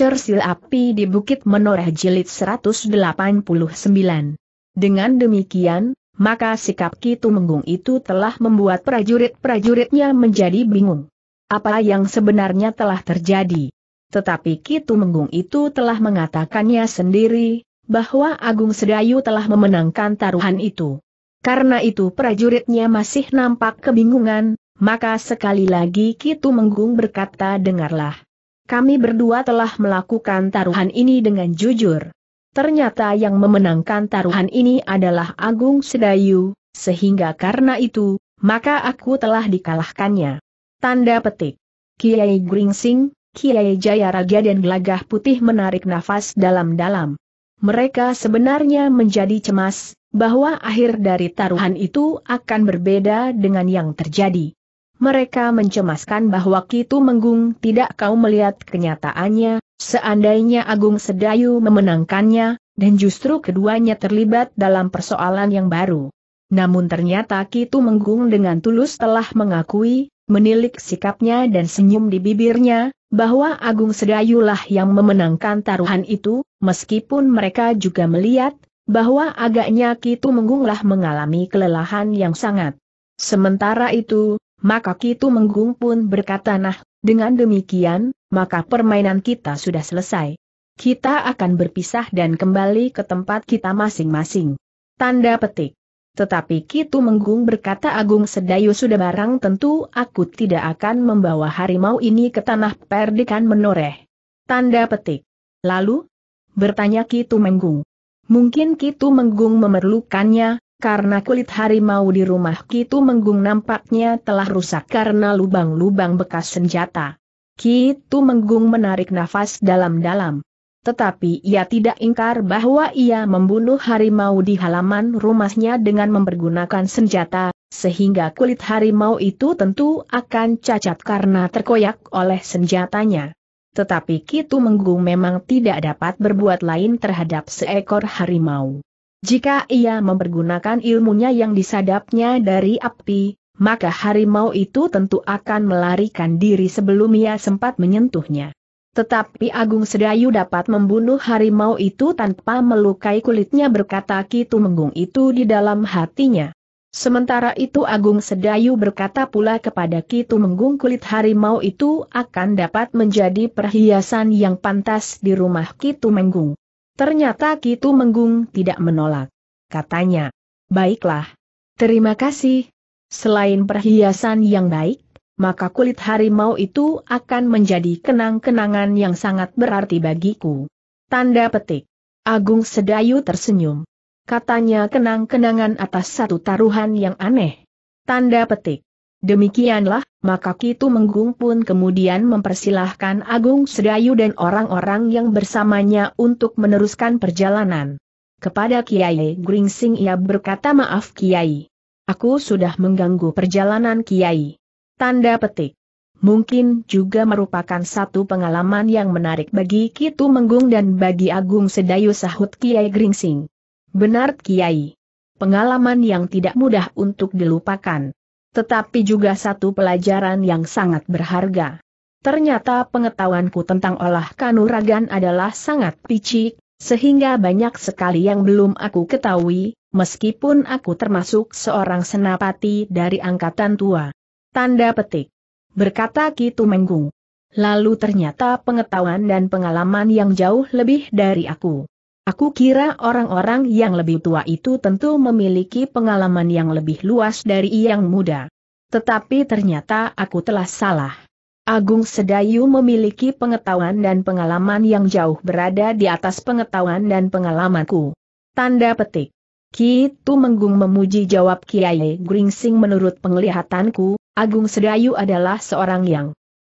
Cersil Api di Bukit Menoreh Jilid 189. Dengan demikian, maka sikap Kitu Menggung itu telah membuat prajurit-prajuritnya menjadi bingung. Apa yang sebenarnya telah terjadi? Tetapi Kitu Menggung itu telah mengatakannya sendiri, bahwa Agung Sedayu telah memenangkan taruhan itu. Karena itu prajuritnya masih nampak kebingungan, maka sekali lagi Kitu Menggung berkata dengarlah. Kami berdua telah melakukan taruhan ini dengan jujur. Ternyata yang memenangkan taruhan ini adalah Agung Sedayu, sehingga karena itu, maka aku telah dikalahkannya. Tanda petik. Kiai Gringsing, Kiai Jayaraja dan Gelagah Putih menarik nafas dalam-dalam. Mereka sebenarnya menjadi cemas, bahwa akhir dari taruhan itu akan berbeda dengan yang terjadi. Mereka mencemaskan bahwa Kitu Menggung tidak kau melihat kenyataannya, seandainya Agung Sedayu memenangkannya, dan justru keduanya terlibat dalam persoalan yang baru. Namun ternyata Kitu Menggung dengan tulus telah mengakui, menilik sikapnya dan senyum di bibirnya, bahwa Agung Sedayulah yang memenangkan taruhan itu, meskipun mereka juga melihat, bahwa agaknya Kitu Menggunglah mengalami kelelahan yang sangat. Sementara itu, maka Kitu Menggung pun berkata nah, dengan demikian, maka permainan kita sudah selesai. Kita akan berpisah dan kembali ke tempat kita masing-masing. Tanda petik. Tetapi Kitu Menggung berkata Agung Sedayu sudah barang tentu aku tidak akan membawa harimau ini ke tanah perdikan menoreh. Tanda petik. Lalu? Bertanya Kitu Menggung. Mungkin Kitu Menggung memerlukannya, karena kulit harimau di rumah Kitu Menggung nampaknya telah rusak karena lubang-lubang bekas senjata. Kitu Menggung menarik nafas dalam-dalam. Tetapi ia tidak ingkar bahwa ia membunuh harimau di halaman rumahnya dengan mempergunakan senjata, sehingga kulit harimau itu tentu akan cacat karena terkoyak oleh senjatanya. Tetapi Kitu Menggung memang tidak dapat berbuat lain terhadap seekor harimau. Jika ia mempergunakan ilmunya yang disadapnya dari api, maka harimau itu tentu akan melarikan diri sebelum ia sempat menyentuhnya. Tetapi Agung Sedayu dapat membunuh harimau itu tanpa melukai kulitnya berkata Kitu Menggung itu di dalam hatinya. Sementara itu Agung Sedayu berkata pula kepada Kitu Menggung kulit harimau itu akan dapat menjadi perhiasan yang pantas di rumah Kitu Menggung. Ternyata Kitu Menggung tidak menolak. Katanya, baiklah. Terima kasih. Selain perhiasan yang baik, maka kulit harimau itu akan menjadi kenang-kenangan yang sangat berarti bagiku. Tanda petik. Agung Sedayu tersenyum. Katanya kenang-kenangan atas satu taruhan yang aneh. Tanda petik. Demikianlah, maka Kitu Menggung pun kemudian mempersilahkan Agung Sedayu dan orang-orang yang bersamanya untuk meneruskan perjalanan. Kepada Kiai Gringsing ia berkata maaf Kiai. Aku sudah mengganggu perjalanan Kiai. Tanda petik. Mungkin juga merupakan satu pengalaman yang menarik bagi Kitu Menggung dan bagi Agung Sedayu sahut Kiai Gringsing. Benar Kiai. Pengalaman yang tidak mudah untuk dilupakan tetapi juga satu pelajaran yang sangat berharga. Ternyata pengetahuanku tentang olah kanuragan adalah sangat picik, sehingga banyak sekali yang belum aku ketahui, meskipun aku termasuk seorang senapati dari angkatan tua. Tanda petik. Berkata Kitu Menggung. Lalu ternyata pengetahuan dan pengalaman yang jauh lebih dari aku. Aku kira orang-orang yang lebih tua itu tentu memiliki pengalaman yang lebih luas dari yang muda. Tetapi ternyata aku telah salah. Agung Sedayu memiliki pengetahuan dan pengalaman yang jauh berada di atas pengetahuan dan pengalamanku. Tanda petik. Kitu Menggung memuji jawab Kiai Gringsing menurut penglihatanku, Agung Sedayu adalah seorang yang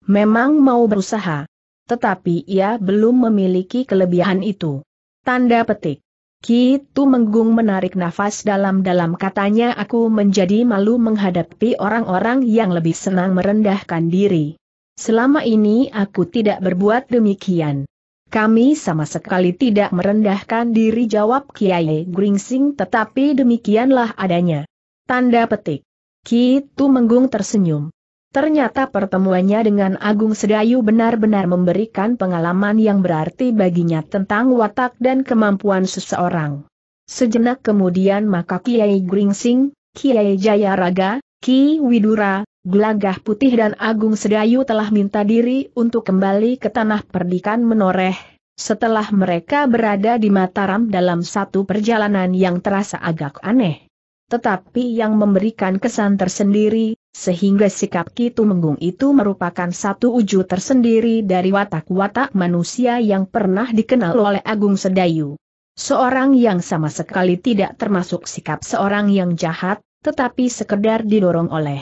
memang mau berusaha. Tetapi ia belum memiliki kelebihan itu. Tanda petik. Kitu Menggung menarik nafas dalam-dalam katanya aku menjadi malu menghadapi orang-orang yang lebih senang merendahkan diri. Selama ini aku tidak berbuat demikian. Kami sama sekali tidak merendahkan diri jawab Kiai Gringsing tetapi demikianlah adanya. Tanda petik. Kitu Menggung tersenyum. Ternyata pertemuannya dengan Agung Sedayu benar-benar memberikan pengalaman yang berarti baginya tentang watak dan kemampuan seseorang. Sejenak kemudian maka Kiai Gringsing, Kiai Jayaraga, Ki Widura, Glagah Putih dan Agung Sedayu telah minta diri untuk kembali ke tanah perdikan menoreh, setelah mereka berada di Mataram dalam satu perjalanan yang terasa agak aneh tetapi yang memberikan kesan tersendiri, sehingga sikap Kitu Menggung itu merupakan satu wujud tersendiri dari watak-watak manusia yang pernah dikenal oleh Agung Sedayu. Seorang yang sama sekali tidak termasuk sikap seorang yang jahat, tetapi sekedar didorong oleh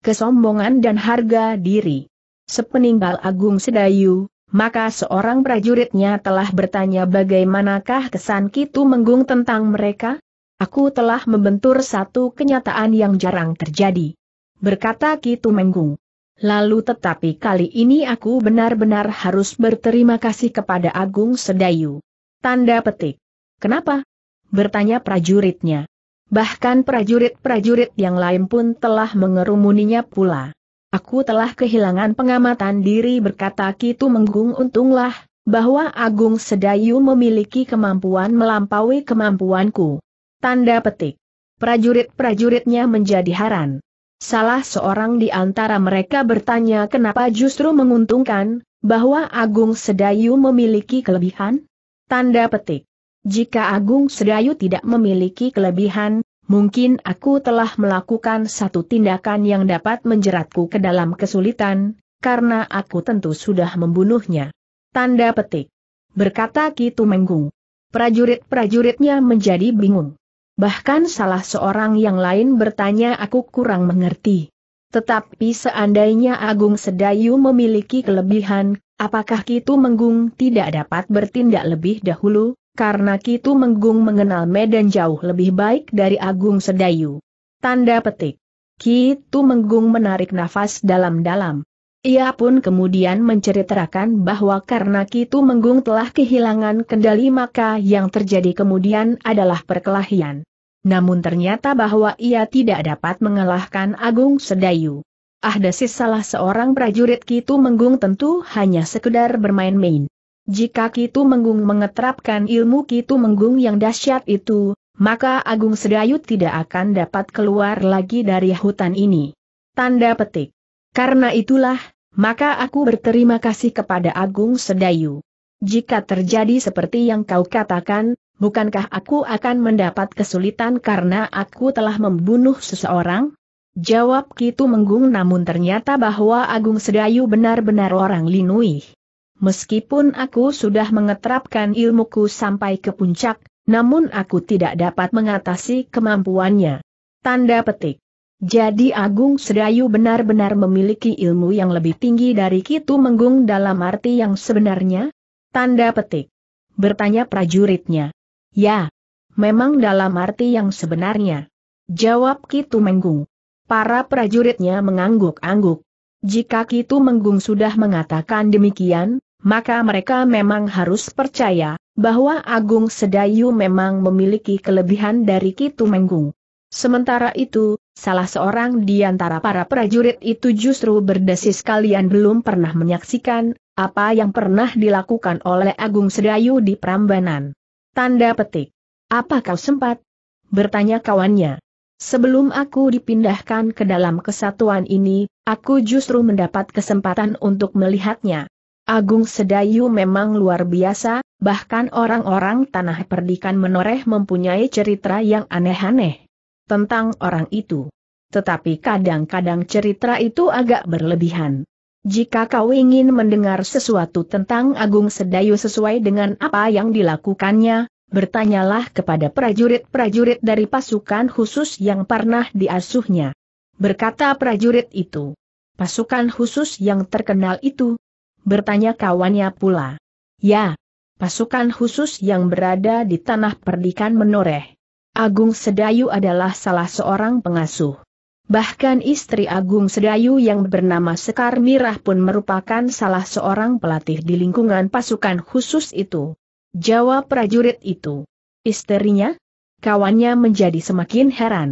kesombongan dan harga diri. Sepeninggal Agung Sedayu, maka seorang prajuritnya telah bertanya bagaimanakah kesan Kitu Menggung tentang mereka, Aku telah membentur satu kenyataan yang jarang terjadi. Berkata Kitu Menggung. Lalu tetapi kali ini aku benar-benar harus berterima kasih kepada Agung Sedayu. Tanda petik. Kenapa? Bertanya prajuritnya. Bahkan prajurit-prajurit yang lain pun telah mengerumuninya pula. Aku telah kehilangan pengamatan diri berkata Kitu Menggung untunglah, bahwa Agung Sedayu memiliki kemampuan melampaui kemampuanku. Tanda petik. Prajurit-prajuritnya menjadi haran. Salah seorang di antara mereka bertanya kenapa justru menguntungkan, bahwa Agung Sedayu memiliki kelebihan? Tanda petik. Jika Agung Sedayu tidak memiliki kelebihan, mungkin aku telah melakukan satu tindakan yang dapat menjeratku ke dalam kesulitan, karena aku tentu sudah membunuhnya. Tanda petik. Berkata Kitu Menggung. Prajurit-prajuritnya menjadi bingung. Bahkan salah seorang yang lain bertanya aku kurang mengerti. Tetapi seandainya Agung Sedayu memiliki kelebihan, apakah Kitu Menggung tidak dapat bertindak lebih dahulu, karena Kitu Menggung mengenal Medan jauh lebih baik dari Agung Sedayu. Tanda petik. Kitu Menggung menarik nafas dalam-dalam. Ia pun kemudian menceritakan bahwa karena Kitu Menggung telah kehilangan kendali maka yang terjadi kemudian adalah perkelahian namun ternyata bahwa ia tidak dapat mengalahkan Agung Sedayu. Ah, desis salah seorang prajurit Kitu Menggung tentu hanya sekedar bermain-main. Jika Kitu Menggung mengetrapkan ilmu Kitu Menggung yang dahsyat itu, maka Agung Sedayu tidak akan dapat keluar lagi dari hutan ini. Tanda petik. Karena itulah, maka aku berterima kasih kepada Agung Sedayu. Jika terjadi seperti yang kau katakan, bukankah aku akan mendapat kesulitan karena aku telah membunuh seseorang? Jawab Kitu Menggung namun ternyata bahwa Agung Sedayu benar-benar orang Linui. Meskipun aku sudah mengetrapkan ilmuku sampai ke puncak, namun aku tidak dapat mengatasi kemampuannya. Tanda petik. Jadi Agung Sedayu benar-benar memiliki ilmu yang lebih tinggi dari Kitu Menggung dalam arti yang sebenarnya? Tanda petik. Bertanya prajuritnya. Ya, memang dalam arti yang sebenarnya. Jawab Kitu Menggung. Para prajuritnya mengangguk-angguk. Jika Kitu Menggung sudah mengatakan demikian, maka mereka memang harus percaya bahwa Agung Sedayu memang memiliki kelebihan dari Kitu Menggung. Sementara itu, salah seorang di antara para prajurit itu justru berdesis kalian belum pernah menyaksikan apa yang pernah dilakukan oleh Agung Sedayu di Prambanan. Tanda petik. Apa kau sempat? Bertanya kawannya. Sebelum aku dipindahkan ke dalam kesatuan ini, aku justru mendapat kesempatan untuk melihatnya. Agung Sedayu memang luar biasa, bahkan orang-orang tanah perdikan menoreh mempunyai cerita yang aneh-aneh tentang orang itu. Tetapi kadang-kadang cerita itu agak berlebihan. Jika kau ingin mendengar sesuatu tentang Agung Sedayu sesuai dengan apa yang dilakukannya, bertanyalah kepada prajurit-prajurit dari pasukan khusus yang pernah diasuhnya. Berkata prajurit itu, pasukan khusus yang terkenal itu, bertanya kawannya pula. Ya, pasukan khusus yang berada di tanah perdikan menoreh. Agung Sedayu adalah salah seorang pengasuh. Bahkan istri Agung Sedayu yang bernama Sekar Mirah pun merupakan salah seorang pelatih di lingkungan pasukan khusus itu. Jawab prajurit itu. Istrinya? Kawannya menjadi semakin heran.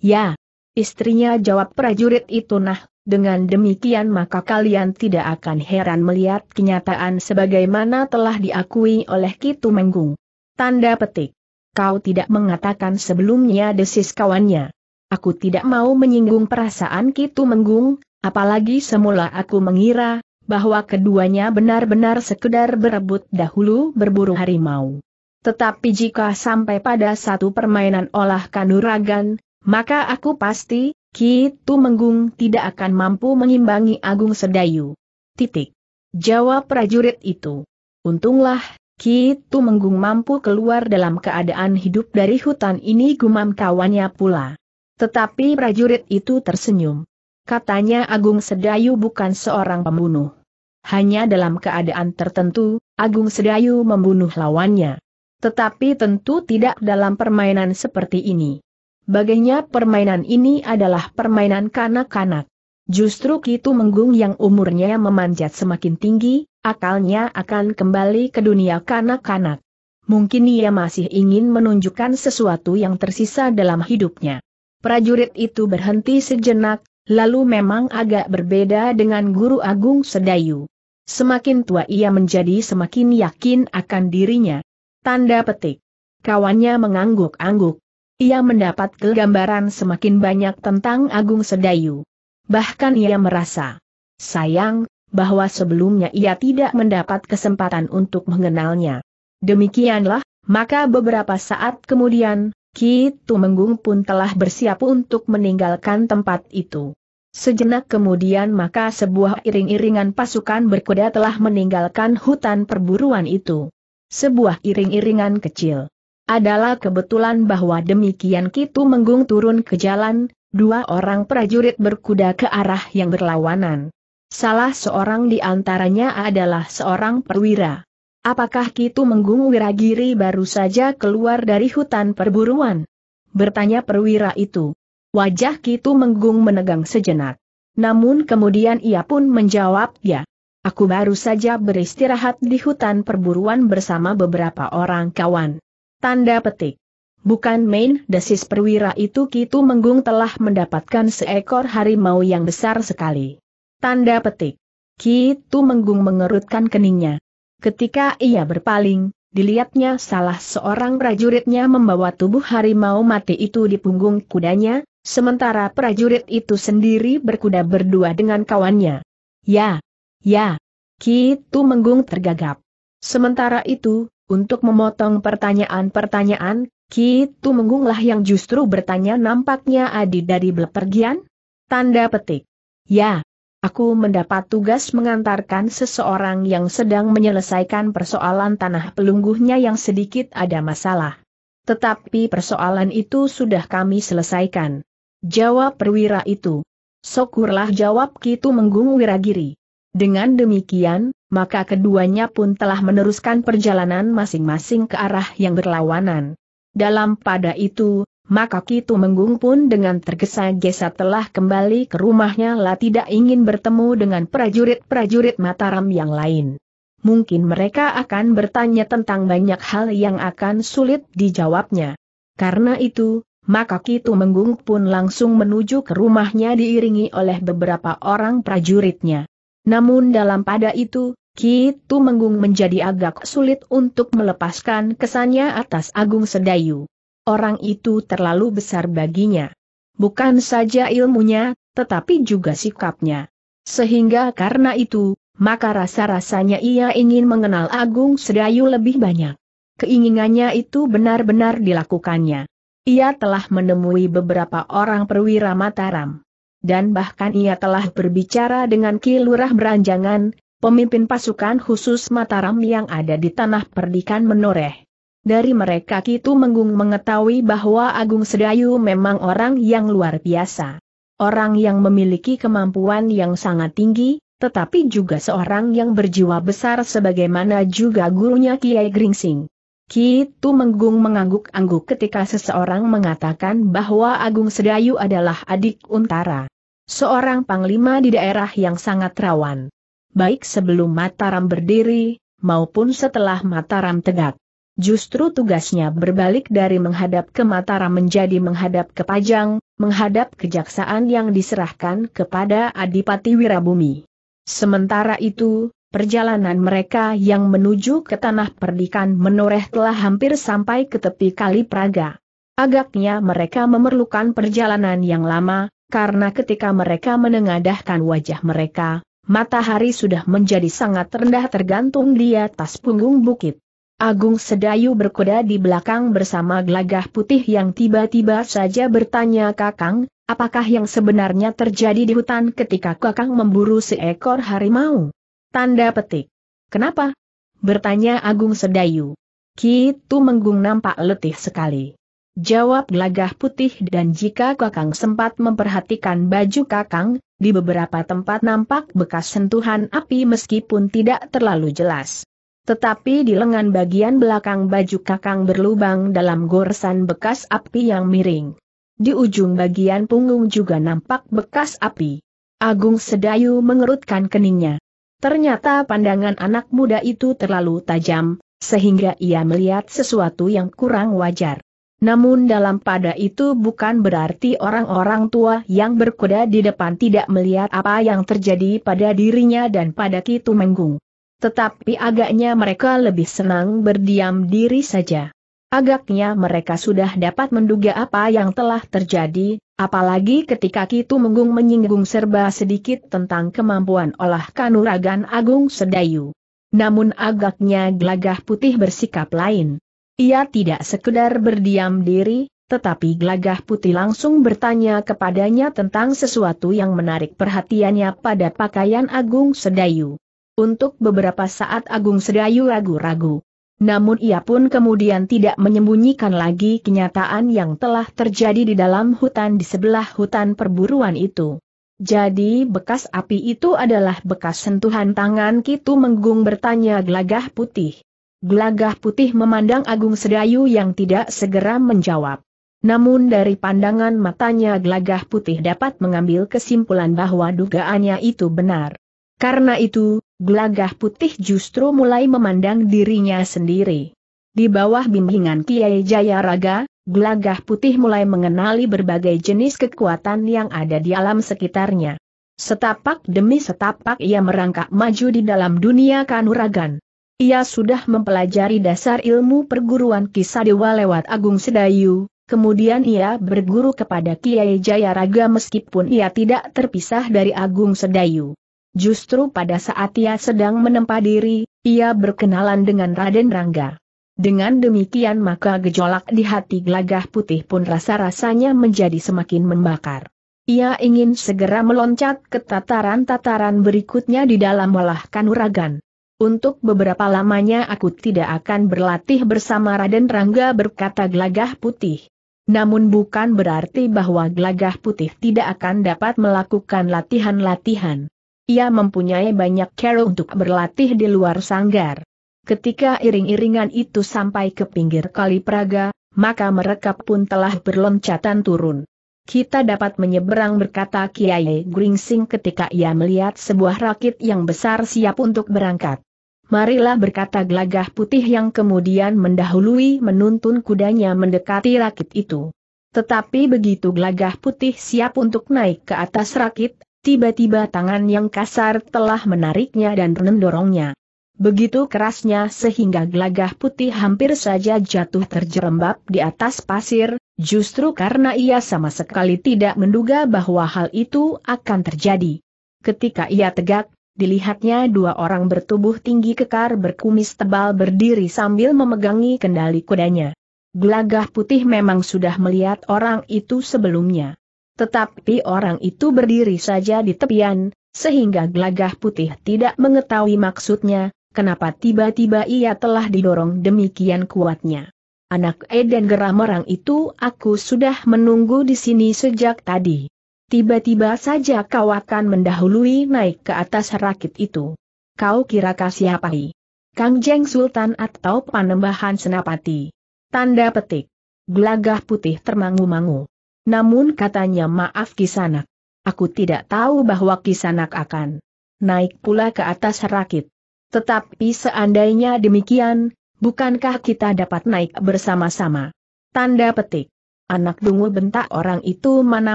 Ya, istrinya jawab prajurit itu nah, dengan demikian maka kalian tidak akan heran melihat kenyataan sebagaimana telah diakui oleh Kitu Menggung. Tanda petik. Kau tidak mengatakan sebelumnya desis kawannya. Aku tidak mau menyinggung perasaan Kitu Menggung, apalagi semula aku mengira, bahwa keduanya benar-benar sekedar berebut dahulu berburu harimau. Tetapi jika sampai pada satu permainan olah kanuragan, maka aku pasti, Kitu Menggung tidak akan mampu mengimbangi Agung Sedayu. Titik. Jawab prajurit itu. Untunglah, Kitu Menggung mampu keluar dalam keadaan hidup dari hutan ini gumam kawannya pula. Tetapi prajurit itu tersenyum. Katanya Agung Sedayu bukan seorang pembunuh. Hanya dalam keadaan tertentu, Agung Sedayu membunuh lawannya. Tetapi tentu tidak dalam permainan seperti ini. Baginya permainan ini adalah permainan kanak-kanak. Justru Kitu Menggung yang umurnya memanjat semakin tinggi, akalnya akan kembali ke dunia kanak-kanak. Mungkin ia masih ingin menunjukkan sesuatu yang tersisa dalam hidupnya. Prajurit itu berhenti sejenak, lalu memang agak berbeda dengan Guru Agung Sedayu. Semakin tua ia menjadi semakin yakin akan dirinya. Tanda petik. Kawannya mengangguk-angguk. Ia mendapat gambaran semakin banyak tentang Agung Sedayu. Bahkan ia merasa sayang bahwa sebelumnya ia tidak mendapat kesempatan untuk mengenalnya. Demikianlah, maka beberapa saat kemudian, Ki Tumenggung pun telah bersiap untuk meninggalkan tempat itu. Sejenak kemudian maka sebuah iring-iringan pasukan berkuda telah meninggalkan hutan perburuan itu. Sebuah iring-iringan kecil. Adalah kebetulan bahwa demikian Kitu Menggung turun ke jalan, dua orang prajurit berkuda ke arah yang berlawanan. Salah seorang di antaranya adalah seorang perwira. Apakah Kitu Menggung Wiragiri baru saja keluar dari hutan perburuan? Bertanya perwira itu. Wajah Kitu Menggung menegang sejenak. Namun kemudian ia pun menjawab ya. Aku baru saja beristirahat di hutan perburuan bersama beberapa orang kawan. Tanda petik. Bukan main desis perwira itu Kitu Menggung telah mendapatkan seekor harimau yang besar sekali. Tanda petik. Kitu Menggung mengerutkan keningnya. Ketika ia berpaling, dilihatnya salah seorang prajuritnya membawa tubuh harimau mati itu di punggung kudanya, sementara prajurit itu sendiri berkuda berdua dengan kawannya. Ya, ya, Kitu Menggung tergagap. Sementara itu, untuk memotong pertanyaan-pertanyaan, Kitu Menggunglah yang justru bertanya nampaknya Adi dari bepergian? Tanda petik. Ya, Aku mendapat tugas mengantarkan seseorang yang sedang menyelesaikan persoalan tanah pelungguhnya yang sedikit ada masalah. Tetapi persoalan itu sudah kami selesaikan. Jawab perwira itu. Syukurlah jawab Kitu Menggung Wiragiri. Dengan demikian, maka keduanya pun telah meneruskan perjalanan masing-masing ke arah yang berlawanan. Dalam pada itu, maka Kitu Menggung pun dengan tergesa-gesa telah kembali ke rumahnya lah tidak ingin bertemu dengan prajurit-prajurit Mataram yang lain. Mungkin mereka akan bertanya tentang banyak hal yang akan sulit dijawabnya. Karena itu, maka Kitu Menggung pun langsung menuju ke rumahnya diiringi oleh beberapa orang prajuritnya. Namun dalam pada itu, Kitu Menggung menjadi agak sulit untuk melepaskan kesannya atas Agung Sedayu orang itu terlalu besar baginya. Bukan saja ilmunya, tetapi juga sikapnya. Sehingga karena itu, maka rasa-rasanya ia ingin mengenal Agung Sedayu lebih banyak. Keinginannya itu benar-benar dilakukannya. Ia telah menemui beberapa orang perwira Mataram. Dan bahkan ia telah berbicara dengan Ki Lurah Beranjangan, pemimpin pasukan khusus Mataram yang ada di tanah perdikan menoreh. Dari mereka Kitu Menggung mengetahui bahwa Agung Sedayu memang orang yang luar biasa. Orang yang memiliki kemampuan yang sangat tinggi, tetapi juga seorang yang berjiwa besar sebagaimana juga gurunya Kiai Gringsing. Kitu Menggung mengangguk-angguk ketika seseorang mengatakan bahwa Agung Sedayu adalah adik Untara. Seorang panglima di daerah yang sangat rawan. Baik sebelum Mataram berdiri, maupun setelah Mataram tegak. Justru tugasnya berbalik dari menghadap ke Mataram menjadi menghadap ke Pajang, menghadap kejaksaan yang diserahkan kepada Adipati Wirabumi. Sementara itu, perjalanan mereka yang menuju ke tanah perdikan menoreh telah hampir sampai ke tepi Kali Praga. Agaknya mereka memerlukan perjalanan yang lama, karena ketika mereka menengadahkan wajah mereka, matahari sudah menjadi sangat rendah tergantung di atas punggung bukit. Agung Sedayu berkuda di belakang bersama gelagah putih yang tiba-tiba saja bertanya Kakang, apakah yang sebenarnya terjadi di hutan ketika Kakang memburu seekor harimau? Tanda petik. Kenapa? Bertanya Agung Sedayu. Kitu Menggung nampak letih sekali. Jawab gelagah putih dan jika Kakang sempat memperhatikan baju Kakang, di beberapa tempat nampak bekas sentuhan api meskipun tidak terlalu jelas. Tetapi di lengan bagian belakang baju kakang berlubang dalam goresan bekas api yang miring. Di ujung bagian punggung juga nampak bekas api. Agung Sedayu mengerutkan keningnya. Ternyata pandangan anak muda itu terlalu tajam, sehingga ia melihat sesuatu yang kurang wajar. Namun dalam pada itu bukan berarti orang-orang tua yang berkuda di depan tidak melihat apa yang terjadi pada dirinya dan pada Kitu Menggung. Tetapi agaknya mereka lebih senang berdiam diri saja. Agaknya mereka sudah dapat menduga apa yang telah terjadi, apalagi ketika Kitu Menggung menyinggung serba sedikit tentang kemampuan olah kanuragan Agung Sedayu. Namun agaknya Gelagah Putih bersikap lain. Ia tidak sekedar berdiam diri, tetapi Gelagah Putih langsung bertanya kepadanya tentang sesuatu yang menarik perhatiannya pada pakaian Agung Sedayu. Untuk beberapa saat Agung Sedayu ragu-ragu. Namun ia pun kemudian tidak menyembunyikan lagi kenyataan yang telah terjadi di dalam hutan di sebelah hutan perburuan itu. Jadi bekas api itu adalah bekas sentuhan tangan Kitu Menggung bertanya gelagah putih. Gelagah putih memandang Agung Sedayu yang tidak segera menjawab. Namun dari pandangan matanya gelagah putih dapat mengambil kesimpulan bahwa dugaannya itu benar. Karena itu, Glagah putih justru mulai memandang dirinya sendiri. Di bawah bimbingan Kiai Jayaraga, Glagah putih mulai mengenali berbagai jenis kekuatan yang ada di alam sekitarnya. Setapak demi setapak ia merangkak maju di dalam dunia kanuragan. Ia sudah mempelajari dasar ilmu perguruan kisah dewa lewat Agung Sedayu, kemudian ia berguru kepada Kiai Jayaraga meskipun ia tidak terpisah dari Agung Sedayu. Justru pada saat ia sedang menempa diri, ia berkenalan dengan Raden Rangga. Dengan demikian maka gejolak di hati Glagah putih pun rasa-rasanya menjadi semakin membakar. Ia ingin segera meloncat ke tataran-tataran berikutnya di dalam malah kanuragan. Untuk beberapa lamanya aku tidak akan berlatih bersama Raden Rangga berkata Glagah putih. Namun bukan berarti bahwa Glagah putih tidak akan dapat melakukan latihan-latihan. Ia mempunyai banyak cara untuk berlatih di luar sanggar. Ketika iring-iringan itu sampai ke pinggir Kali Praga, maka mereka pun telah berloncatan turun. Kita dapat menyeberang berkata Kiai Gringsing ketika ia melihat sebuah rakit yang besar siap untuk berangkat. Marilah berkata gelagah putih yang kemudian mendahului menuntun kudanya mendekati rakit itu. Tetapi begitu gelagah putih siap untuk naik ke atas rakit, Tiba-tiba tangan yang kasar telah menariknya dan mendorongnya. Begitu kerasnya sehingga gelagah putih hampir saja jatuh terjerembab di atas pasir, justru karena ia sama sekali tidak menduga bahwa hal itu akan terjadi. Ketika ia tegak, dilihatnya dua orang bertubuh tinggi kekar berkumis tebal berdiri sambil memegangi kendali kudanya. Gelagah putih memang sudah melihat orang itu sebelumnya. Tetapi orang itu berdiri saja di tepian, sehingga gelagah putih tidak mengetahui maksudnya, kenapa tiba-tiba ia telah didorong demikian kuatnya. Anak Eden geram orang itu aku sudah menunggu di sini sejak tadi. Tiba-tiba saja kau akan mendahului naik ke atas rakit itu. Kau kira siapai? Kang Jeng Sultan atau Panembahan Senapati? Tanda petik. Gelagah putih termangu-mangu. Namun katanya maaf Kisanak. Aku tidak tahu bahwa Kisanak akan naik pula ke atas rakit. Tetapi seandainya demikian, bukankah kita dapat naik bersama-sama? Tanda petik. Anak dungu bentak orang itu mana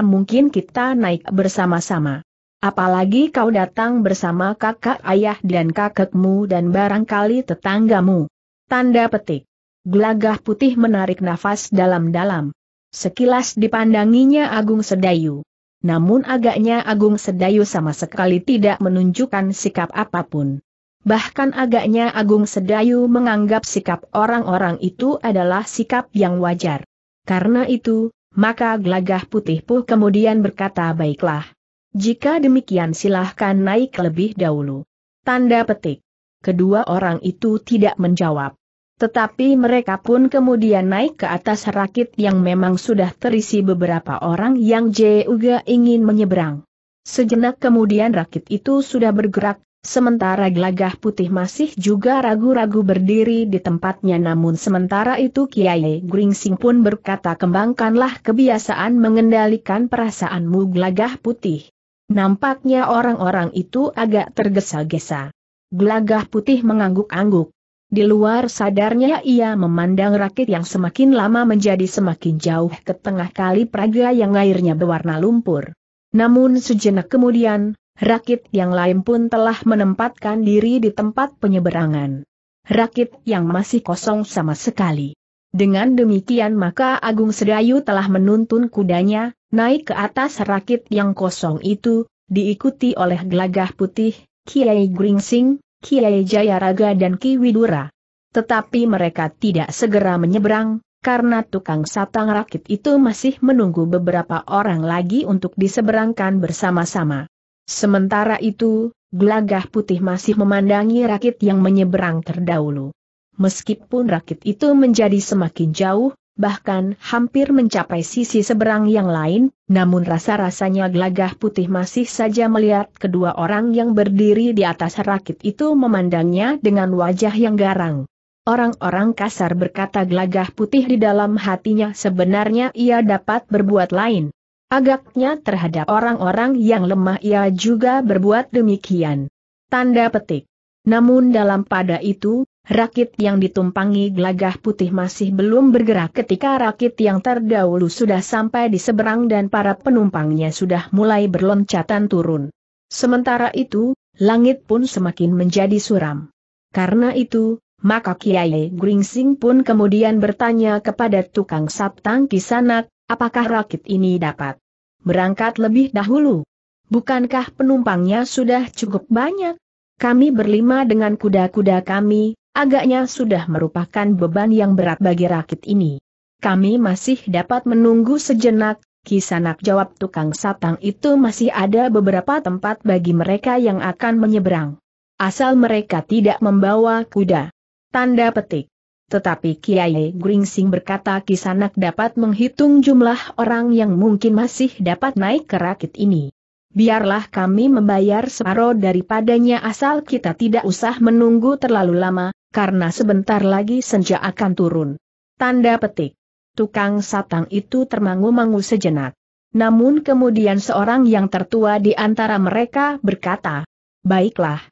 mungkin kita naik bersama-sama. Apalagi kau datang bersama kakak ayah dan kakekmu dan barangkali tetanggamu. Tanda petik. Gelagah putih menarik nafas dalam-dalam. Sekilas dipandanginya Agung Sedayu. Namun agaknya Agung Sedayu sama sekali tidak menunjukkan sikap apapun. Bahkan agaknya Agung Sedayu menganggap sikap orang-orang itu adalah sikap yang wajar. Karena itu, maka gelagah putih pun kemudian berkata baiklah. Jika demikian silahkan naik lebih dahulu. Tanda petik. Kedua orang itu tidak menjawab. Tetapi mereka pun kemudian naik ke atas rakit yang memang sudah terisi beberapa orang yang juga ingin menyeberang. Sejenak kemudian rakit itu sudah bergerak, sementara gelagah putih masih juga ragu-ragu berdiri di tempatnya namun sementara itu Kiai Gringsing pun berkata kembangkanlah kebiasaan mengendalikan perasaanmu gelagah putih. Nampaknya orang-orang itu agak tergesa-gesa. Gelagah putih mengangguk-angguk. Di luar sadarnya ia memandang rakit yang semakin lama menjadi semakin jauh ke tengah kali Praga yang airnya berwarna lumpur. Namun sejenak kemudian, rakit yang lain pun telah menempatkan diri di tempat penyeberangan. Rakit yang masih kosong sama sekali. Dengan demikian maka Agung Sedayu telah menuntun kudanya, naik ke atas rakit yang kosong itu, diikuti oleh gelagah putih, Kiai Gringsing, Kiai Jayaraga dan Ki Widura. Tetapi mereka tidak segera menyeberang, karena tukang satang rakit itu masih menunggu beberapa orang lagi untuk diseberangkan bersama-sama. Sementara itu, gelagah putih masih memandangi rakit yang menyeberang terdahulu. Meskipun rakit itu menjadi semakin jauh, bahkan hampir mencapai sisi seberang yang lain, namun rasa-rasanya gelagah putih masih saja melihat kedua orang yang berdiri di atas rakit itu memandangnya dengan wajah yang garang. Orang-orang kasar berkata gelagah putih di dalam hatinya sebenarnya ia dapat berbuat lain. Agaknya terhadap orang-orang yang lemah ia juga berbuat demikian. Tanda petik. Namun dalam pada itu, Rakit yang ditumpangi gelagah putih masih belum bergerak ketika rakit yang terdahulu sudah sampai di seberang dan para penumpangnya sudah mulai berloncatan turun. Sementara itu, langit pun semakin menjadi suram. Karena itu, maka Kiai Gringsing pun kemudian bertanya kepada tukang saptang kisanak, apakah rakit ini dapat berangkat lebih dahulu? Bukankah penumpangnya sudah cukup banyak? Kami berlima dengan kuda-kuda kami, agaknya sudah merupakan beban yang berat bagi rakit ini. Kami masih dapat menunggu sejenak, Kisanak jawab tukang satang itu masih ada beberapa tempat bagi mereka yang akan menyeberang. Asal mereka tidak membawa kuda. Tanda petik. Tetapi Kiai Gringsing berkata Kisanak dapat menghitung jumlah orang yang mungkin masih dapat naik ke rakit ini. Biarlah kami membayar separuh daripadanya asal kita tidak usah menunggu terlalu lama, karena sebentar lagi senja akan turun. Tanda petik. Tukang satang itu termangu-mangu sejenak. Namun kemudian seorang yang tertua di antara mereka berkata, Baiklah.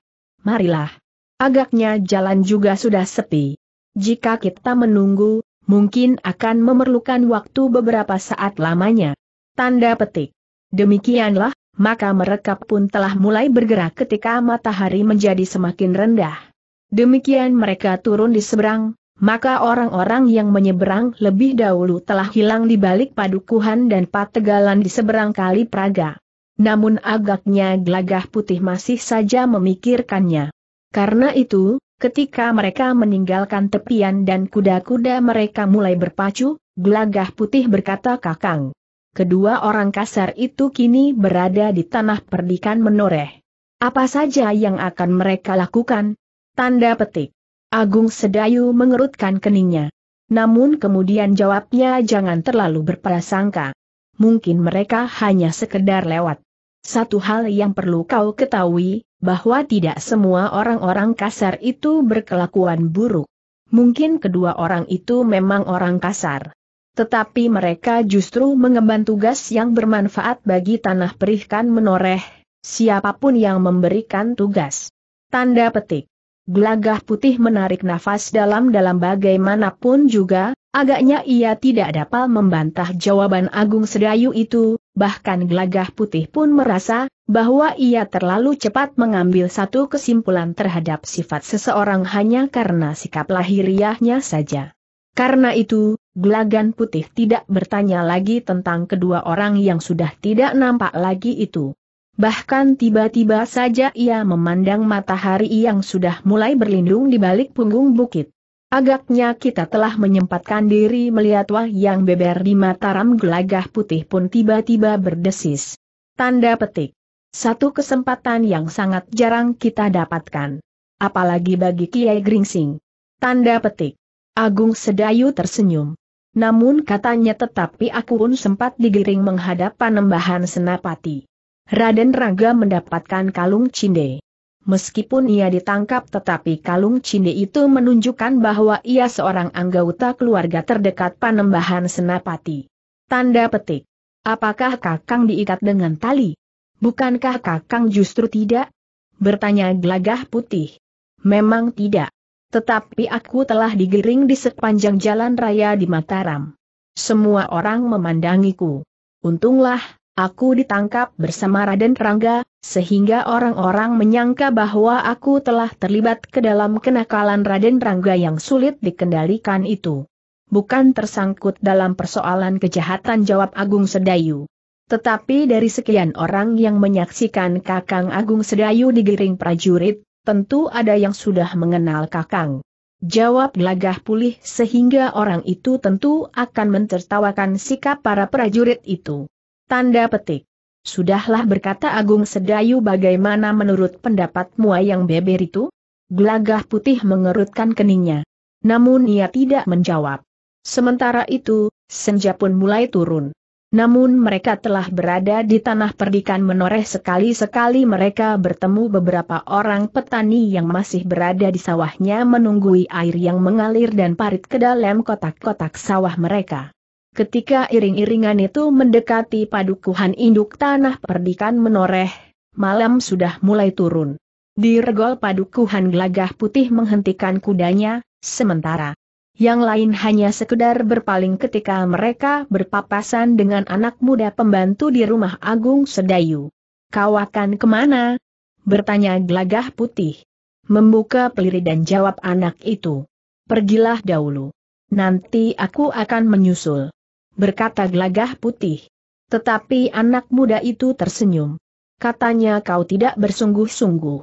Marilah. Agaknya jalan juga sudah sepi. Jika kita menunggu, mungkin akan memerlukan waktu beberapa saat lamanya. Tanda petik. Demikianlah, maka mereka pun telah mulai bergerak ketika matahari menjadi semakin rendah. Demikian mereka turun di seberang, maka orang-orang yang menyeberang lebih dahulu telah hilang di balik padukuhan dan pategalan di seberang kali Praga. Namun agaknya gelagah putih masih saja memikirkannya. Karena itu, ketika mereka meninggalkan tepian dan kuda-kuda mereka mulai berpacu, gelagah putih berkata kakang. Kedua orang kasar itu kini berada di tanah perdikan menoreh. Apa saja yang akan mereka lakukan, Tanda petik. Agung Sedayu mengerutkan keningnya. Namun kemudian jawabnya jangan terlalu berprasangka. Mungkin mereka hanya sekedar lewat. Satu hal yang perlu kau ketahui, bahwa tidak semua orang-orang kasar itu berkelakuan buruk. Mungkin kedua orang itu memang orang kasar. Tetapi mereka justru mengemban tugas yang bermanfaat bagi tanah perihkan menoreh, siapapun yang memberikan tugas. Tanda petik. Gelagah putih menarik nafas dalam-dalam bagaimanapun juga, agaknya ia tidak dapat membantah jawaban Agung Sedayu itu, bahkan gelagah putih pun merasa, bahwa ia terlalu cepat mengambil satu kesimpulan terhadap sifat seseorang hanya karena sikap lahiriahnya saja. Karena itu, gelagan putih tidak bertanya lagi tentang kedua orang yang sudah tidak nampak lagi itu. Bahkan tiba-tiba saja ia memandang matahari yang sudah mulai berlindung di balik punggung bukit. Agaknya kita telah menyempatkan diri melihat wah yang beber di mataram gelagah putih pun tiba-tiba berdesis. Tanda petik. Satu kesempatan yang sangat jarang kita dapatkan. Apalagi bagi Kiai Gringsing. Tanda petik. Agung Sedayu tersenyum. Namun katanya tetapi aku pun sempat digiring menghadap panembahan senapati. Raden Raga mendapatkan kalung cinde. Meskipun ia ditangkap tetapi kalung cinde itu menunjukkan bahwa ia seorang anggota keluarga terdekat Panembahan Senapati. Tanda petik. Apakah Kakang diikat dengan tali? Bukankah Kakang justru tidak? Bertanya gelagah putih. Memang tidak. Tetapi aku telah digiring di sepanjang jalan raya di Mataram. Semua orang memandangiku. Untunglah, Aku ditangkap bersama Raden Rangga, sehingga orang-orang menyangka bahwa aku telah terlibat ke dalam kenakalan Raden Rangga yang sulit dikendalikan itu. Bukan tersangkut dalam persoalan kejahatan jawab Agung Sedayu. Tetapi dari sekian orang yang menyaksikan Kakang Agung Sedayu digiring prajurit, tentu ada yang sudah mengenal Kakang. Jawab gelagah pulih sehingga orang itu tentu akan mentertawakan sikap para prajurit itu. Tanda petik. Sudahlah berkata Agung Sedayu bagaimana menurut pendapatmu yang beber itu? Glagah putih mengerutkan keningnya. Namun ia tidak menjawab. Sementara itu, senja pun mulai turun. Namun mereka telah berada di tanah perdikan menoreh sekali-sekali mereka bertemu beberapa orang petani yang masih berada di sawahnya menunggui air yang mengalir dan parit ke dalam kotak-kotak sawah mereka. Ketika iring-iringan itu mendekati padukuhan induk tanah perdikan menoreh, malam sudah mulai turun. Di regol padukuhan gelagah putih menghentikan kudanya, sementara yang lain hanya sekedar berpaling ketika mereka berpapasan dengan anak muda pembantu di rumah Agung Sedayu. Kau akan kemana? Bertanya gelagah putih. Membuka peliri dan jawab anak itu. Pergilah dahulu. Nanti aku akan menyusul berkata gelagah putih. Tetapi anak muda itu tersenyum. Katanya kau tidak bersungguh-sungguh.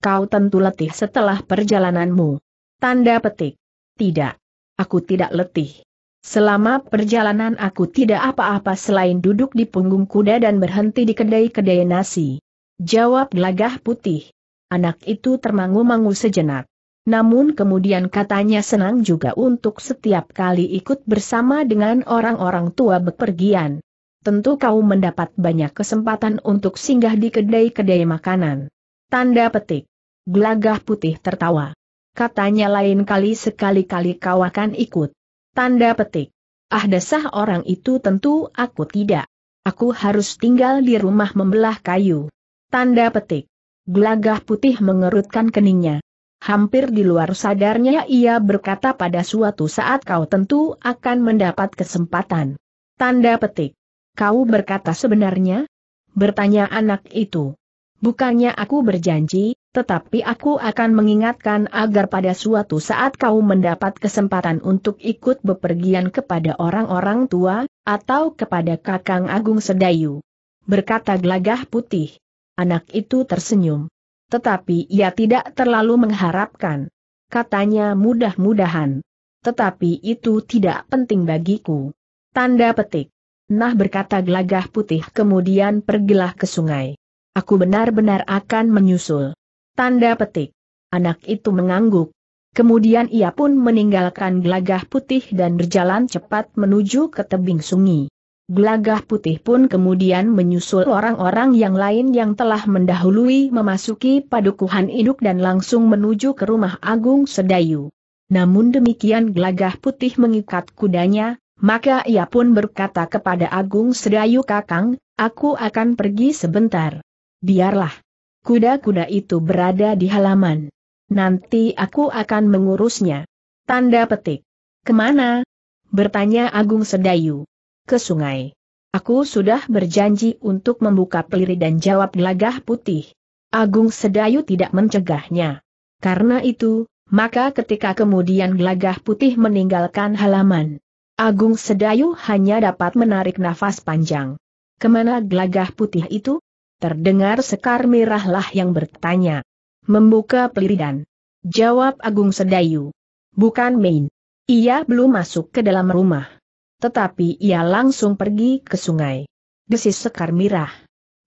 Kau tentu letih setelah perjalananmu. Tanda petik. Tidak. Aku tidak letih. Selama perjalanan aku tidak apa-apa selain duduk di punggung kuda dan berhenti di kedai-kedai nasi. Jawab gelagah putih. Anak itu termangu-mangu sejenak namun kemudian katanya senang juga untuk setiap kali ikut bersama dengan orang-orang tua bepergian. Tentu kau mendapat banyak kesempatan untuk singgah di kedai-kedai makanan. Tanda petik. Gelagah putih tertawa. Katanya lain kali sekali-kali kau akan ikut. Tanda petik. Ah dasah orang itu tentu aku tidak. Aku harus tinggal di rumah membelah kayu. Tanda petik. Gelagah putih mengerutkan keningnya. Hampir di luar sadarnya ia berkata pada suatu saat kau tentu akan mendapat kesempatan. Tanda petik. Kau berkata sebenarnya? Bertanya anak itu. Bukannya aku berjanji, tetapi aku akan mengingatkan agar pada suatu saat kau mendapat kesempatan untuk ikut bepergian kepada orang-orang tua, atau kepada Kakang Agung Sedayu. Berkata gelagah putih. Anak itu tersenyum. Tetapi ia tidak terlalu mengharapkan. Katanya mudah-mudahan. Tetapi itu tidak penting bagiku. Tanda petik. Nah berkata gelagah putih kemudian pergilah ke sungai. Aku benar-benar akan menyusul. Tanda petik. Anak itu mengangguk. Kemudian ia pun meninggalkan gelagah putih dan berjalan cepat menuju ke tebing sungai. Gelagah putih pun kemudian menyusul orang-orang yang lain yang telah mendahului memasuki padukuhan induk dan langsung menuju ke rumah Agung Sedayu. Namun demikian gelagah putih mengikat kudanya, maka ia pun berkata kepada Agung Sedayu Kakang, aku akan pergi sebentar. Biarlah. Kuda-kuda itu berada di halaman. Nanti aku akan mengurusnya. Tanda petik. Kemana? Bertanya Agung Sedayu ke sungai. Aku sudah berjanji untuk membuka peliri dan jawab gelagah putih. Agung Sedayu tidak mencegahnya. Karena itu, maka ketika kemudian gelagah putih meninggalkan halaman, Agung Sedayu hanya dapat menarik nafas panjang. Kemana gelagah putih itu? Terdengar sekar merahlah yang bertanya. Membuka dan. Jawab Agung Sedayu. Bukan main. Ia belum masuk ke dalam rumah tetapi ia langsung pergi ke sungai. Desis Sekar Mirah.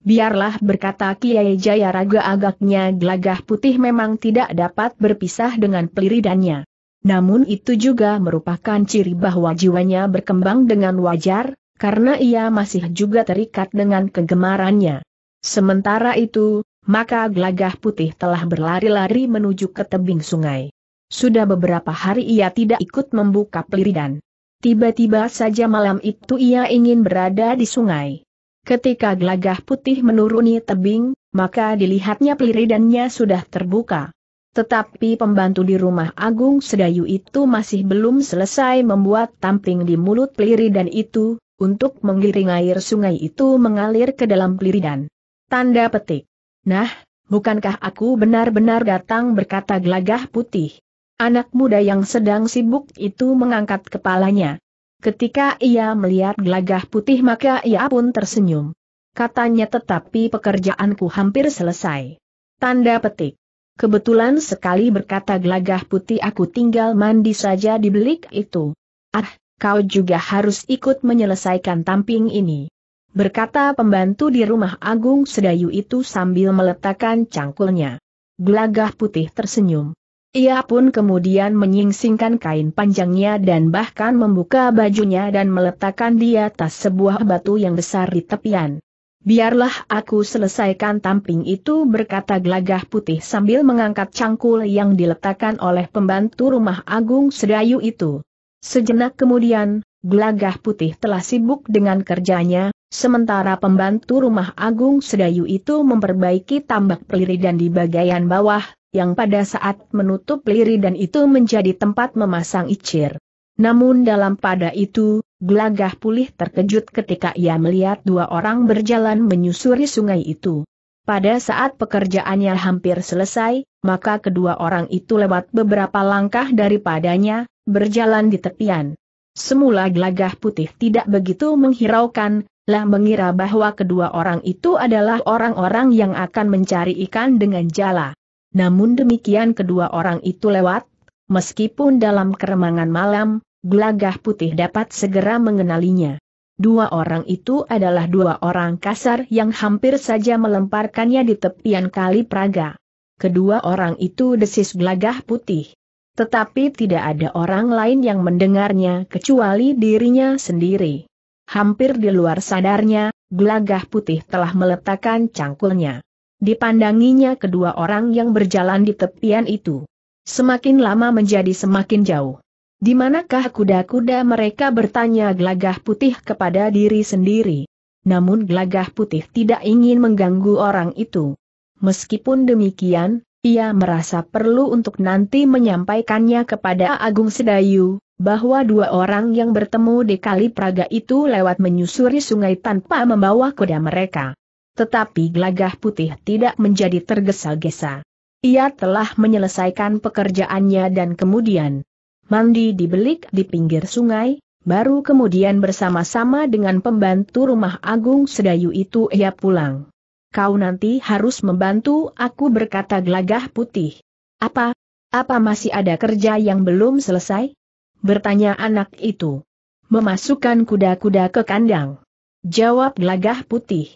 Biarlah berkata Kiai Jayaraga agaknya gelagah putih memang tidak dapat berpisah dengan peliridannya. Namun itu juga merupakan ciri bahwa jiwanya berkembang dengan wajar, karena ia masih juga terikat dengan kegemarannya. Sementara itu, maka gelagah putih telah berlari-lari menuju ke tebing sungai. Sudah beberapa hari ia tidak ikut membuka peliridan. Tiba-tiba saja malam itu ia ingin berada di sungai. Ketika gelagah putih menuruni tebing, maka dilihatnya peliridannya sudah terbuka. Tetapi pembantu di rumah Agung Sedayu itu masih belum selesai membuat tamping di mulut peliridan itu, untuk menggiring air sungai itu mengalir ke dalam peliridan. Tanda petik. Nah, bukankah aku benar-benar datang berkata gelagah putih? Anak muda yang sedang sibuk itu mengangkat kepalanya. Ketika ia melihat gelagah putih maka ia pun tersenyum. Katanya tetapi pekerjaanku hampir selesai. Tanda petik. Kebetulan sekali berkata gelagah putih aku tinggal mandi saja di belik itu. Ah, kau juga harus ikut menyelesaikan tamping ini berkata pembantu di rumah Agung Sedayu itu sambil meletakkan cangkulnya. Gelagah putih tersenyum. Ia pun kemudian menyingsingkan kain panjangnya dan bahkan membuka bajunya dan meletakkan di atas sebuah batu yang besar di tepian. Biarlah aku selesaikan tamping itu berkata Glagah putih sambil mengangkat cangkul yang diletakkan oleh pembantu rumah agung sedayu itu. Sejenak kemudian, Glagah putih telah sibuk dengan kerjanya, sementara pembantu rumah agung sedayu itu memperbaiki tambak peliri dan di bagian bawah, yang pada saat menutup liri dan itu menjadi tempat memasang icir. Namun dalam pada itu, gelagah pulih terkejut ketika ia melihat dua orang berjalan menyusuri sungai itu. Pada saat pekerjaannya hampir selesai, maka kedua orang itu lewat beberapa langkah daripadanya, berjalan di tepian. Semula gelagah putih tidak begitu menghiraukan, lah mengira bahwa kedua orang itu adalah orang-orang yang akan mencari ikan dengan jala namun demikian kedua orang itu lewat, meskipun dalam keremangan malam, gelagah putih dapat segera mengenalinya. Dua orang itu adalah dua orang kasar yang hampir saja melemparkannya di tepian kali Praga. Kedua orang itu desis gelagah putih. Tetapi tidak ada orang lain yang mendengarnya kecuali dirinya sendiri. Hampir di luar sadarnya, gelagah putih telah meletakkan cangkulnya dipandanginya kedua orang yang berjalan di tepian itu. Semakin lama menjadi semakin jauh. Di manakah kuda-kuda mereka bertanya gelagah putih kepada diri sendiri. Namun gelagah putih tidak ingin mengganggu orang itu. Meskipun demikian, ia merasa perlu untuk nanti menyampaikannya kepada Agung Sedayu, bahwa dua orang yang bertemu di Kali Praga itu lewat menyusuri sungai tanpa membawa kuda mereka tetapi gelagah putih tidak menjadi tergesa-gesa. Ia telah menyelesaikan pekerjaannya dan kemudian mandi di belik di pinggir sungai, baru kemudian bersama-sama dengan pembantu rumah agung sedayu itu ia pulang. Kau nanti harus membantu aku berkata gelagah putih. Apa? Apa masih ada kerja yang belum selesai? Bertanya anak itu. Memasukkan kuda-kuda ke kandang. Jawab gelagah putih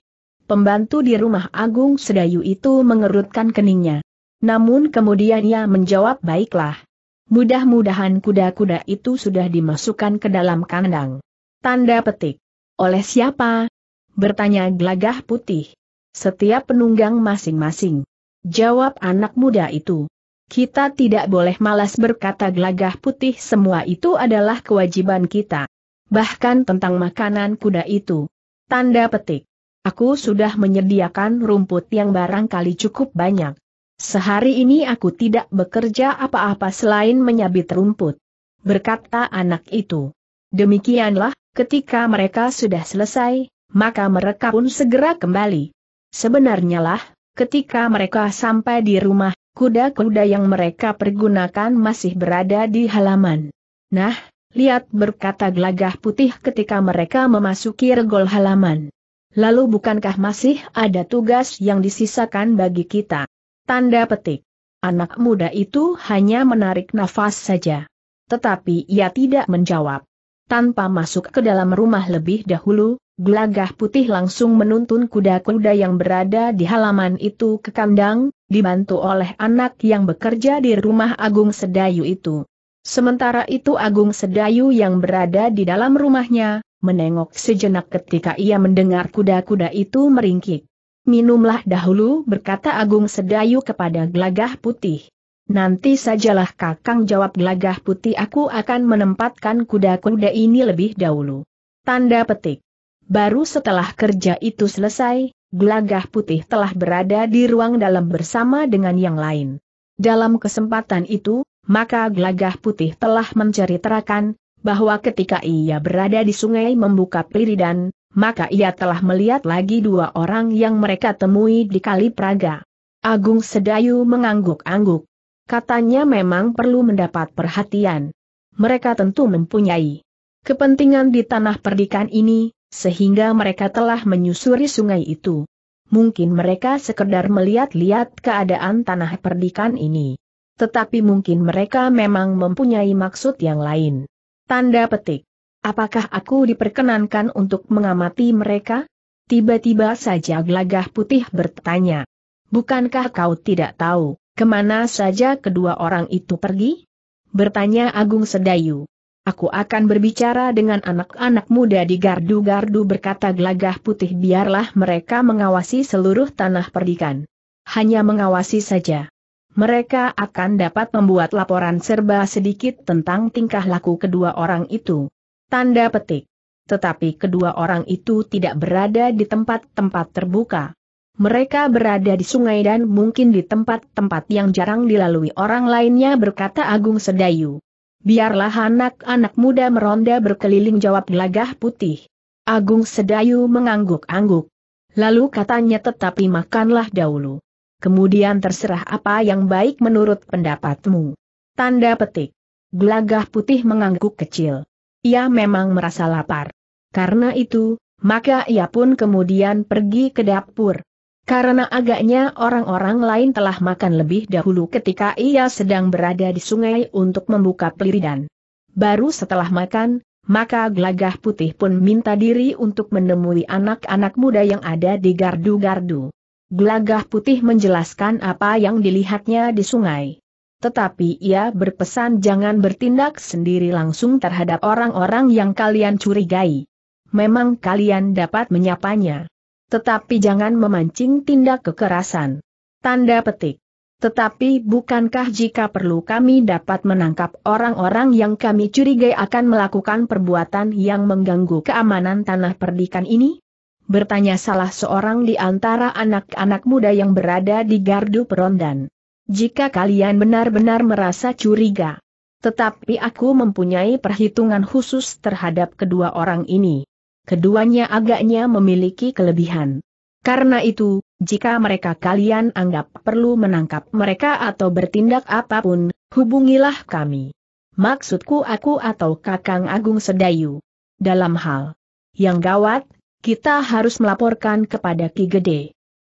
pembantu di rumah Agung Sedayu itu mengerutkan keningnya. Namun kemudian ia menjawab baiklah. Mudah-mudahan kuda-kuda itu sudah dimasukkan ke dalam kandang. Tanda petik. Oleh siapa? Bertanya gelagah putih. Setiap penunggang masing-masing. Jawab anak muda itu. Kita tidak boleh malas berkata gelagah putih semua itu adalah kewajiban kita. Bahkan tentang makanan kuda itu. Tanda petik. Aku sudah menyediakan rumput yang barangkali cukup banyak. Sehari ini aku tidak bekerja apa-apa selain menyabit rumput. Berkata anak itu. Demikianlah, ketika mereka sudah selesai, maka mereka pun segera kembali. Sebenarnya lah, ketika mereka sampai di rumah, kuda-kuda yang mereka pergunakan masih berada di halaman. Nah, lihat berkata gelagah putih ketika mereka memasuki regol halaman. Lalu bukankah masih ada tugas yang disisakan bagi kita? Tanda petik. Anak muda itu hanya menarik nafas saja. Tetapi ia tidak menjawab. Tanpa masuk ke dalam rumah lebih dahulu, gelagah putih langsung menuntun kuda-kuda yang berada di halaman itu ke kandang, dibantu oleh anak yang bekerja di rumah Agung Sedayu itu. Sementara itu Agung Sedayu yang berada di dalam rumahnya, menengok sejenak ketika ia mendengar kuda-kuda itu meringkik. Minumlah dahulu berkata Agung Sedayu kepada Glagah putih. Nanti sajalah kakang jawab Glagah putih aku akan menempatkan kuda-kuda ini lebih dahulu. Tanda petik. Baru setelah kerja itu selesai, Glagah putih telah berada di ruang dalam bersama dengan yang lain. Dalam kesempatan itu, maka Glagah putih telah menceritakan, bahwa ketika ia berada di sungai membuka piridan, maka ia telah melihat lagi dua orang yang mereka temui di Kali Praga. Agung Sedayu mengangguk-angguk. Katanya memang perlu mendapat perhatian. Mereka tentu mempunyai kepentingan di tanah perdikan ini, sehingga mereka telah menyusuri sungai itu. Mungkin mereka sekedar melihat-lihat keadaan tanah perdikan ini. Tetapi mungkin mereka memang mempunyai maksud yang lain. Tanda petik. Apakah aku diperkenankan untuk mengamati mereka? Tiba-tiba saja Glagah putih bertanya. Bukankah kau tidak tahu, kemana saja kedua orang itu pergi? Bertanya Agung Sedayu. Aku akan berbicara dengan anak-anak muda di gardu-gardu berkata Glagah putih biarlah mereka mengawasi seluruh tanah perdikan. Hanya mengawasi saja mereka akan dapat membuat laporan serba sedikit tentang tingkah laku kedua orang itu. Tanda petik. Tetapi kedua orang itu tidak berada di tempat-tempat terbuka. Mereka berada di sungai dan mungkin di tempat-tempat yang jarang dilalui orang lainnya berkata Agung Sedayu. Biarlah anak-anak muda meronda berkeliling jawab gelagah putih. Agung Sedayu mengangguk-angguk. Lalu katanya tetapi makanlah dahulu kemudian terserah apa yang baik menurut pendapatmu. Tanda petik. Gelagah putih mengangguk kecil. Ia memang merasa lapar. Karena itu, maka ia pun kemudian pergi ke dapur. Karena agaknya orang-orang lain telah makan lebih dahulu ketika ia sedang berada di sungai untuk membuka peliridan. Baru setelah makan, maka gelagah putih pun minta diri untuk menemui anak-anak muda yang ada di gardu-gardu. Gelagah putih menjelaskan apa yang dilihatnya di sungai. Tetapi ia berpesan jangan bertindak sendiri langsung terhadap orang-orang yang kalian curigai. Memang kalian dapat menyapanya. Tetapi jangan memancing tindak kekerasan. Tanda petik. Tetapi bukankah jika perlu kami dapat menangkap orang-orang yang kami curigai akan melakukan perbuatan yang mengganggu keamanan tanah perdikan ini? bertanya salah seorang di antara anak-anak muda yang berada di gardu perondan. Jika kalian benar-benar merasa curiga, tetapi aku mempunyai perhitungan khusus terhadap kedua orang ini. Keduanya agaknya memiliki kelebihan. Karena itu, jika mereka kalian anggap perlu menangkap mereka atau bertindak apapun, hubungilah kami. Maksudku aku atau Kakang Agung Sedayu. Dalam hal yang gawat, kita harus melaporkan kepada Ki Gede.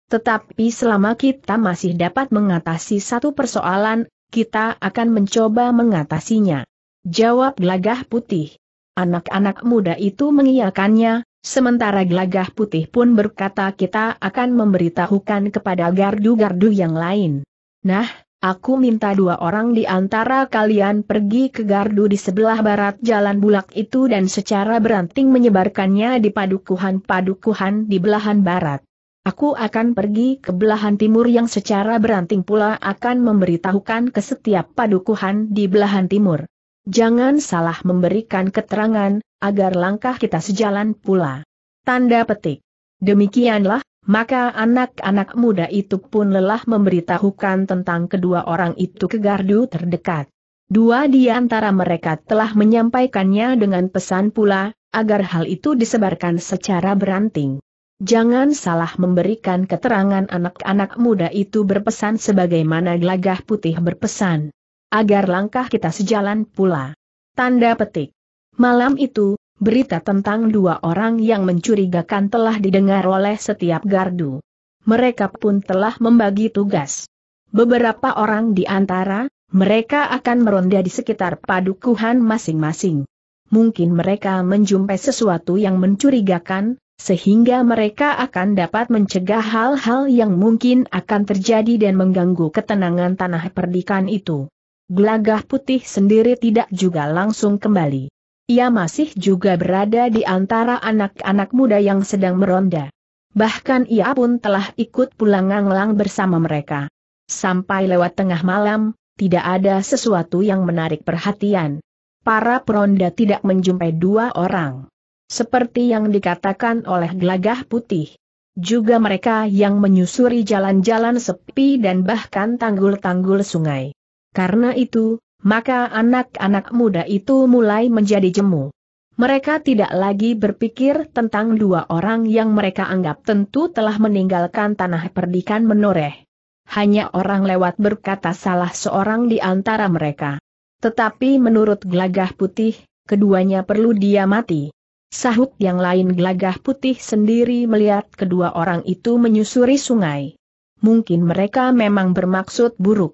Tetapi selama kita masih dapat mengatasi satu persoalan, kita akan mencoba mengatasinya. Jawab gelagah putih. Anak-anak muda itu mengiyakannya, sementara gelagah putih pun berkata kita akan memberitahukan kepada gardu-gardu yang lain. Nah, Aku minta dua orang di antara kalian pergi ke gardu di sebelah barat jalan bulak itu dan secara beranting menyebarkannya di padukuhan-padukuhan di belahan barat. Aku akan pergi ke belahan timur yang secara beranting pula akan memberitahukan ke setiap padukuhan di belahan timur. Jangan salah memberikan keterangan, agar langkah kita sejalan pula. Tanda petik. Demikianlah, maka anak-anak muda itu pun lelah memberitahukan tentang kedua orang itu ke gardu terdekat. Dua di antara mereka telah menyampaikannya dengan pesan pula, agar hal itu disebarkan secara beranting. Jangan salah memberikan keterangan anak-anak muda itu berpesan sebagaimana gelagah putih berpesan. Agar langkah kita sejalan pula. Tanda petik. Malam itu, berita tentang dua orang yang mencurigakan telah didengar oleh setiap gardu. Mereka pun telah membagi tugas. Beberapa orang di antara mereka akan meronda di sekitar padukuhan masing-masing. Mungkin mereka menjumpai sesuatu yang mencurigakan, sehingga mereka akan dapat mencegah hal-hal yang mungkin akan terjadi dan mengganggu ketenangan tanah perdikan itu. Gelagah putih sendiri tidak juga langsung kembali. Ia masih juga berada di antara anak-anak muda yang sedang meronda. Bahkan ia pun telah ikut pulang nganglang bersama mereka. Sampai lewat tengah malam, tidak ada sesuatu yang menarik perhatian. Para peronda tidak menjumpai dua orang. Seperti yang dikatakan oleh gelagah putih. Juga mereka yang menyusuri jalan-jalan sepi dan bahkan tanggul-tanggul sungai. Karena itu, maka anak-anak muda itu mulai menjadi jemu. Mereka tidak lagi berpikir tentang dua orang yang mereka anggap tentu telah meninggalkan tanah perdikan menoreh. Hanya orang lewat berkata salah seorang di antara mereka. Tetapi menurut Glagah putih, keduanya perlu dia mati. Sahut yang lain Glagah putih sendiri melihat kedua orang itu menyusuri sungai. Mungkin mereka memang bermaksud buruk.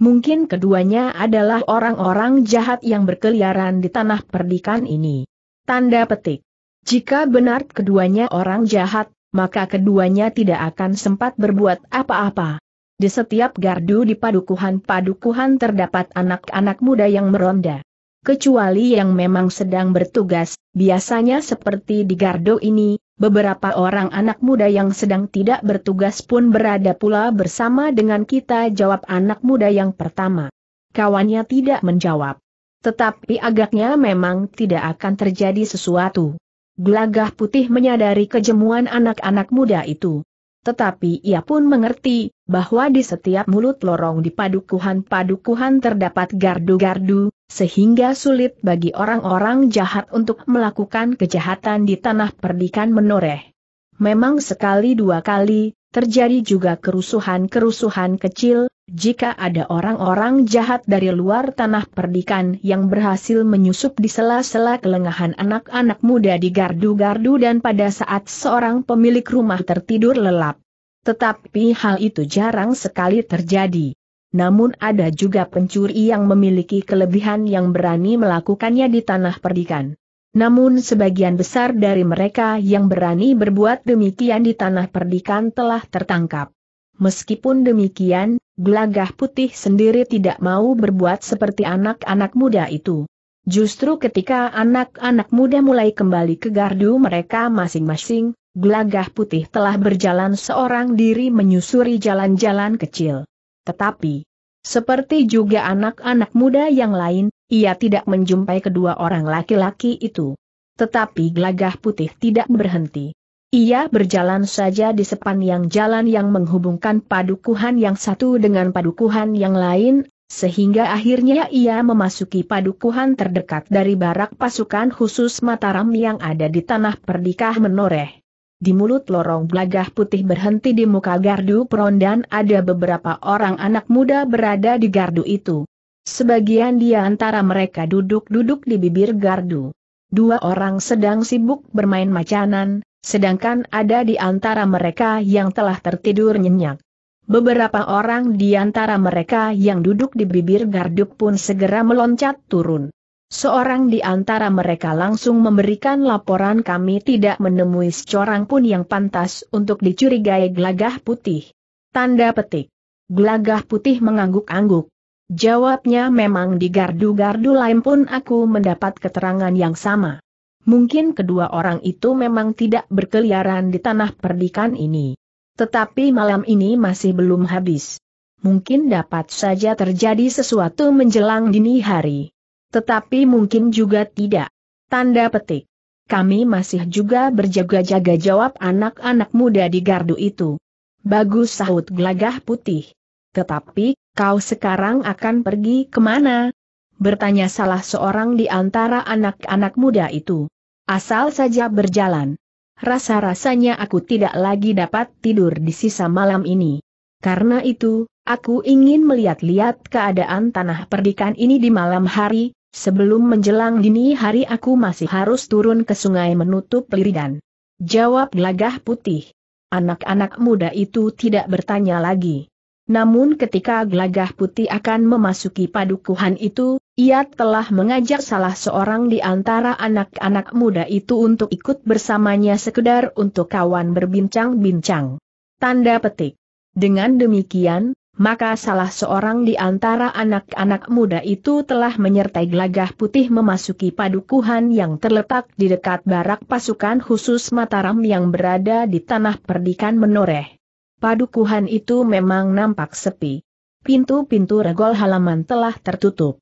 Mungkin keduanya adalah orang-orang jahat yang berkeliaran di tanah perdikan ini. Tanda petik. Jika benar keduanya orang jahat, maka keduanya tidak akan sempat berbuat apa-apa. Di setiap gardu di padukuhan-padukuhan terdapat anak-anak muda yang meronda kecuali yang memang sedang bertugas, biasanya seperti di Gardo ini, beberapa orang anak muda yang sedang tidak bertugas pun berada pula bersama dengan kita jawab anak muda yang pertama. Kawannya tidak menjawab. Tetapi agaknya memang tidak akan terjadi sesuatu. Gelagah putih menyadari kejemuan anak-anak muda itu. Tetapi ia pun mengerti, bahwa di setiap mulut lorong di padukuhan-padukuhan terdapat gardu-gardu, sehingga sulit bagi orang-orang jahat untuk melakukan kejahatan di tanah perdikan menoreh. Memang sekali dua kali, terjadi juga kerusuhan-kerusuhan kecil, jika ada orang-orang jahat dari luar tanah perdikan yang berhasil menyusup di sela-sela kelengahan anak-anak muda di gardu-gardu dan pada saat seorang pemilik rumah tertidur lelap. Tetapi hal itu jarang sekali terjadi namun ada juga pencuri yang memiliki kelebihan yang berani melakukannya di tanah perdikan. Namun sebagian besar dari mereka yang berani berbuat demikian di tanah perdikan telah tertangkap. Meskipun demikian, gelagah putih sendiri tidak mau berbuat seperti anak-anak muda itu. Justru ketika anak-anak muda mulai kembali ke gardu mereka masing-masing, gelagah putih telah berjalan seorang diri menyusuri jalan-jalan kecil. Tetapi, seperti juga anak-anak muda yang lain, ia tidak menjumpai kedua orang laki-laki itu. Tetapi gelagah putih tidak berhenti. Ia berjalan saja di sepanjang jalan yang menghubungkan padukuhan yang satu dengan padukuhan yang lain, sehingga akhirnya ia memasuki padukuhan terdekat dari barak pasukan khusus Mataram yang ada di tanah perdikah menoreh. Di mulut lorong gelagah putih berhenti di muka gardu peron dan ada beberapa orang anak muda berada di gardu itu. Sebagian di antara mereka duduk-duduk di bibir gardu. Dua orang sedang sibuk bermain macanan, sedangkan ada di antara mereka yang telah tertidur nyenyak. Beberapa orang di antara mereka yang duduk di bibir gardu pun segera meloncat turun. Seorang di antara mereka langsung memberikan laporan kami tidak menemui seorang pun yang pantas untuk dicurigai gelagah putih. Tanda petik. Gelagah putih mengangguk-angguk. Jawabnya memang di gardu-gardu lain pun aku mendapat keterangan yang sama. Mungkin kedua orang itu memang tidak berkeliaran di tanah perdikan ini. Tetapi malam ini masih belum habis. Mungkin dapat saja terjadi sesuatu menjelang dini hari. Tetapi mungkin juga tidak. Tanda petik. Kami masih juga berjaga-jaga jawab anak-anak muda di gardu itu. Bagus sahut gelagah putih. Tetapi, kau sekarang akan pergi kemana? Bertanya salah seorang di antara anak-anak muda itu. Asal saja berjalan. Rasa-rasanya aku tidak lagi dapat tidur di sisa malam ini. Karena itu, aku ingin melihat-lihat keadaan tanah perdikan ini di malam hari, Sebelum menjelang dini hari aku masih harus turun ke sungai menutup liridan. Jawab gelagah putih. Anak-anak muda itu tidak bertanya lagi. Namun ketika gelagah putih akan memasuki padukuhan itu, ia telah mengajak salah seorang di antara anak-anak muda itu untuk ikut bersamanya sekedar untuk kawan berbincang-bincang. Tanda petik. Dengan demikian, maka salah seorang di antara anak-anak muda itu telah menyertai gelagah putih memasuki padukuhan yang terletak di dekat barak pasukan khusus Mataram yang berada di tanah perdikan menoreh. Padukuhan itu memang nampak sepi. Pintu-pintu regol halaman telah tertutup.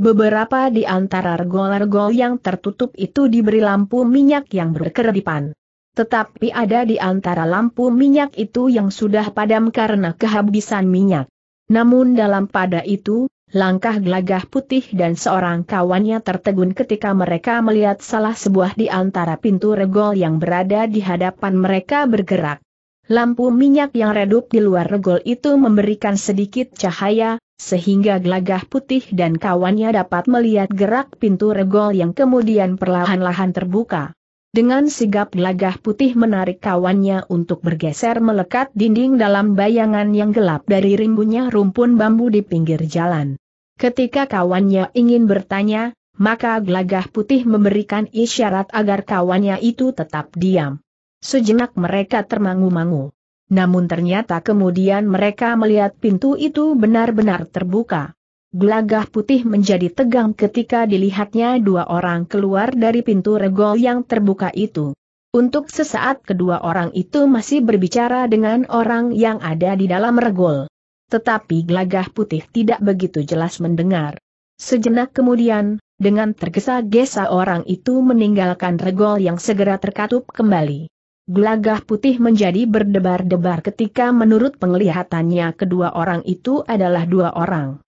Beberapa di antara regol-regol yang tertutup itu diberi lampu minyak yang berkedipan. Tetapi ada di antara lampu minyak itu yang sudah padam karena kehabisan minyak. Namun dalam pada itu, langkah gelagah putih dan seorang kawannya tertegun ketika mereka melihat salah sebuah di antara pintu regol yang berada di hadapan mereka bergerak. Lampu minyak yang redup di luar regol itu memberikan sedikit cahaya, sehingga gelagah putih dan kawannya dapat melihat gerak pintu regol yang kemudian perlahan-lahan terbuka. Dengan sigap gelagah putih menarik kawannya untuk bergeser melekat dinding dalam bayangan yang gelap dari rimbunnya rumpun bambu di pinggir jalan. Ketika kawannya ingin bertanya, maka gelagah putih memberikan isyarat agar kawannya itu tetap diam. Sejenak mereka termangu-mangu. Namun ternyata kemudian mereka melihat pintu itu benar-benar terbuka. Gelagah putih menjadi tegang ketika dilihatnya dua orang keluar dari pintu regol yang terbuka itu. Untuk sesaat kedua orang itu masih berbicara dengan orang yang ada di dalam regol. Tetapi gelagah putih tidak begitu jelas mendengar. Sejenak kemudian, dengan tergesa-gesa orang itu meninggalkan regol yang segera terkatup kembali. Gelagah putih menjadi berdebar-debar ketika menurut penglihatannya kedua orang itu adalah dua orang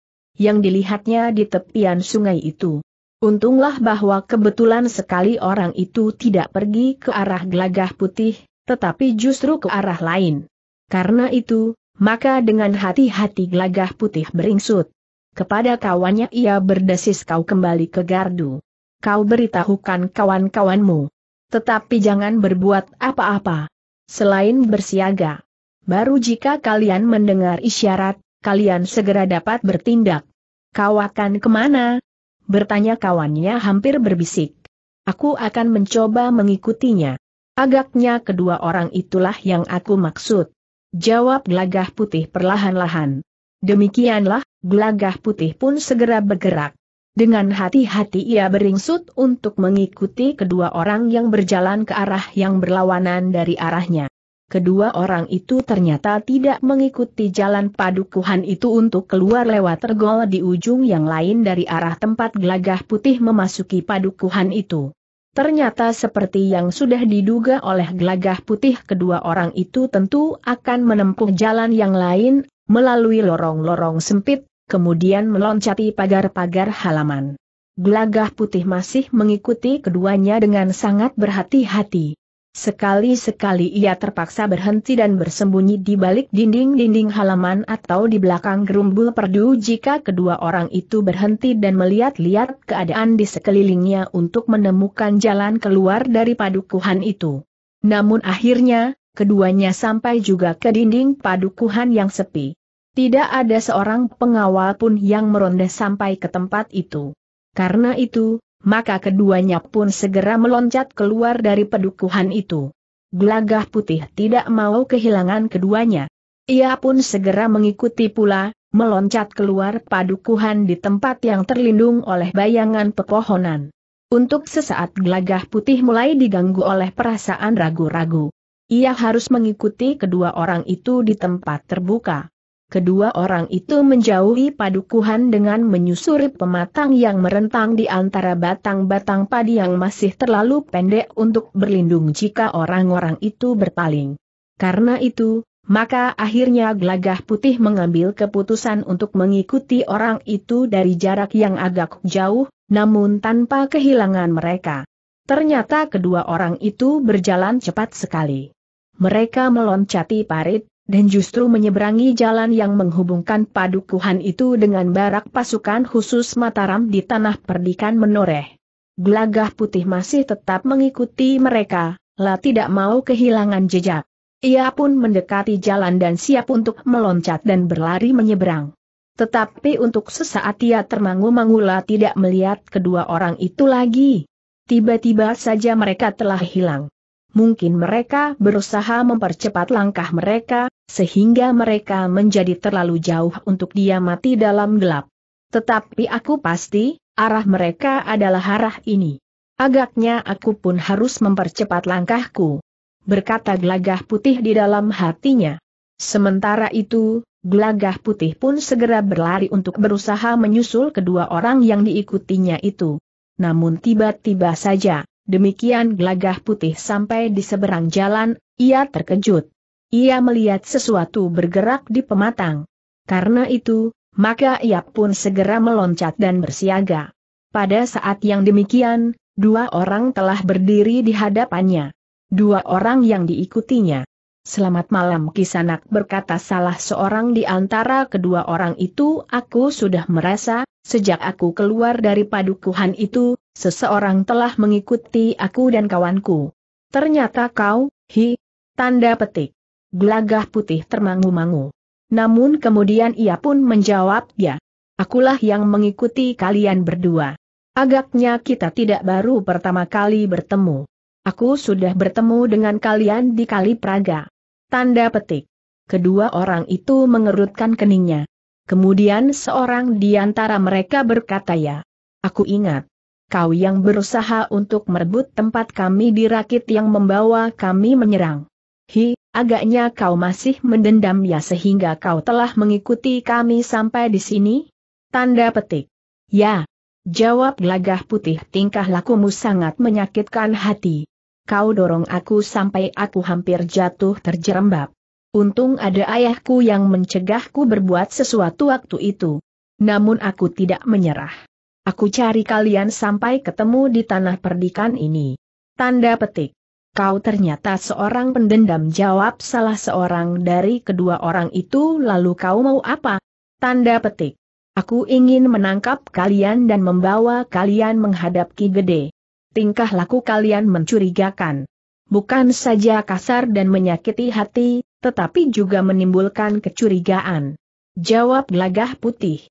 yang dilihatnya di tepian sungai itu. Untunglah bahwa kebetulan sekali orang itu tidak pergi ke arah gelagah putih, tetapi justru ke arah lain. Karena itu, maka dengan hati-hati gelagah putih beringsut. Kepada kawannya ia berdesis kau kembali ke gardu. Kau beritahukan kawan-kawanmu. Tetapi jangan berbuat apa-apa. Selain bersiaga. Baru jika kalian mendengar isyarat, kalian segera dapat bertindak. Kau akan kemana? Bertanya kawannya hampir berbisik. Aku akan mencoba mengikutinya. Agaknya kedua orang itulah yang aku maksud. Jawab gelagah putih perlahan-lahan. Demikianlah, gelagah putih pun segera bergerak. Dengan hati-hati ia beringsut untuk mengikuti kedua orang yang berjalan ke arah yang berlawanan dari arahnya kedua orang itu ternyata tidak mengikuti jalan padukuhan itu untuk keluar lewat tergol di ujung yang lain dari arah tempat gelagah putih memasuki padukuhan itu. Ternyata seperti yang sudah diduga oleh gelagah putih kedua orang itu tentu akan menempuh jalan yang lain, melalui lorong-lorong sempit, kemudian meloncati pagar-pagar halaman. Gelagah putih masih mengikuti keduanya dengan sangat berhati-hati. Sekali-sekali ia terpaksa berhenti dan bersembunyi di balik dinding-dinding halaman atau di belakang gerumbul perdu jika kedua orang itu berhenti dan melihat-lihat keadaan di sekelilingnya untuk menemukan jalan keluar dari padukuhan itu. Namun akhirnya, keduanya sampai juga ke dinding padukuhan yang sepi. Tidak ada seorang pengawal pun yang meronda sampai ke tempat itu. Karena itu, maka keduanya pun segera meloncat keluar dari pedukuhan itu. Gelagah putih tidak mau kehilangan keduanya. Ia pun segera mengikuti pula, meloncat keluar padukuhan di tempat yang terlindung oleh bayangan pepohonan. Untuk sesaat gelagah putih mulai diganggu oleh perasaan ragu-ragu. Ia harus mengikuti kedua orang itu di tempat terbuka. Kedua orang itu menjauhi padukuhan dengan menyusuri pematang yang merentang di antara batang-batang padi yang masih terlalu pendek untuk berlindung jika orang-orang itu berpaling. Karena itu, maka akhirnya gelagah putih mengambil keputusan untuk mengikuti orang itu dari jarak yang agak jauh, namun tanpa kehilangan mereka. Ternyata kedua orang itu berjalan cepat sekali. Mereka meloncati parit, dan justru menyeberangi jalan yang menghubungkan padukuhan itu dengan barak pasukan khusus Mataram di tanah perdikan menoreh. Gelagah putih masih tetap mengikuti mereka, lah tidak mau kehilangan jejak. Ia pun mendekati jalan dan siap untuk meloncat dan berlari menyeberang. Tetapi untuk sesaat ia termangu-mangula tidak melihat kedua orang itu lagi. Tiba-tiba saja mereka telah hilang mungkin mereka berusaha mempercepat langkah mereka, sehingga mereka menjadi terlalu jauh untuk dia mati dalam gelap. Tetapi aku pasti, arah mereka adalah arah ini. Agaknya aku pun harus mempercepat langkahku. Berkata Glagah putih di dalam hatinya. Sementara itu, Glagah putih pun segera berlari untuk berusaha menyusul kedua orang yang diikutinya itu. Namun tiba-tiba saja, Demikian gelagah putih sampai di seberang jalan, ia terkejut. Ia melihat sesuatu bergerak di pematang. Karena itu, maka ia pun segera meloncat dan bersiaga. Pada saat yang demikian, dua orang telah berdiri di hadapannya. Dua orang yang diikutinya. Selamat malam Kisanak berkata salah seorang di antara kedua orang itu aku sudah merasa, sejak aku keluar dari padukuhan itu, Seseorang telah mengikuti aku dan kawanku. Ternyata kau, hi, tanda petik. Gelagah putih termangu-mangu. Namun kemudian ia pun menjawab ya. Akulah yang mengikuti kalian berdua. Agaknya kita tidak baru pertama kali bertemu. Aku sudah bertemu dengan kalian di Kali Praga. Tanda petik. Kedua orang itu mengerutkan keningnya. Kemudian seorang di antara mereka berkata ya. Aku ingat kau yang berusaha untuk merebut tempat kami di rakit yang membawa kami menyerang. Hi, agaknya kau masih mendendam ya sehingga kau telah mengikuti kami sampai di sini? Tanda petik. Ya. Jawab gelagah putih tingkah lakumu sangat menyakitkan hati. Kau dorong aku sampai aku hampir jatuh terjerembab. Untung ada ayahku yang mencegahku berbuat sesuatu waktu itu. Namun aku tidak menyerah. Aku cari kalian sampai ketemu di tanah perdikan ini. Tanda petik. Kau ternyata seorang pendendam jawab salah seorang dari kedua orang itu lalu kau mau apa? Tanda petik. Aku ingin menangkap kalian dan membawa kalian menghadap Ki Gede. Tingkah laku kalian mencurigakan. Bukan saja kasar dan menyakiti hati, tetapi juga menimbulkan kecurigaan. Jawab gelagah putih.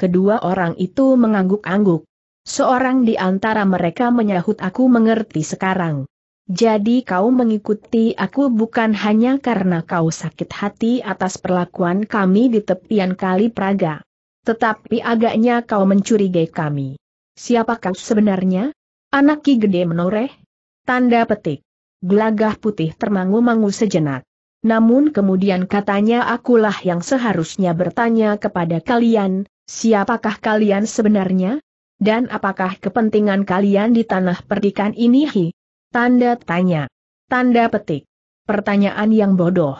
Kedua orang itu mengangguk-angguk. Seorang di antara mereka menyahut aku mengerti sekarang. Jadi kau mengikuti aku bukan hanya karena kau sakit hati atas perlakuan kami di tepian kali Praga. Tetapi agaknya kau mencurigai kami. Siapa kau sebenarnya? Anak Ki Gede menoreh? Tanda petik. Gelagah putih termangu-mangu sejenak. Namun kemudian katanya akulah yang seharusnya bertanya kepada kalian, Siapakah kalian sebenarnya? Dan apakah kepentingan kalian di tanah perdikan ini hi? Tanda tanya. Tanda petik. Pertanyaan yang bodoh.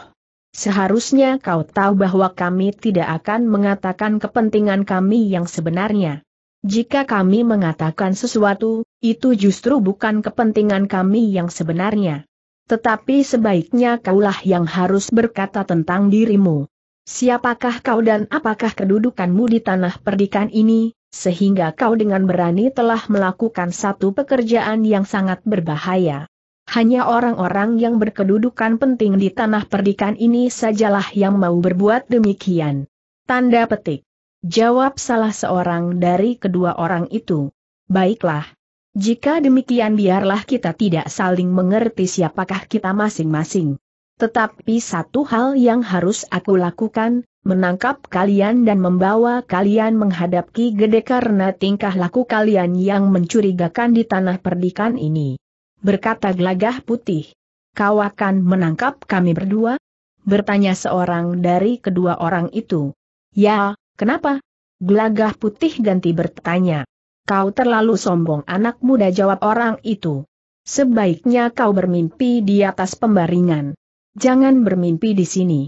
Seharusnya kau tahu bahwa kami tidak akan mengatakan kepentingan kami yang sebenarnya. Jika kami mengatakan sesuatu, itu justru bukan kepentingan kami yang sebenarnya. Tetapi sebaiknya kaulah yang harus berkata tentang dirimu. Siapakah kau dan apakah kedudukanmu di tanah perdikan ini, sehingga kau dengan berani telah melakukan satu pekerjaan yang sangat berbahaya. Hanya orang-orang yang berkedudukan penting di tanah perdikan ini sajalah yang mau berbuat demikian. Tanda petik. Jawab salah seorang dari kedua orang itu. Baiklah. Jika demikian biarlah kita tidak saling mengerti siapakah kita masing-masing. Tetapi satu hal yang harus aku lakukan, menangkap kalian dan membawa kalian menghadap Ki Gede karena tingkah laku kalian yang mencurigakan di tanah perdikan ini. Berkata gelagah putih. Kau akan menangkap kami berdua? Bertanya seorang dari kedua orang itu. Ya, kenapa? Gelagah putih ganti bertanya. Kau terlalu sombong anak muda jawab orang itu. Sebaiknya kau bermimpi di atas pembaringan. Jangan bermimpi di sini.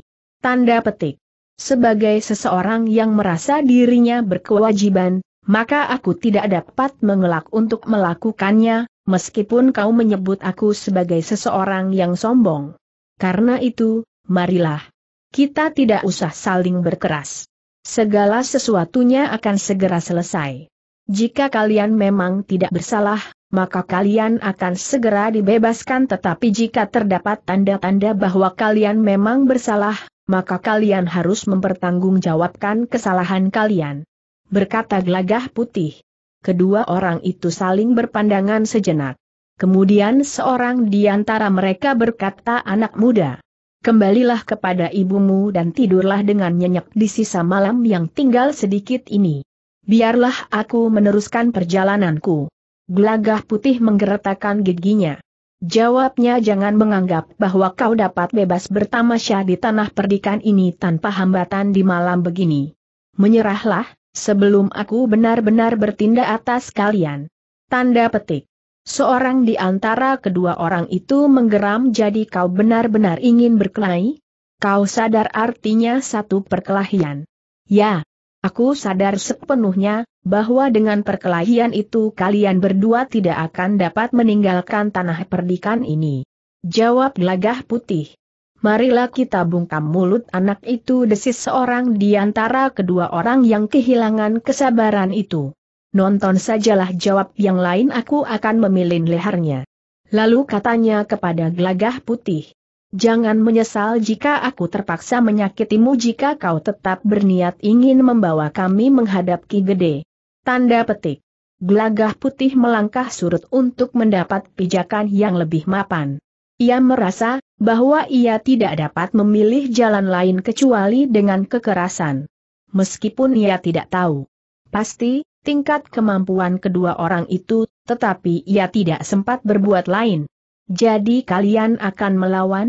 Tanda petik. Sebagai seseorang yang merasa dirinya berkewajiban, maka aku tidak dapat mengelak untuk melakukannya, meskipun kau menyebut aku sebagai seseorang yang sombong. Karena itu, marilah. Kita tidak usah saling berkeras. Segala sesuatunya akan segera selesai. Jika kalian memang tidak bersalah, maka kalian akan segera dibebaskan tetapi jika terdapat tanda-tanda bahwa kalian memang bersalah, maka kalian harus mempertanggungjawabkan kesalahan kalian. Berkata gelagah putih. Kedua orang itu saling berpandangan sejenak. Kemudian seorang di antara mereka berkata anak muda. Kembalilah kepada ibumu dan tidurlah dengan nyenyak di sisa malam yang tinggal sedikit ini. Biarlah aku meneruskan perjalananku. Gelagah putih menggeretakkan giginya. Jawabnya jangan menganggap bahwa kau dapat bebas bertamasya di tanah perdikan ini tanpa hambatan di malam begini. Menyerahlah, sebelum aku benar-benar bertindak atas kalian. Tanda petik. Seorang di antara kedua orang itu menggeram jadi kau benar-benar ingin berkelahi? Kau sadar artinya satu perkelahian. Ya, Aku sadar sepenuhnya, bahwa dengan perkelahian itu kalian berdua tidak akan dapat meninggalkan tanah perdikan ini. Jawab gelagah putih. Marilah kita bungkam mulut anak itu desis seorang di antara kedua orang yang kehilangan kesabaran itu. Nonton sajalah jawab yang lain aku akan memilin lehernya. Lalu katanya kepada gelagah putih jangan menyesal jika aku terpaksa menyakitimu jika kau tetap berniat ingin membawa kami menghadap Ki Gede. Tanda petik. Gelagah putih melangkah surut untuk mendapat pijakan yang lebih mapan. Ia merasa bahwa ia tidak dapat memilih jalan lain kecuali dengan kekerasan. Meskipun ia tidak tahu pasti tingkat kemampuan kedua orang itu, tetapi ia tidak sempat berbuat lain. Jadi kalian akan melawan?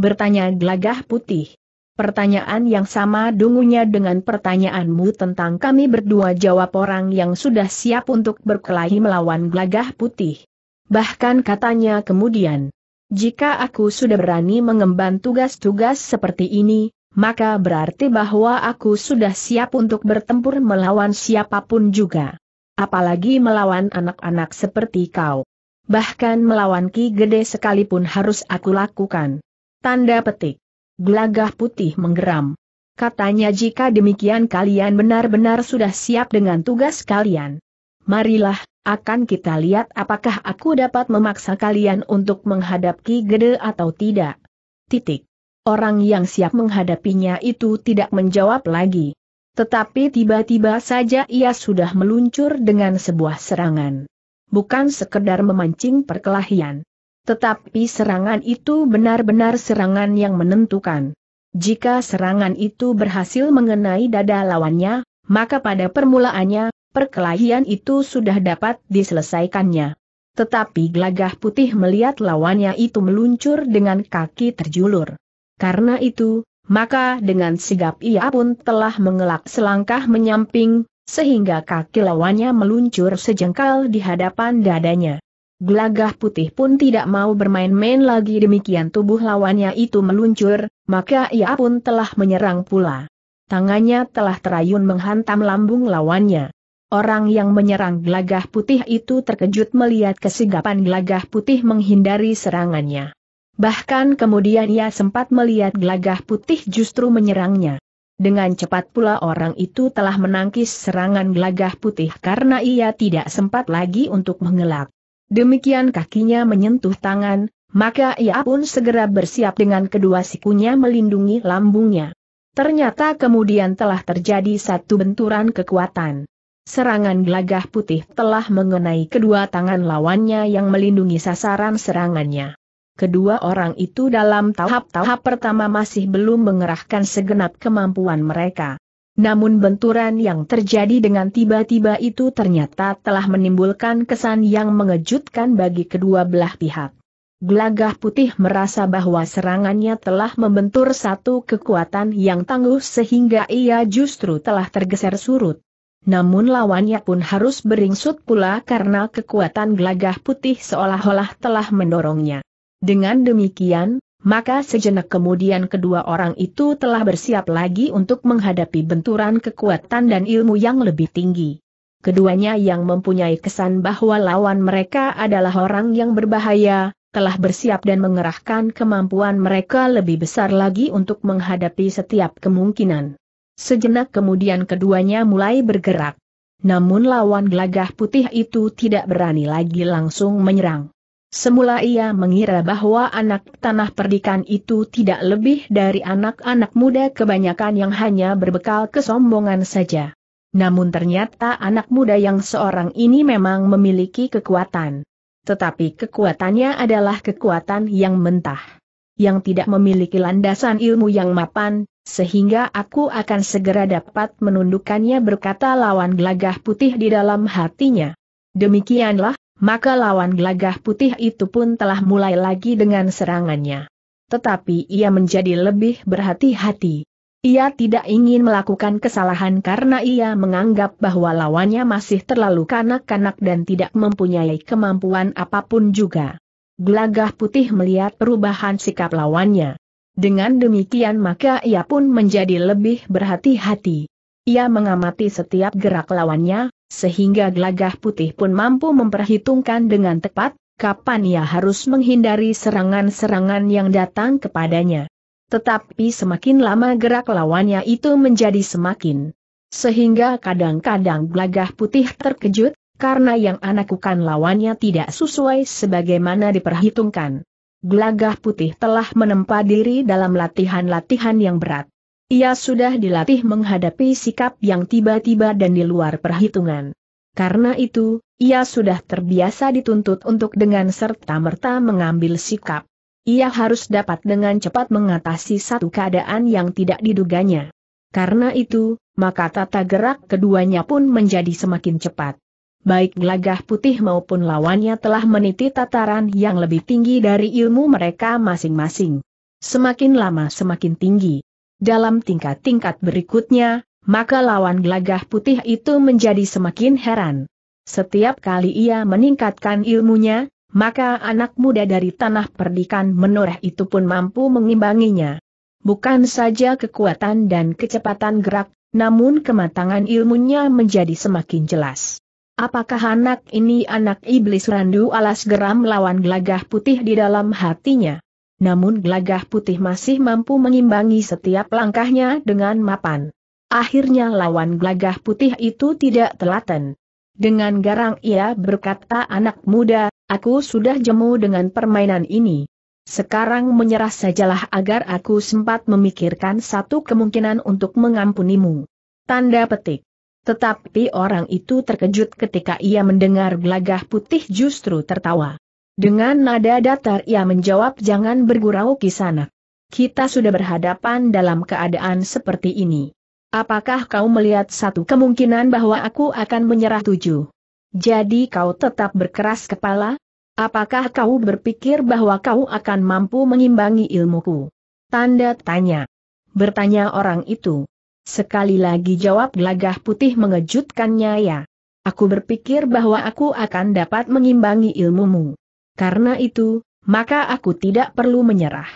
Bertanya gelagah putih. Pertanyaan yang sama dungunya dengan pertanyaanmu tentang kami berdua jawab orang yang sudah siap untuk berkelahi melawan gelagah putih. Bahkan katanya kemudian, jika aku sudah berani mengemban tugas-tugas seperti ini, maka berarti bahwa aku sudah siap untuk bertempur melawan siapapun juga. Apalagi melawan anak-anak seperti kau. Bahkan melawan Ki Gede sekalipun harus aku lakukan. Tanda petik. Gelagah putih menggeram. Katanya jika demikian kalian benar-benar sudah siap dengan tugas kalian. Marilah, akan kita lihat apakah aku dapat memaksa kalian untuk menghadapi gede atau tidak. Titik. Orang yang siap menghadapinya itu tidak menjawab lagi. Tetapi tiba-tiba saja ia sudah meluncur dengan sebuah serangan. Bukan sekedar memancing perkelahian. Tetapi serangan itu benar-benar serangan yang menentukan. Jika serangan itu berhasil mengenai dada lawannya, maka pada permulaannya, perkelahian itu sudah dapat diselesaikannya. Tetapi gelagah putih melihat lawannya itu meluncur dengan kaki terjulur. Karena itu, maka dengan sigap ia pun telah mengelak selangkah menyamping, sehingga kaki lawannya meluncur sejengkal di hadapan dadanya. Gelagah putih pun tidak mau bermain-main lagi demikian tubuh lawannya itu meluncur, maka ia pun telah menyerang pula. Tangannya telah terayun menghantam lambung lawannya. Orang yang menyerang gelagah putih itu terkejut melihat kesigapan gelagah putih menghindari serangannya. Bahkan kemudian ia sempat melihat gelagah putih justru menyerangnya. Dengan cepat pula orang itu telah menangkis serangan gelagah putih karena ia tidak sempat lagi untuk mengelak. Demikian kakinya menyentuh tangan, maka ia pun segera bersiap dengan kedua sikunya melindungi lambungnya. Ternyata kemudian telah terjadi satu benturan kekuatan. Serangan gelagah putih telah mengenai kedua tangan lawannya yang melindungi sasaran serangannya. Kedua orang itu dalam tahap-tahap pertama masih belum mengerahkan segenap kemampuan mereka. Namun benturan yang terjadi dengan tiba-tiba itu ternyata telah menimbulkan kesan yang mengejutkan bagi kedua belah pihak. Gelagah putih merasa bahwa serangannya telah membentur satu kekuatan yang tangguh sehingga ia justru telah tergeser surut. Namun lawannya pun harus beringsut pula karena kekuatan gelagah putih seolah-olah telah mendorongnya. Dengan demikian, maka sejenak kemudian kedua orang itu telah bersiap lagi untuk menghadapi benturan kekuatan dan ilmu yang lebih tinggi. Keduanya yang mempunyai kesan bahwa lawan mereka adalah orang yang berbahaya, telah bersiap dan mengerahkan kemampuan mereka lebih besar lagi untuk menghadapi setiap kemungkinan. Sejenak kemudian keduanya mulai bergerak. Namun lawan gelagah putih itu tidak berani lagi langsung menyerang. Semula ia mengira bahwa anak tanah perdikan itu tidak lebih dari anak-anak muda kebanyakan yang hanya berbekal kesombongan saja. Namun ternyata anak muda yang seorang ini memang memiliki kekuatan. Tetapi kekuatannya adalah kekuatan yang mentah. Yang tidak memiliki landasan ilmu yang mapan, sehingga aku akan segera dapat menundukkannya berkata lawan gelagah putih di dalam hatinya. Demikianlah maka lawan gelagah putih itu pun telah mulai lagi dengan serangannya. Tetapi ia menjadi lebih berhati-hati. Ia tidak ingin melakukan kesalahan karena ia menganggap bahwa lawannya masih terlalu kanak-kanak dan tidak mempunyai kemampuan apapun juga. Gelagah putih melihat perubahan sikap lawannya. Dengan demikian maka ia pun menjadi lebih berhati-hati. Ia mengamati setiap gerak lawannya, sehingga gelagah putih pun mampu memperhitungkan dengan tepat, kapan ia harus menghindari serangan-serangan yang datang kepadanya. Tetapi semakin lama gerak lawannya itu menjadi semakin. Sehingga kadang-kadang gelagah putih terkejut, karena yang anakukan lawannya tidak sesuai sebagaimana diperhitungkan. Gelagah putih telah menempa diri dalam latihan-latihan yang berat. Ia sudah dilatih menghadapi sikap yang tiba-tiba dan di luar perhitungan. Karena itu, ia sudah terbiasa dituntut untuk dengan serta-merta mengambil sikap. Ia harus dapat dengan cepat mengatasi satu keadaan yang tidak diduganya. Karena itu, maka tata gerak keduanya pun menjadi semakin cepat. Baik gelagah putih maupun lawannya telah meniti tataran yang lebih tinggi dari ilmu mereka masing-masing. Semakin lama semakin tinggi dalam tingkat-tingkat berikutnya, maka lawan gelagah putih itu menjadi semakin heran. Setiap kali ia meningkatkan ilmunya, maka anak muda dari tanah perdikan menoreh itu pun mampu mengimbanginya. Bukan saja kekuatan dan kecepatan gerak, namun kematangan ilmunya menjadi semakin jelas. Apakah anak ini anak iblis randu alas geram lawan gelagah putih di dalam hatinya? namun gelagah putih masih mampu mengimbangi setiap langkahnya dengan mapan. Akhirnya lawan gelagah putih itu tidak telaten. Dengan garang ia berkata anak muda, aku sudah jemu dengan permainan ini. Sekarang menyerah sajalah agar aku sempat memikirkan satu kemungkinan untuk mengampunimu. Tanda petik. Tetapi orang itu terkejut ketika ia mendengar gelagah putih justru tertawa. Dengan nada datar ia menjawab jangan bergurau kisana. Kita sudah berhadapan dalam keadaan seperti ini. Apakah kau melihat satu kemungkinan bahwa aku akan menyerah tujuh? Jadi kau tetap berkeras kepala? Apakah kau berpikir bahwa kau akan mampu mengimbangi ilmuku? Tanda tanya. Bertanya orang itu. Sekali lagi jawab gelagah putih mengejutkannya ya. Aku berpikir bahwa aku akan dapat mengimbangi ilmumu. Karena itu, maka aku tidak perlu menyerah.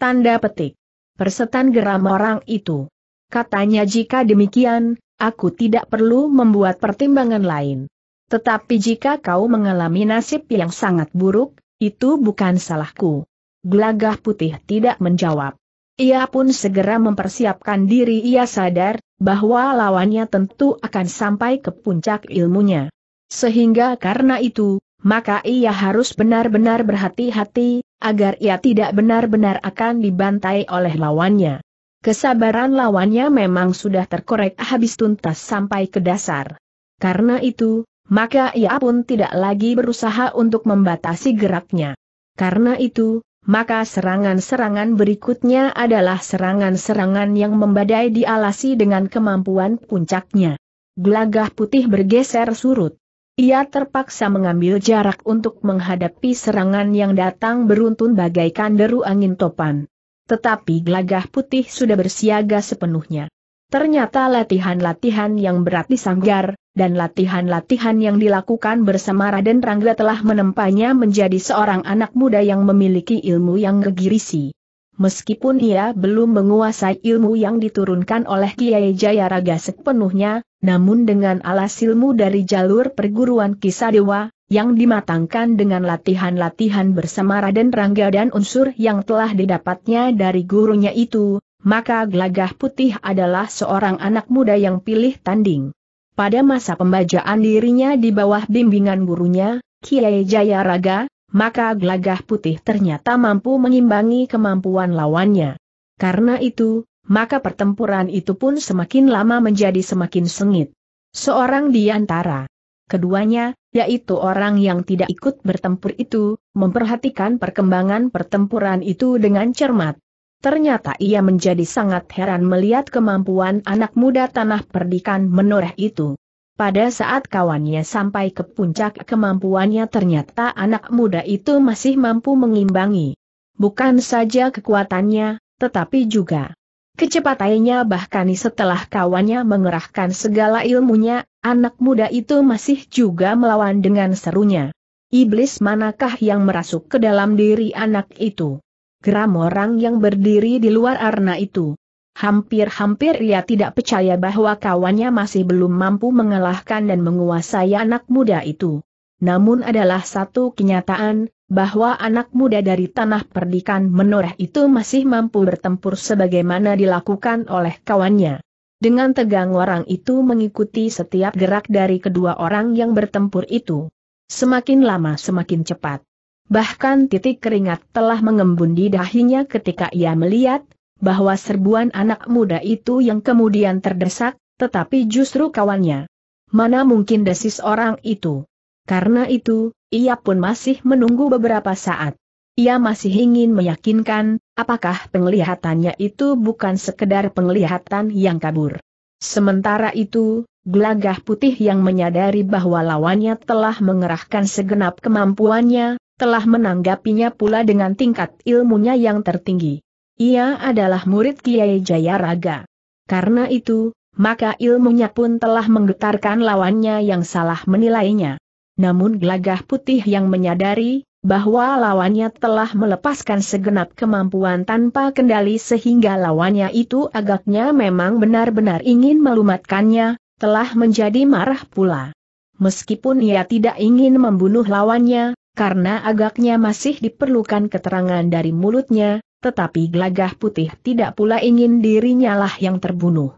Tanda petik. Persetan geram orang itu. Katanya jika demikian, aku tidak perlu membuat pertimbangan lain. Tetapi jika kau mengalami nasib yang sangat buruk, itu bukan salahku. Gelagah putih tidak menjawab. Ia pun segera mempersiapkan diri ia sadar, bahwa lawannya tentu akan sampai ke puncak ilmunya. Sehingga karena itu, maka ia harus benar-benar berhati-hati, agar ia tidak benar-benar akan dibantai oleh lawannya. Kesabaran lawannya memang sudah terkorek habis tuntas sampai ke dasar. Karena itu, maka ia pun tidak lagi berusaha untuk membatasi geraknya. Karena itu, maka serangan-serangan berikutnya adalah serangan-serangan yang membadai dialasi dengan kemampuan puncaknya. Gelagah putih bergeser surut. Ia terpaksa mengambil jarak untuk menghadapi serangan yang datang beruntun bagaikan deru angin topan. Tetapi gelagah putih sudah bersiaga sepenuhnya. Ternyata latihan-latihan yang berat di sanggar, dan latihan-latihan yang dilakukan bersama Raden Rangga telah menempanya menjadi seorang anak muda yang memiliki ilmu yang gegirisi. Meskipun ia belum menguasai ilmu yang diturunkan oleh Kiai Jaya Raga sepenuhnya, namun dengan alas ilmu dari jalur perguruan kisah dewa, yang dimatangkan dengan latihan-latihan bersama Raden Rangga dan unsur yang telah didapatnya dari gurunya itu, maka Glagah Putih adalah seorang anak muda yang pilih tanding. Pada masa pembajaan dirinya di bawah bimbingan gurunya, Kiai Jaya Raga, maka Glagah Putih ternyata mampu mengimbangi kemampuan lawannya. Karena itu, maka pertempuran itu pun semakin lama menjadi semakin sengit. Seorang di antara keduanya, yaitu orang yang tidak ikut bertempur itu, memperhatikan perkembangan pertempuran itu dengan cermat. Ternyata ia menjadi sangat heran melihat kemampuan anak muda tanah perdikan menoreh itu. Pada saat kawannya sampai ke puncak kemampuannya ternyata anak muda itu masih mampu mengimbangi. Bukan saja kekuatannya, tetapi juga Kecepatannya bahkan setelah kawannya mengerahkan segala ilmunya, anak muda itu masih juga melawan dengan serunya. Iblis manakah yang merasuk ke dalam diri anak itu? Geram orang yang berdiri di luar arna itu. Hampir-hampir ia tidak percaya bahwa kawannya masih belum mampu mengalahkan dan menguasai anak muda itu. Namun adalah satu kenyataan, bahwa anak muda dari tanah perdikan menoreh itu masih mampu bertempur sebagaimana dilakukan oleh kawannya. Dengan tegang orang itu mengikuti setiap gerak dari kedua orang yang bertempur itu. Semakin lama semakin cepat. Bahkan titik keringat telah mengembun di dahinya ketika ia melihat, bahwa serbuan anak muda itu yang kemudian terdesak, tetapi justru kawannya. Mana mungkin desis orang itu. Karena itu, ia pun masih menunggu beberapa saat. Ia masih ingin meyakinkan, apakah penglihatannya itu bukan sekedar penglihatan yang kabur. Sementara itu, gelagah putih yang menyadari bahwa lawannya telah mengerahkan segenap kemampuannya, telah menanggapinya pula dengan tingkat ilmunya yang tertinggi. Ia adalah murid Kiai Jayaraga. Karena itu, maka ilmunya pun telah menggetarkan lawannya yang salah menilainya namun gelagah putih yang menyadari bahwa lawannya telah melepaskan segenap kemampuan tanpa kendali sehingga lawannya itu agaknya memang benar-benar ingin melumatkannya, telah menjadi marah pula. Meskipun ia tidak ingin membunuh lawannya, karena agaknya masih diperlukan keterangan dari mulutnya, tetapi gelagah putih tidak pula ingin dirinya lah yang terbunuh.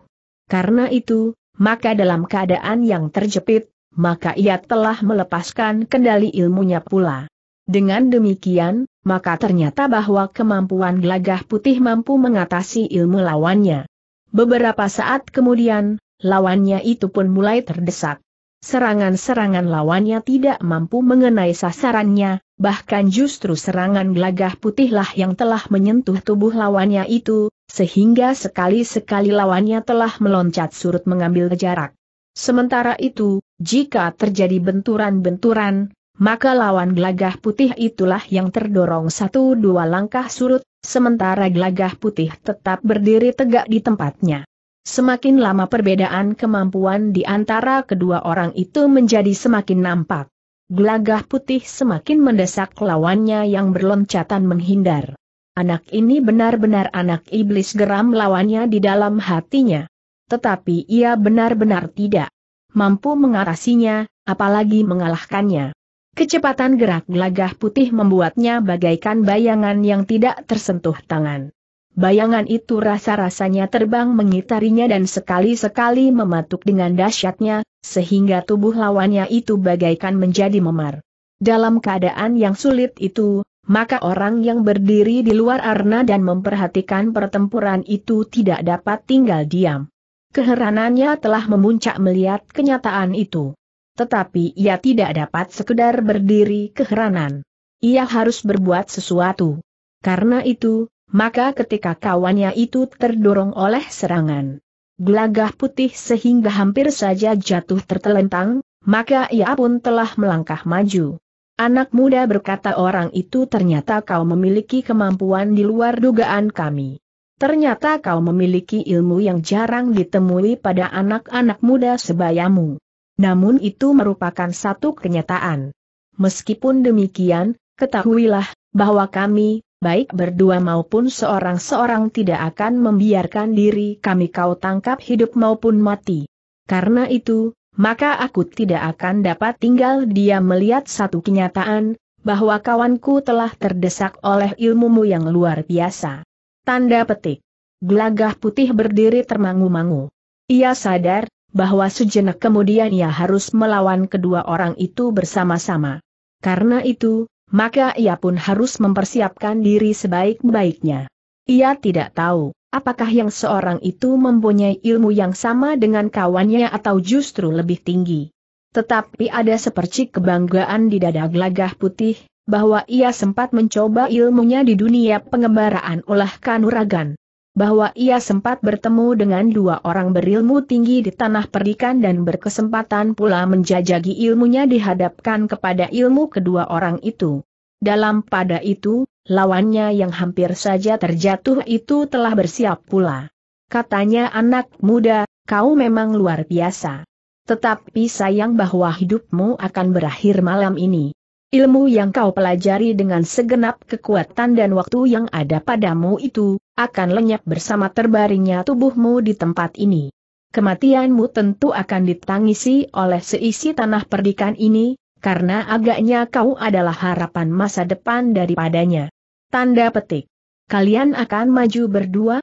Karena itu, maka dalam keadaan yang terjepit, maka ia telah melepaskan kendali ilmunya pula. Dengan demikian, maka ternyata bahwa kemampuan gelagah putih mampu mengatasi ilmu lawannya. Beberapa saat kemudian, lawannya itu pun mulai terdesak. Serangan-serangan lawannya tidak mampu mengenai sasarannya, bahkan justru serangan gelagah putihlah yang telah menyentuh tubuh lawannya itu, sehingga sekali-sekali lawannya telah meloncat surut mengambil jarak. Sementara itu, jika terjadi benturan-benturan, maka lawan gelagah putih itulah yang terdorong satu dua langkah surut, sementara gelagah putih tetap berdiri tegak di tempatnya. Semakin lama perbedaan kemampuan di antara kedua orang itu menjadi semakin nampak. Gelagah putih semakin mendesak lawannya yang berloncatan menghindar. Anak ini benar-benar anak iblis geram lawannya di dalam hatinya. Tetapi ia benar-benar tidak mampu mengatasinya, apalagi mengalahkannya. Kecepatan gerak gelagah putih membuatnya bagaikan bayangan yang tidak tersentuh tangan. Bayangan itu rasa-rasanya terbang mengitarinya dan sekali-sekali mematuk dengan dahsyatnya, sehingga tubuh lawannya itu bagaikan menjadi memar. Dalam keadaan yang sulit itu, maka orang yang berdiri di luar arena dan memperhatikan pertempuran itu tidak dapat tinggal diam. Keheranannya telah memuncak melihat kenyataan itu. Tetapi ia tidak dapat sekedar berdiri keheranan. Ia harus berbuat sesuatu. Karena itu, maka ketika kawannya itu terdorong oleh serangan gelagah putih sehingga hampir saja jatuh tertelentang, maka ia pun telah melangkah maju. Anak muda berkata orang itu ternyata kau memiliki kemampuan di luar dugaan kami. Ternyata kau memiliki ilmu yang jarang ditemui pada anak-anak muda sebayamu. Namun itu merupakan satu kenyataan. Meskipun demikian, ketahuilah, bahwa kami, baik berdua maupun seorang-seorang tidak akan membiarkan diri kami kau tangkap hidup maupun mati. Karena itu, maka aku tidak akan dapat tinggal dia melihat satu kenyataan, bahwa kawanku telah terdesak oleh ilmumu yang luar biasa. Tanda petik. Gelagah putih berdiri termangu-mangu. Ia sadar, bahwa sejenak kemudian ia harus melawan kedua orang itu bersama-sama. Karena itu, maka ia pun harus mempersiapkan diri sebaik-baiknya. Ia tidak tahu, apakah yang seorang itu mempunyai ilmu yang sama dengan kawannya atau justru lebih tinggi. Tetapi ada sepercik kebanggaan di dada gelagah putih, bahwa ia sempat mencoba ilmunya di dunia pengembaraan olah kanuragan. Bahwa ia sempat bertemu dengan dua orang berilmu tinggi di tanah perdikan dan berkesempatan pula menjajagi ilmunya dihadapkan kepada ilmu kedua orang itu. Dalam pada itu, lawannya yang hampir saja terjatuh itu telah bersiap pula. Katanya anak muda, kau memang luar biasa. Tetapi sayang bahwa hidupmu akan berakhir malam ini. Ilmu yang kau pelajari dengan segenap kekuatan dan waktu yang ada padamu itu, akan lenyap bersama terbaringnya tubuhmu di tempat ini. Kematianmu tentu akan ditangisi oleh seisi tanah perdikan ini, karena agaknya kau adalah harapan masa depan daripadanya. Tanda petik. Kalian akan maju berdua?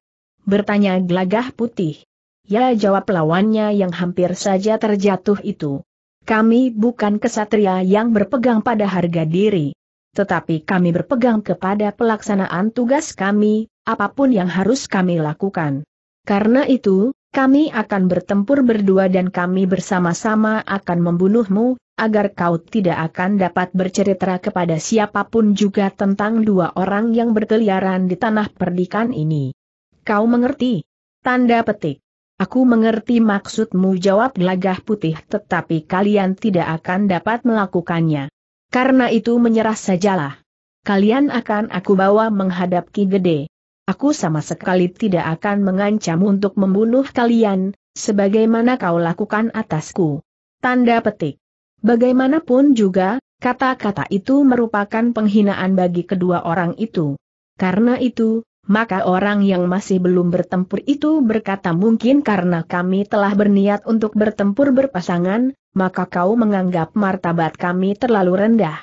Bertanya gelagah putih. Ya jawab lawannya yang hampir saja terjatuh itu. Kami bukan kesatria yang berpegang pada harga diri. Tetapi kami berpegang kepada pelaksanaan tugas kami, apapun yang harus kami lakukan. Karena itu, kami akan bertempur berdua dan kami bersama-sama akan membunuhmu, agar kau tidak akan dapat bercerita kepada siapapun juga tentang dua orang yang berkeliaran di tanah perdikan ini. Kau mengerti? Tanda petik. Aku mengerti maksudmu jawab gelagah putih tetapi kalian tidak akan dapat melakukannya. Karena itu menyerah sajalah. Kalian akan aku bawa menghadap Ki Gede. Aku sama sekali tidak akan mengancam untuk membunuh kalian, sebagaimana kau lakukan atasku. Tanda petik. Bagaimanapun juga, kata-kata itu merupakan penghinaan bagi kedua orang itu. Karena itu, maka orang yang masih belum bertempur itu berkata mungkin karena kami telah berniat untuk bertempur berpasangan, maka kau menganggap martabat kami terlalu rendah.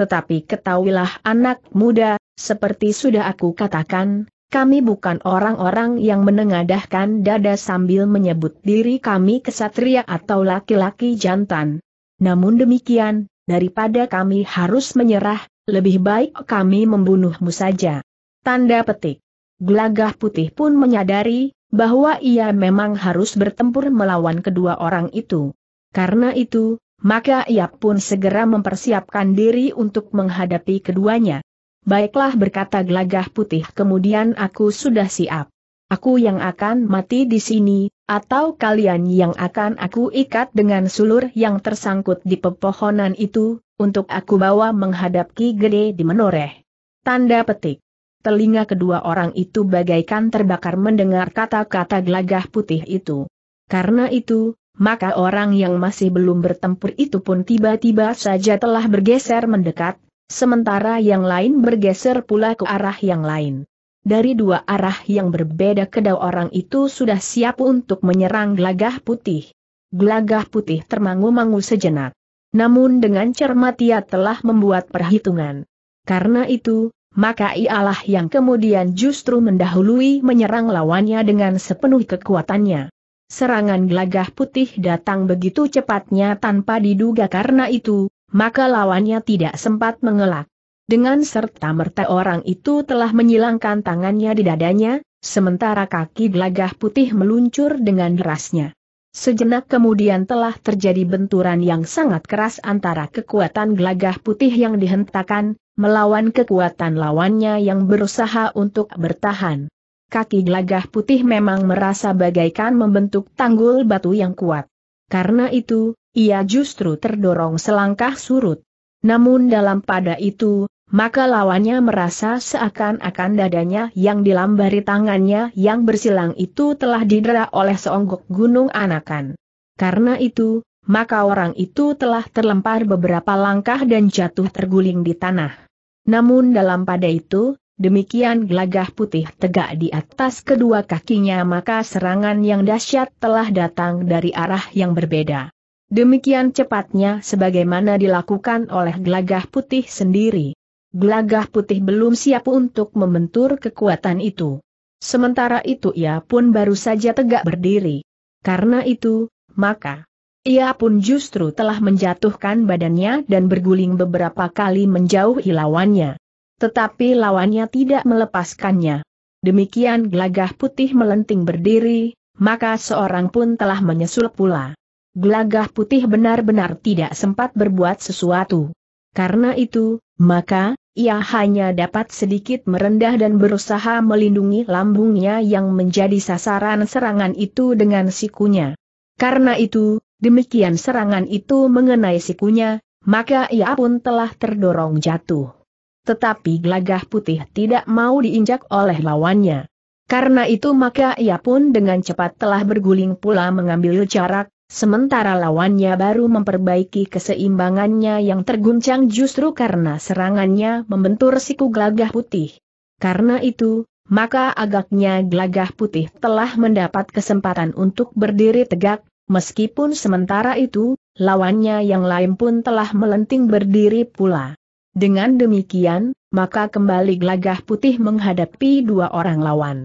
Tetapi ketahuilah anak muda, seperti sudah aku katakan, kami bukan orang-orang yang menengadahkan dada sambil menyebut diri kami kesatria atau laki-laki jantan. Namun demikian, daripada kami harus menyerah, lebih baik kami membunuhmu saja. Tanda petik. Gelagah putih pun menyadari, bahwa ia memang harus bertempur melawan kedua orang itu. Karena itu, maka ia pun segera mempersiapkan diri untuk menghadapi keduanya. Baiklah berkata gelagah putih kemudian aku sudah siap. Aku yang akan mati di sini, atau kalian yang akan aku ikat dengan sulur yang tersangkut di pepohonan itu, untuk aku bawa menghadapi Gede di Menoreh. Tanda petik telinga kedua orang itu bagaikan terbakar mendengar kata-kata gelagah putih itu. Karena itu, maka orang yang masih belum bertempur itu pun tiba-tiba saja telah bergeser mendekat, sementara yang lain bergeser pula ke arah yang lain. Dari dua arah yang berbeda kedua orang itu sudah siap untuk menyerang gelagah putih. Gelagah putih termangu-mangu sejenak. Namun dengan cermat ia telah membuat perhitungan. Karena itu, maka ialah yang kemudian justru mendahului menyerang lawannya dengan sepenuh kekuatannya. Serangan gelagah putih datang begitu cepatnya tanpa diduga karena itu, maka lawannya tidak sempat mengelak. Dengan serta-merta orang itu telah menyilangkan tangannya di dadanya, sementara kaki gelagah putih meluncur dengan derasnya. Sejenak kemudian telah terjadi benturan yang sangat keras antara kekuatan gelagah putih yang dihentakkan, melawan kekuatan lawannya yang berusaha untuk bertahan. Kaki gelagah putih memang merasa bagaikan membentuk tanggul batu yang kuat. Karena itu, ia justru terdorong selangkah surut. Namun dalam pada itu, maka lawannya merasa seakan-akan dadanya yang dilambari tangannya yang bersilang itu telah didera oleh seonggok gunung anakan. Karena itu, maka orang itu telah terlempar beberapa langkah dan jatuh terguling di tanah. Namun dalam pada itu, demikian gelagah putih tegak di atas kedua kakinya maka serangan yang dahsyat telah datang dari arah yang berbeda. Demikian cepatnya sebagaimana dilakukan oleh gelagah putih sendiri. Gelagah putih belum siap untuk membentur kekuatan itu. Sementara itu ia pun baru saja tegak berdiri. Karena itu, maka ia pun justru telah menjatuhkan badannya dan berguling beberapa kali menjauhi lawannya. Tetapi lawannya tidak melepaskannya. Demikian gelagah putih melenting berdiri, maka seorang pun telah menyusul pula. Gelagah putih benar-benar tidak sempat berbuat sesuatu. Karena itu, maka, ia hanya dapat sedikit merendah dan berusaha melindungi lambungnya yang menjadi sasaran serangan itu dengan sikunya. Karena itu, demikian serangan itu mengenai sikunya, maka ia pun telah terdorong jatuh. Tetapi gelagah putih tidak mau diinjak oleh lawannya. Karena itu maka ia pun dengan cepat telah berguling pula mengambil jarak, Sementara lawannya baru memperbaiki keseimbangannya yang terguncang justru karena serangannya membentur siku gelagah putih. Karena itu, maka agaknya gelagah putih telah mendapat kesempatan untuk berdiri tegak, meskipun sementara itu, lawannya yang lain pun telah melenting berdiri pula. Dengan demikian, maka kembali gelagah putih menghadapi dua orang lawan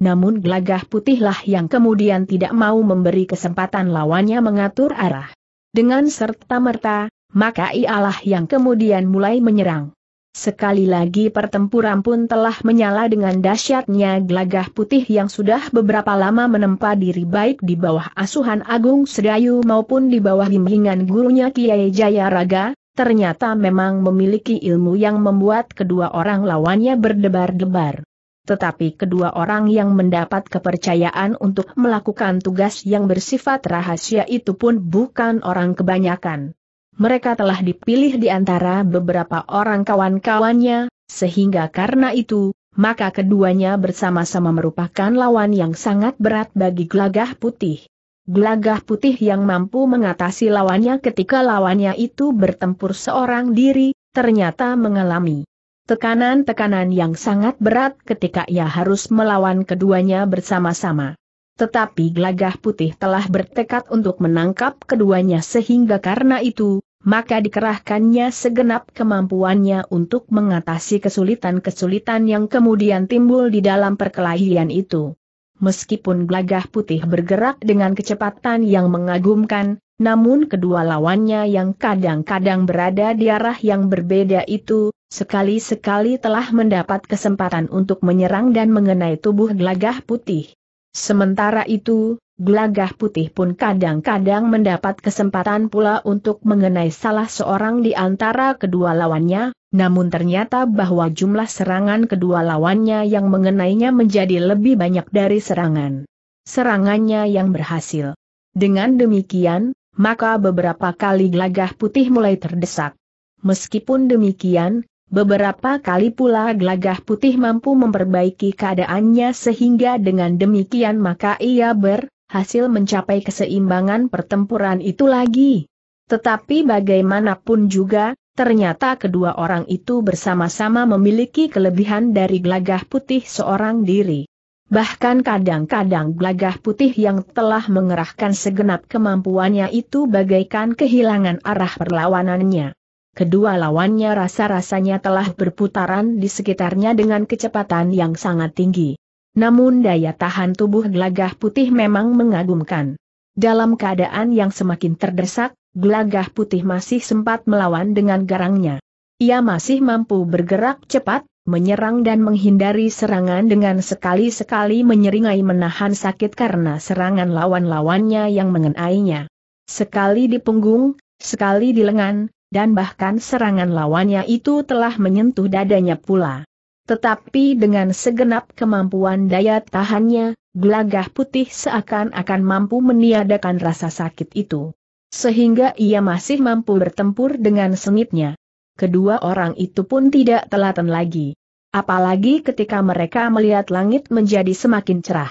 namun glagah putihlah yang kemudian tidak mau memberi kesempatan lawannya mengatur arah. Dengan serta-merta, maka ialah yang kemudian mulai menyerang. Sekali lagi pertempuran pun telah menyala dengan dahsyatnya glagah putih yang sudah beberapa lama menempa diri baik di bawah asuhan Agung Sedayu maupun di bawah bimbingan gurunya Kiai Jayaraga, ternyata memang memiliki ilmu yang membuat kedua orang lawannya berdebar-debar. Tetapi kedua orang yang mendapat kepercayaan untuk melakukan tugas yang bersifat rahasia itu pun bukan orang kebanyakan. Mereka telah dipilih di antara beberapa orang kawan-kawannya, sehingga karena itu, maka keduanya bersama-sama merupakan lawan yang sangat berat bagi Glagah putih. Glagah putih yang mampu mengatasi lawannya ketika lawannya itu bertempur seorang diri, ternyata mengalami tekanan-tekanan yang sangat berat ketika ia harus melawan keduanya bersama-sama. Tetapi Glagah putih telah bertekad untuk menangkap keduanya sehingga karena itu, maka dikerahkannya segenap kemampuannya untuk mengatasi kesulitan-kesulitan yang kemudian timbul di dalam perkelahian itu. Meskipun Glagah putih bergerak dengan kecepatan yang mengagumkan, namun kedua lawannya yang kadang-kadang berada di arah yang berbeda itu, sekali-sekali telah mendapat kesempatan untuk menyerang dan mengenai tubuh gelagah putih. Sementara itu, gelagah putih pun kadang-kadang mendapat kesempatan pula untuk mengenai salah seorang di antara kedua lawannya, namun ternyata bahwa jumlah serangan kedua lawannya yang mengenainya menjadi lebih banyak dari serangan. Serangannya yang berhasil. Dengan demikian, maka beberapa kali gelagah putih mulai terdesak. Meskipun demikian, Beberapa kali pula Glagah putih mampu memperbaiki keadaannya sehingga dengan demikian maka ia berhasil mencapai keseimbangan pertempuran itu lagi. Tetapi bagaimanapun juga, ternyata kedua orang itu bersama-sama memiliki kelebihan dari Glagah putih seorang diri. Bahkan kadang-kadang Glagah putih yang telah mengerahkan segenap kemampuannya itu bagaikan kehilangan arah perlawanannya. Kedua lawannya rasa-rasanya telah berputaran di sekitarnya dengan kecepatan yang sangat tinggi. Namun daya tahan tubuh gelagah putih memang mengagumkan. Dalam keadaan yang semakin terdesak, gelagah putih masih sempat melawan dengan garangnya. Ia masih mampu bergerak cepat, menyerang dan menghindari serangan dengan sekali-sekali menyeringai menahan sakit karena serangan lawan-lawannya yang mengenainya. Sekali di punggung, sekali di lengan, dan bahkan serangan lawannya itu telah menyentuh dadanya pula. Tetapi dengan segenap kemampuan daya tahannya, gelagah putih seakan-akan mampu meniadakan rasa sakit itu. Sehingga ia masih mampu bertempur dengan sengitnya. Kedua orang itu pun tidak telaten lagi. Apalagi ketika mereka melihat langit menjadi semakin cerah.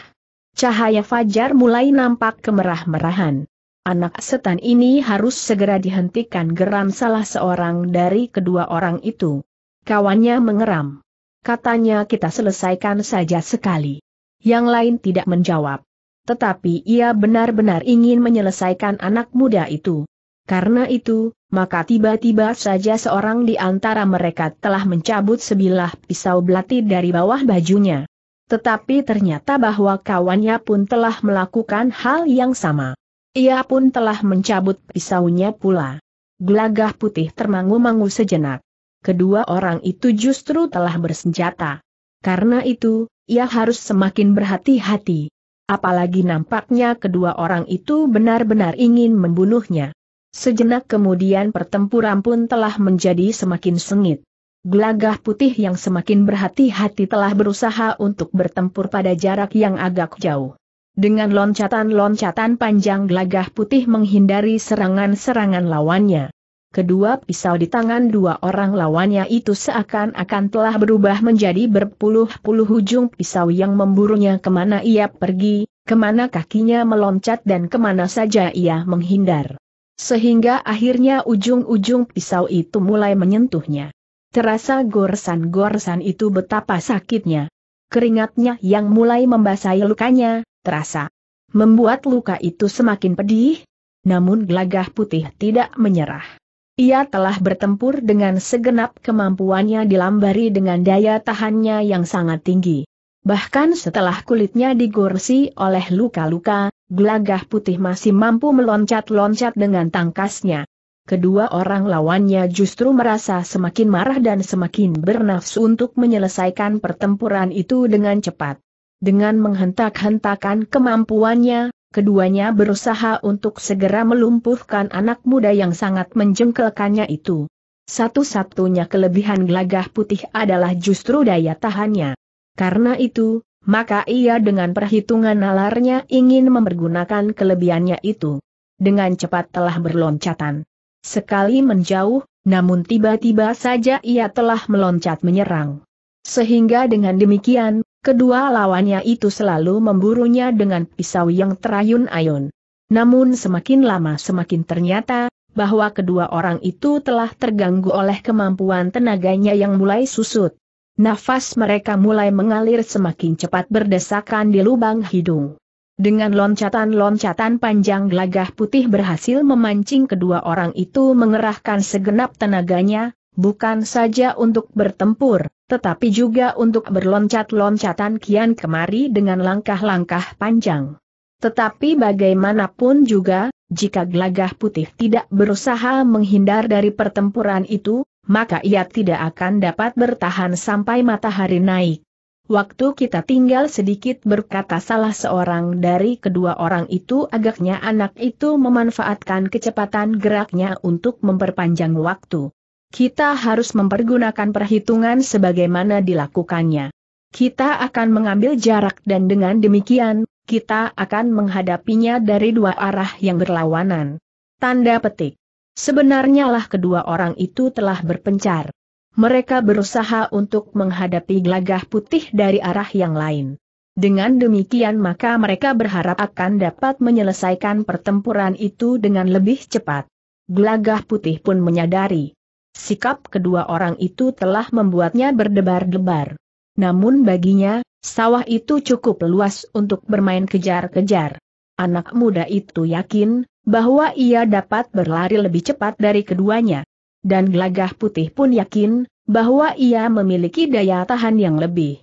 Cahaya fajar mulai nampak kemerah-merahan. Anak setan ini harus segera dihentikan geram salah seorang dari kedua orang itu. Kawannya mengeram. Katanya kita selesaikan saja sekali. Yang lain tidak menjawab. Tetapi ia benar-benar ingin menyelesaikan anak muda itu. Karena itu, maka tiba-tiba saja seorang di antara mereka telah mencabut sebilah pisau belati dari bawah bajunya. Tetapi ternyata bahwa kawannya pun telah melakukan hal yang sama. Ia pun telah mencabut pisaunya pula. Gelagah putih termangu-mangu sejenak. Kedua orang itu justru telah bersenjata. Karena itu, ia harus semakin berhati-hati. Apalagi nampaknya kedua orang itu benar-benar ingin membunuhnya. Sejenak kemudian pertempuran pun telah menjadi semakin sengit. Gelagah putih yang semakin berhati-hati telah berusaha untuk bertempur pada jarak yang agak jauh dengan loncatan-loncatan panjang gelagah putih menghindari serangan-serangan lawannya. Kedua pisau di tangan dua orang lawannya itu seakan-akan telah berubah menjadi berpuluh-puluh ujung pisau yang memburunya kemana ia pergi, kemana kakinya meloncat dan kemana saja ia menghindar. Sehingga akhirnya ujung-ujung pisau itu mulai menyentuhnya. Terasa goresan-goresan itu betapa sakitnya. Keringatnya yang mulai membasahi lukanya, terasa. Membuat luka itu semakin pedih, namun gelagah putih tidak menyerah. Ia telah bertempur dengan segenap kemampuannya dilambari dengan daya tahannya yang sangat tinggi. Bahkan setelah kulitnya digorsi oleh luka-luka, gelagah putih masih mampu meloncat-loncat dengan tangkasnya. Kedua orang lawannya justru merasa semakin marah dan semakin bernafsu untuk menyelesaikan pertempuran itu dengan cepat. Dengan menghentak-hentakan kemampuannya, keduanya berusaha untuk segera melumpuhkan anak muda yang sangat menjengkelkannya itu. Satu-satunya kelebihan gelagah putih adalah justru daya tahannya. Karena itu, maka ia dengan perhitungan nalarnya ingin mempergunakan kelebihannya itu. Dengan cepat telah berloncatan. Sekali menjauh, namun tiba-tiba saja ia telah meloncat menyerang. Sehingga dengan demikian, Kedua lawannya itu selalu memburunya dengan pisau yang terayun-ayun. Namun semakin lama semakin ternyata, bahwa kedua orang itu telah terganggu oleh kemampuan tenaganya yang mulai susut. Nafas mereka mulai mengalir semakin cepat berdesakan di lubang hidung. Dengan loncatan-loncatan panjang gelagah putih berhasil memancing kedua orang itu mengerahkan segenap tenaganya, bukan saja untuk bertempur, tetapi juga untuk berloncat-loncatan kian kemari dengan langkah-langkah panjang. Tetapi bagaimanapun juga, jika gelagah putih tidak berusaha menghindar dari pertempuran itu, maka ia tidak akan dapat bertahan sampai matahari naik. Waktu kita tinggal sedikit berkata salah seorang dari kedua orang itu agaknya anak itu memanfaatkan kecepatan geraknya untuk memperpanjang waktu. Kita harus mempergunakan perhitungan sebagaimana dilakukannya. Kita akan mengambil jarak dan dengan demikian, kita akan menghadapinya dari dua arah yang berlawanan. Tanda petik. Sebenarnya lah kedua orang itu telah berpencar. Mereka berusaha untuk menghadapi gelagah putih dari arah yang lain. Dengan demikian maka mereka berharap akan dapat menyelesaikan pertempuran itu dengan lebih cepat. Gelagah putih pun menyadari Sikap kedua orang itu telah membuatnya berdebar-debar. Namun baginya, sawah itu cukup luas untuk bermain kejar-kejar. Anak muda itu yakin bahwa ia dapat berlari lebih cepat dari keduanya. Dan gelagah putih pun yakin bahwa ia memiliki daya tahan yang lebih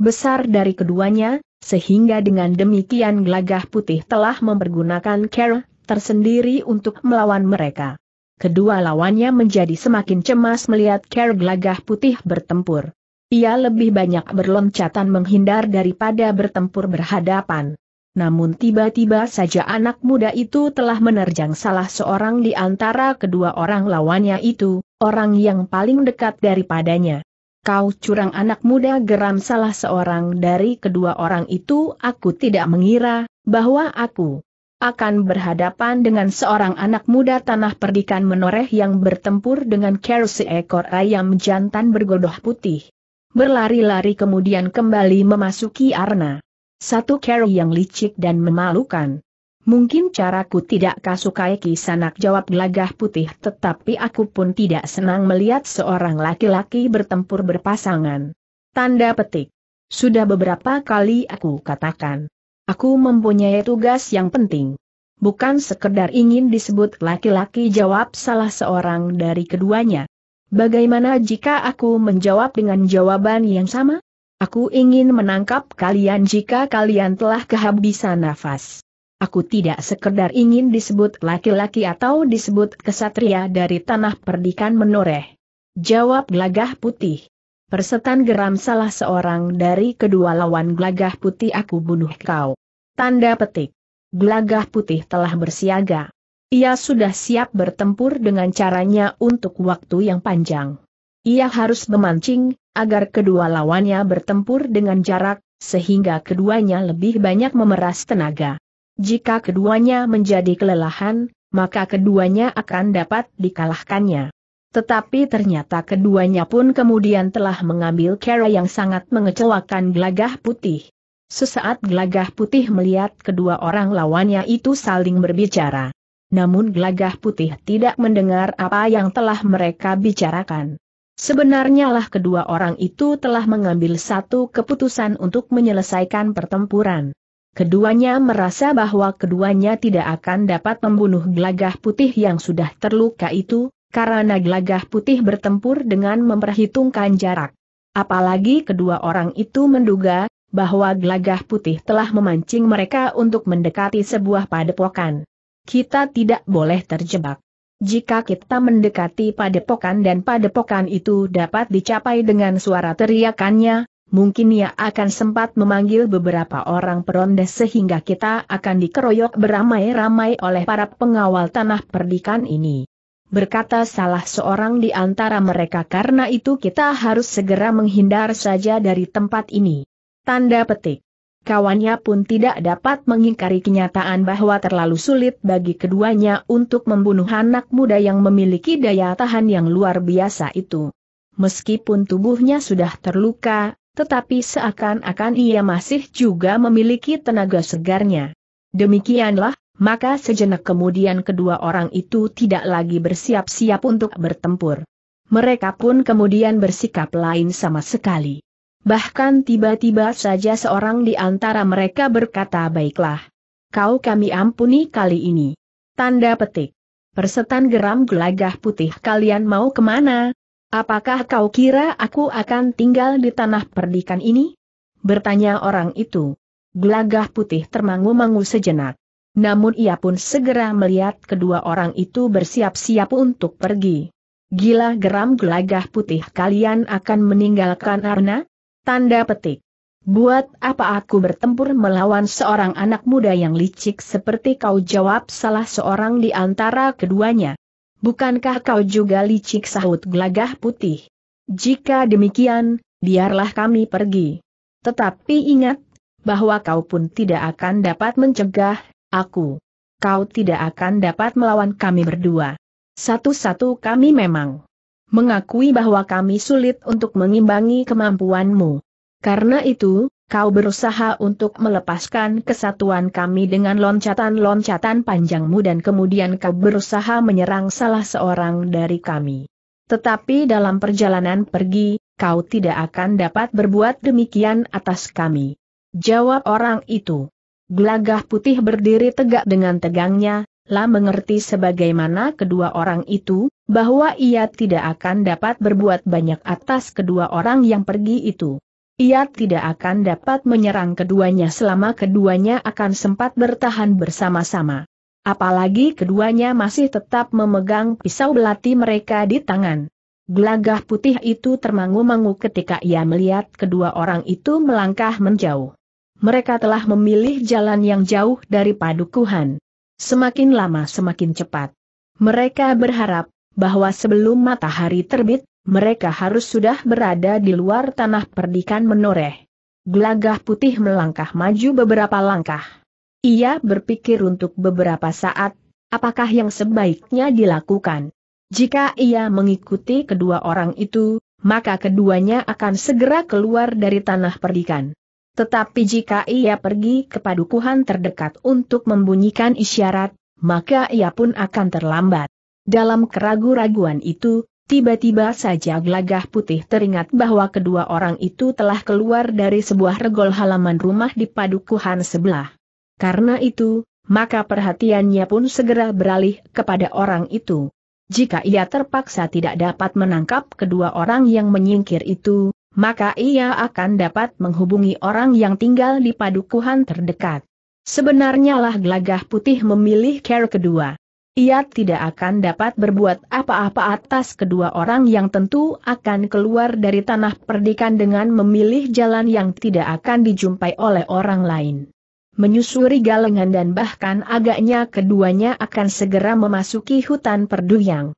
besar dari keduanya, sehingga dengan demikian gelagah putih telah mempergunakan care tersendiri untuk melawan mereka kedua lawannya menjadi semakin cemas melihat Kerr gelagah putih bertempur. Ia lebih banyak berloncatan menghindar daripada bertempur berhadapan. Namun tiba-tiba saja anak muda itu telah menerjang salah seorang di antara kedua orang lawannya itu, orang yang paling dekat daripadanya. Kau curang anak muda geram salah seorang dari kedua orang itu aku tidak mengira, bahwa aku akan berhadapan dengan seorang anak muda tanah perdikan menoreh yang bertempur dengan ker seekor ayam jantan bergodoh putih. Berlari-lari kemudian kembali memasuki arna. Satu ker yang licik dan memalukan. Mungkin caraku tidak kasukai kisanak jawab gelagah putih tetapi aku pun tidak senang melihat seorang laki-laki bertempur berpasangan. Tanda petik. Sudah beberapa kali aku katakan. Aku mempunyai tugas yang penting. Bukan sekedar ingin disebut laki-laki jawab salah seorang dari keduanya. Bagaimana jika aku menjawab dengan jawaban yang sama? Aku ingin menangkap kalian jika kalian telah kehabisan nafas. Aku tidak sekedar ingin disebut laki-laki atau disebut kesatria dari tanah perdikan menoreh. Jawab gelagah putih. Persetan geram salah seorang dari kedua lawan gelagah putih aku bunuh kau. Tanda petik. Gelagah putih telah bersiaga. Ia sudah siap bertempur dengan caranya untuk waktu yang panjang. Ia harus memancing, agar kedua lawannya bertempur dengan jarak, sehingga keduanya lebih banyak memeras tenaga. Jika keduanya menjadi kelelahan, maka keduanya akan dapat dikalahkannya. Tetapi ternyata keduanya pun kemudian telah mengambil cara yang sangat mengecewakan gelagah putih. Sesaat Glagah putih melihat kedua orang lawannya itu saling berbicara. Namun Glagah putih tidak mendengar apa yang telah mereka bicarakan. Sebenarnya lah kedua orang itu telah mengambil satu keputusan untuk menyelesaikan pertempuran. Keduanya merasa bahwa keduanya tidak akan dapat membunuh Glagah putih yang sudah terluka itu, karena Glagah putih bertempur dengan memperhitungkan jarak. Apalagi kedua orang itu menduga, bahwa gelagah putih telah memancing mereka untuk mendekati sebuah padepokan. Kita tidak boleh terjebak. Jika kita mendekati padepokan dan padepokan itu dapat dicapai dengan suara teriakannya, mungkin ia akan sempat memanggil beberapa orang peronda sehingga kita akan dikeroyok beramai-ramai oleh para pengawal tanah perdikan ini. Berkata salah seorang di antara mereka karena itu kita harus segera menghindar saja dari tempat ini. Tanda petik. Kawannya pun tidak dapat mengingkari kenyataan bahwa terlalu sulit bagi keduanya untuk membunuh anak muda yang memiliki daya tahan yang luar biasa itu. Meskipun tubuhnya sudah terluka, tetapi seakan-akan ia masih juga memiliki tenaga segarnya. Demikianlah, maka sejenak kemudian kedua orang itu tidak lagi bersiap-siap untuk bertempur. Mereka pun kemudian bersikap lain sama sekali. Bahkan tiba-tiba saja seorang di antara mereka berkata baiklah. Kau kami ampuni kali ini. Tanda petik. Persetan geram gelagah putih kalian mau kemana? Apakah kau kira aku akan tinggal di tanah perdikan ini? Bertanya orang itu. Gelagah putih termangu-mangu sejenak. Namun ia pun segera melihat kedua orang itu bersiap-siap untuk pergi. Gila geram gelagah putih kalian akan meninggalkan Arna? Tanda petik. Buat apa aku bertempur melawan seorang anak muda yang licik seperti kau jawab salah seorang di antara keduanya? Bukankah kau juga licik sahut gelagah putih? Jika demikian, biarlah kami pergi. Tetapi ingat, bahwa kau pun tidak akan dapat mencegah, aku. Kau tidak akan dapat melawan kami berdua. Satu-satu kami memang mengakui bahwa kami sulit untuk mengimbangi kemampuanmu. Karena itu, kau berusaha untuk melepaskan kesatuan kami dengan loncatan-loncatan panjangmu dan kemudian kau berusaha menyerang salah seorang dari kami. Tetapi dalam perjalanan pergi, kau tidak akan dapat berbuat demikian atas kami. Jawab orang itu. Gelagah putih berdiri tegak dengan tegangnya, lah mengerti sebagaimana kedua orang itu, bahwa ia tidak akan dapat berbuat banyak atas kedua orang yang pergi itu. Ia tidak akan dapat menyerang keduanya selama keduanya akan sempat bertahan bersama-sama. Apalagi keduanya masih tetap memegang pisau belati mereka di tangan. Gelagah putih itu termangu-mangu ketika ia melihat kedua orang itu melangkah menjauh. Mereka telah memilih jalan yang jauh dari padukuhan. Semakin lama semakin cepat. Mereka berharap, bahwa sebelum matahari terbit, mereka harus sudah berada di luar tanah perdikan menoreh. Gelagah putih melangkah maju beberapa langkah. Ia berpikir untuk beberapa saat, apakah yang sebaiknya dilakukan. Jika ia mengikuti kedua orang itu, maka keduanya akan segera keluar dari tanah perdikan. Tetapi jika ia pergi ke padukuhan terdekat untuk membunyikan isyarat, maka ia pun akan terlambat. Dalam keragu-raguan itu, tiba-tiba saja gelagah putih teringat bahwa kedua orang itu telah keluar dari sebuah regol halaman rumah di padukuhan sebelah. Karena itu, maka perhatiannya pun segera beralih kepada orang itu. Jika ia terpaksa tidak dapat menangkap kedua orang yang menyingkir itu, maka ia akan dapat menghubungi orang yang tinggal di padukuhan terdekat. Sebenarnya lah gelagah putih memilih care kedua ia tidak akan dapat berbuat apa-apa atas kedua orang yang tentu akan keluar dari tanah perdikan dengan memilih jalan yang tidak akan dijumpai oleh orang lain. Menyusuri galengan dan bahkan agaknya keduanya akan segera memasuki hutan perduyang.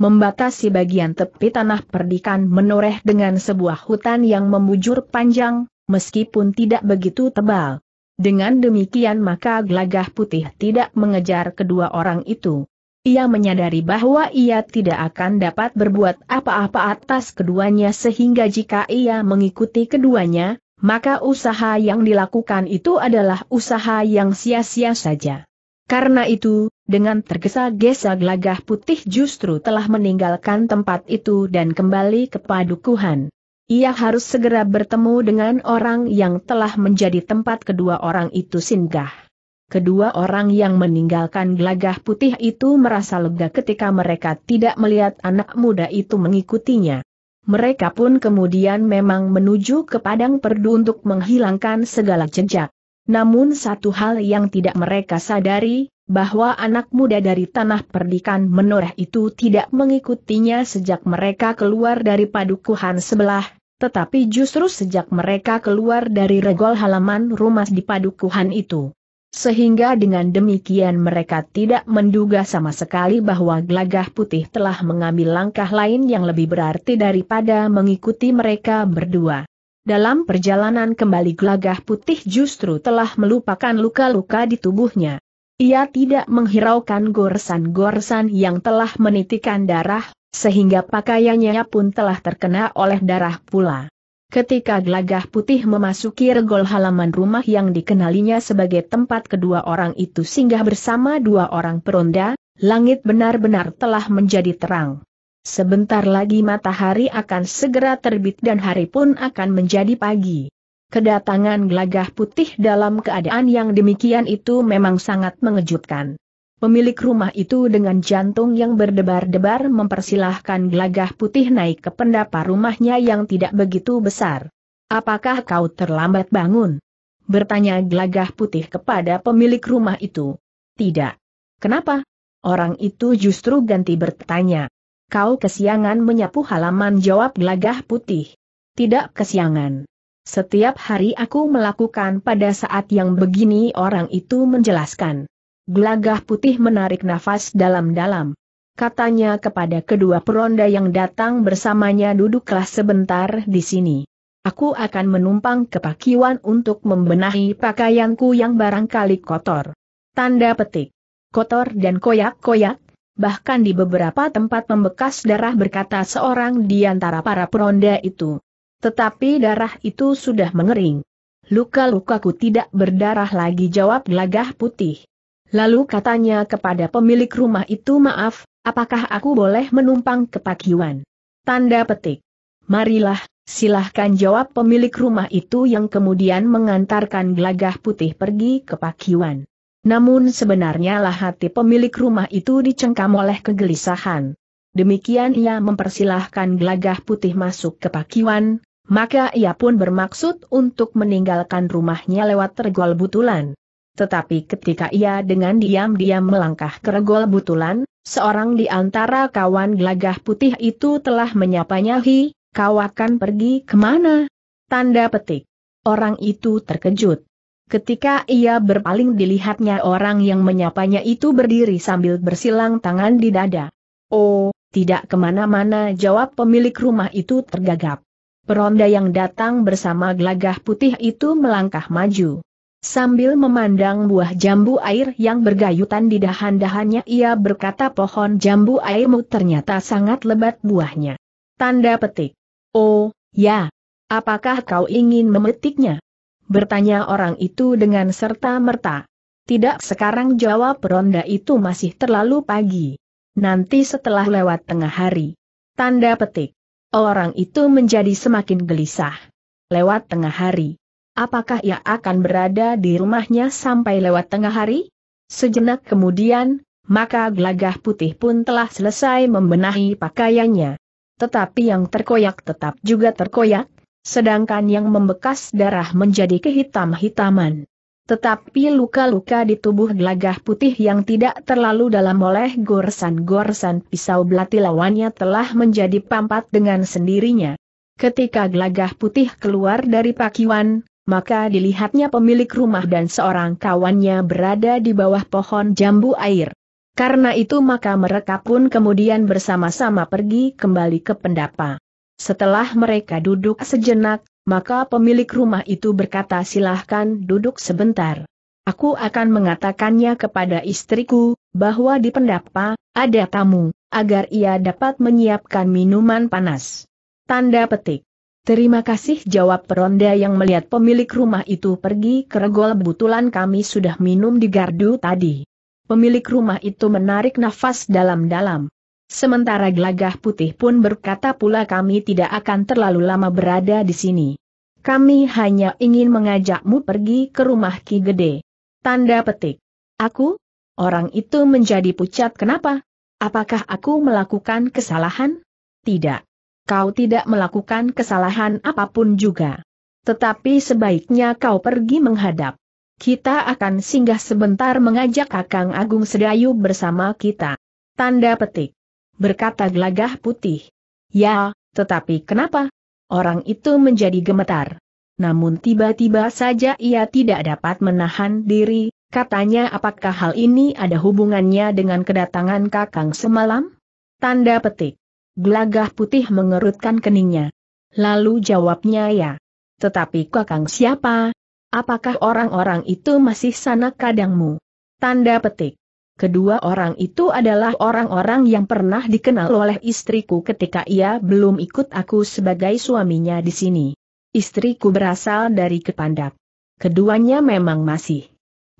Membatasi bagian tepi tanah perdikan menoreh dengan sebuah hutan yang membujur panjang, meskipun tidak begitu tebal. Dengan demikian maka gelagah putih tidak mengejar kedua orang itu. Ia menyadari bahwa ia tidak akan dapat berbuat apa-apa atas keduanya sehingga jika ia mengikuti keduanya, maka usaha yang dilakukan itu adalah usaha yang sia-sia saja. Karena itu, dengan tergesa-gesa gelagah putih justru telah meninggalkan tempat itu dan kembali ke padukuhan. Ia harus segera bertemu dengan orang yang telah menjadi tempat kedua orang itu singgah. Kedua orang yang meninggalkan gelagah putih itu merasa lega ketika mereka tidak melihat anak muda itu mengikutinya. Mereka pun kemudian memang menuju ke padang perdu untuk menghilangkan segala jejak. Namun satu hal yang tidak mereka sadari, bahwa anak muda dari tanah perdikan menoreh itu tidak mengikutinya sejak mereka keluar dari padukuhan sebelah, tetapi justru sejak mereka keluar dari regol halaman rumah di padukuhan itu. Sehingga dengan demikian mereka tidak menduga sama sekali bahwa glagah putih telah mengambil langkah lain yang lebih berarti daripada mengikuti mereka berdua. Dalam perjalanan kembali glagah putih justru telah melupakan luka-luka di tubuhnya. Ia tidak menghiraukan goresan-goresan yang telah menitikan darah, sehingga pakaiannya pun telah terkena oleh darah pula. Ketika gelagah putih memasuki regol halaman rumah yang dikenalinya sebagai tempat kedua orang itu singgah bersama dua orang peronda, langit benar-benar telah menjadi terang. Sebentar lagi matahari akan segera terbit dan hari pun akan menjadi pagi. Kedatangan gelagah putih dalam keadaan yang demikian itu memang sangat mengejutkan. Pemilik rumah itu dengan jantung yang berdebar-debar mempersilahkan gelagah putih naik ke pendapa rumahnya yang tidak begitu besar. Apakah kau terlambat bangun? Bertanya gelagah putih kepada pemilik rumah itu. Tidak. Kenapa? Orang itu justru ganti bertanya. Kau kesiangan menyapu halaman jawab gelagah putih. Tidak kesiangan. Setiap hari aku melakukan pada saat yang begini orang itu menjelaskan. Gelagah putih menarik nafas dalam-dalam. Katanya kepada kedua peronda yang datang bersamanya duduklah sebentar di sini. Aku akan menumpang ke pakiwan untuk membenahi pakaianku yang barangkali kotor. Tanda petik. Kotor dan koyak-koyak, bahkan di beberapa tempat membekas darah berkata seorang di antara para peronda itu. Tetapi darah itu sudah mengering. Luka-lukaku tidak berdarah lagi jawab gelagah putih. Lalu katanya kepada pemilik rumah itu maaf, apakah aku boleh menumpang ke Pak Pakiwan? Tanda petik. Marilah, silahkan jawab pemilik rumah itu yang kemudian mengantarkan gelagah putih pergi ke Pak Pakiwan. Namun sebenarnya lah hati pemilik rumah itu dicengkam oleh kegelisahan. Demikian ia mempersilahkan gelagah putih masuk ke Pak Pakiwan, maka ia pun bermaksud untuk meninggalkan rumahnya lewat regol butulan. Tetapi ketika ia dengan diam-diam melangkah ke regol butulan, seorang di antara kawan gelagah putih itu telah menyapanya Hi, kau akan pergi kemana? Tanda petik. Orang itu terkejut. Ketika ia berpaling dilihatnya orang yang menyapanya itu berdiri sambil bersilang tangan di dada. Oh, tidak kemana-mana jawab pemilik rumah itu tergagap. Peronda yang datang bersama gelagah putih itu melangkah maju. Sambil memandang buah jambu air yang bergayutan di dahan-dahannya ia berkata pohon jambu airmu ternyata sangat lebat buahnya. Tanda petik. Oh, ya. Apakah kau ingin memetiknya? Bertanya orang itu dengan serta-merta. Tidak sekarang jawab peronda itu masih terlalu pagi. Nanti setelah lewat tengah hari. Tanda petik orang itu menjadi semakin gelisah. Lewat tengah hari, apakah ia akan berada di rumahnya sampai lewat tengah hari? Sejenak kemudian, maka gelagah putih pun telah selesai membenahi pakaiannya. Tetapi yang terkoyak tetap juga terkoyak, sedangkan yang membekas darah menjadi kehitam-hitaman. Tetapi luka-luka di tubuh gelagah putih yang tidak terlalu dalam oleh goresan-goresan pisau belati lawannya telah menjadi pampat dengan sendirinya. Ketika gelagah putih keluar dari pakiwan, maka dilihatnya pemilik rumah dan seorang kawannya berada di bawah pohon jambu air. Karena itu maka mereka pun kemudian bersama-sama pergi kembali ke pendapa. Setelah mereka duduk sejenak, maka pemilik rumah itu berkata silahkan duduk sebentar. Aku akan mengatakannya kepada istriku, bahwa di pendapa, ada tamu, agar ia dapat menyiapkan minuman panas. Tanda petik. Terima kasih jawab peronda yang melihat pemilik rumah itu pergi ke regol betulan kami sudah minum di gardu tadi. Pemilik rumah itu menarik nafas dalam-dalam. Sementara gelagah putih pun berkata pula kami tidak akan terlalu lama berada di sini. Kami hanya ingin mengajakmu pergi ke rumah Ki Gede. Tanda petik. Aku? Orang itu menjadi pucat kenapa? Apakah aku melakukan kesalahan? Tidak. Kau tidak melakukan kesalahan apapun juga. Tetapi sebaiknya kau pergi menghadap. Kita akan singgah sebentar mengajak Kakang Agung Sedayu bersama kita. Tanda petik berkata gelagah putih. Ya, tetapi kenapa? Orang itu menjadi gemetar. Namun tiba-tiba saja ia tidak dapat menahan diri, katanya apakah hal ini ada hubungannya dengan kedatangan kakang semalam? Tanda petik. Gelagah putih mengerutkan keningnya. Lalu jawabnya ya. Tetapi kakang siapa? Apakah orang-orang itu masih sanak kadangmu? Tanda petik. Kedua orang itu adalah orang-orang yang pernah dikenal oleh istriku ketika ia belum ikut aku sebagai suaminya di sini. Istriku berasal dari Kepandak. Keduanya memang masih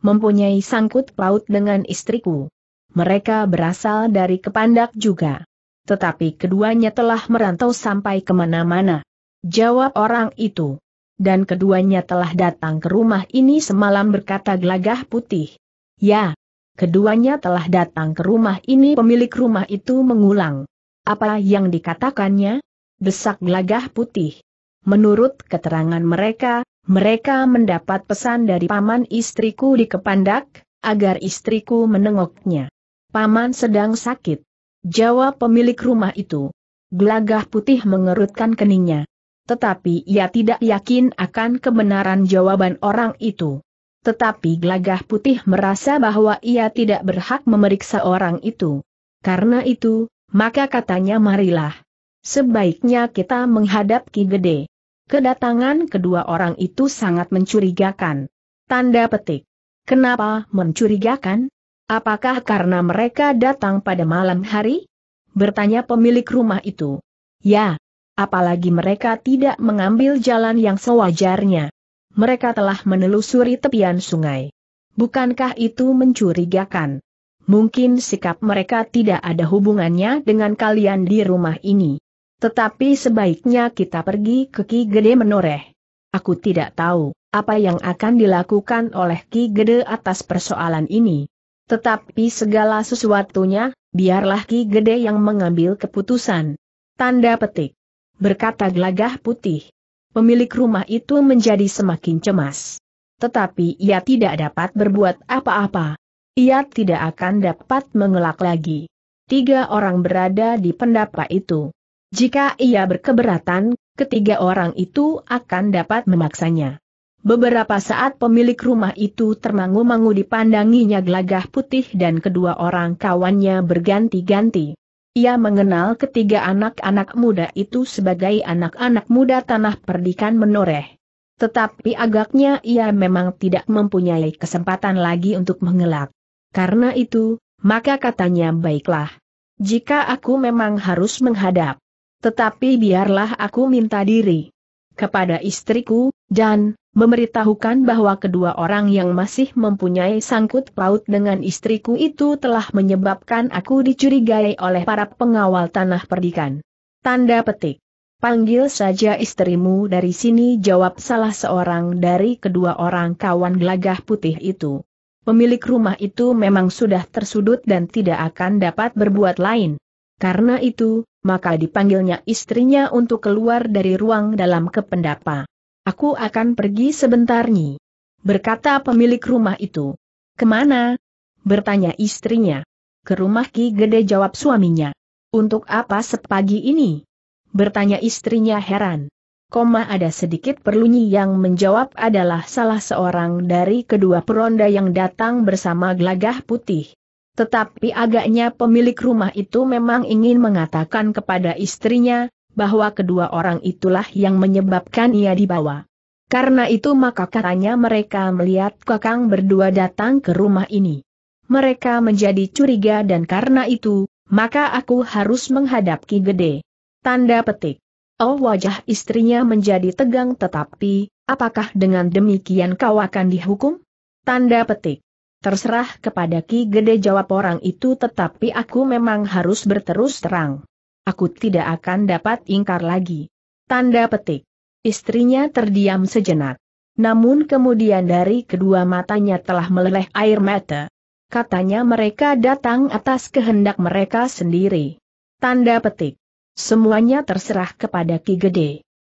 mempunyai sangkut paut dengan istriku. Mereka berasal dari Kepandak juga. Tetapi keduanya telah merantau sampai kemana-mana. Jawab orang itu. Dan keduanya telah datang ke rumah ini semalam berkata gelagah putih. Ya, Keduanya telah datang ke rumah ini pemilik rumah itu mengulang. Apa yang dikatakannya? Desak gelagah putih. Menurut keterangan mereka, mereka mendapat pesan dari paman istriku di Kepandak, agar istriku menengoknya. Paman sedang sakit. Jawab pemilik rumah itu. Gelagah putih mengerutkan keningnya. Tetapi ia tidak yakin akan kebenaran jawaban orang itu. Tetapi Gelagah Putih merasa bahwa ia tidak berhak memeriksa orang itu. Karena itu, maka katanya marilah. Sebaiknya kita menghadap Ki Gede. Kedatangan kedua orang itu sangat mencurigakan. Tanda petik. Kenapa mencurigakan? Apakah karena mereka datang pada malam hari? Bertanya pemilik rumah itu. Ya, apalagi mereka tidak mengambil jalan yang sewajarnya mereka telah menelusuri tepian sungai. Bukankah itu mencurigakan? Mungkin sikap mereka tidak ada hubungannya dengan kalian di rumah ini. Tetapi sebaiknya kita pergi ke Ki Gede menoreh. Aku tidak tahu apa yang akan dilakukan oleh Ki Gede atas persoalan ini. Tetapi segala sesuatunya, biarlah Ki Gede yang mengambil keputusan. Tanda petik. Berkata gelagah putih pemilik rumah itu menjadi semakin cemas. Tetapi ia tidak dapat berbuat apa-apa. Ia tidak akan dapat mengelak lagi. Tiga orang berada di pendapa itu. Jika ia berkeberatan, ketiga orang itu akan dapat memaksanya. Beberapa saat pemilik rumah itu termangu-mangu dipandanginya gelagah putih dan kedua orang kawannya berganti-ganti. Ia mengenal ketiga anak-anak muda itu sebagai anak-anak muda tanah perdikan menoreh. Tetapi agaknya ia memang tidak mempunyai kesempatan lagi untuk mengelak. Karena itu, maka katanya baiklah. Jika aku memang harus menghadap. Tetapi biarlah aku minta diri kepada istriku, dan, memberitahukan bahwa kedua orang yang masih mempunyai sangkut paut dengan istriku itu telah menyebabkan aku dicurigai oleh para pengawal tanah perdikan. Tanda petik. Panggil saja istrimu dari sini jawab salah seorang dari kedua orang kawan gelagah putih itu. Pemilik rumah itu memang sudah tersudut dan tidak akan dapat berbuat lain. Karena itu, maka dipanggilnya istrinya untuk keluar dari ruang dalam kependapa. Aku akan pergi sebentar nih. Berkata pemilik rumah itu. Kemana? Bertanya istrinya. Ke rumah Ki Gede jawab suaminya. Untuk apa sepagi ini? Bertanya istrinya heran. Koma ada sedikit perlunyi yang menjawab adalah salah seorang dari kedua peronda yang datang bersama gelagah putih. Tetapi agaknya pemilik rumah itu memang ingin mengatakan kepada istrinya, bahwa kedua orang itulah yang menyebabkan ia dibawa. Karena itu maka katanya mereka melihat kakang berdua datang ke rumah ini. Mereka menjadi curiga dan karena itu, maka aku harus menghadap Ki Gede. Tanda petik. Oh wajah istrinya menjadi tegang tetapi, apakah dengan demikian kau akan dihukum? Tanda petik. Terserah kepada Ki Gede jawab orang itu tetapi aku memang harus berterus terang aku tidak akan dapat ingkar lagi. Tanda petik. Istrinya terdiam sejenak. Namun kemudian dari kedua matanya telah meleleh air mata. Katanya mereka datang atas kehendak mereka sendiri. Tanda petik. Semuanya terserah kepada Ki Gede.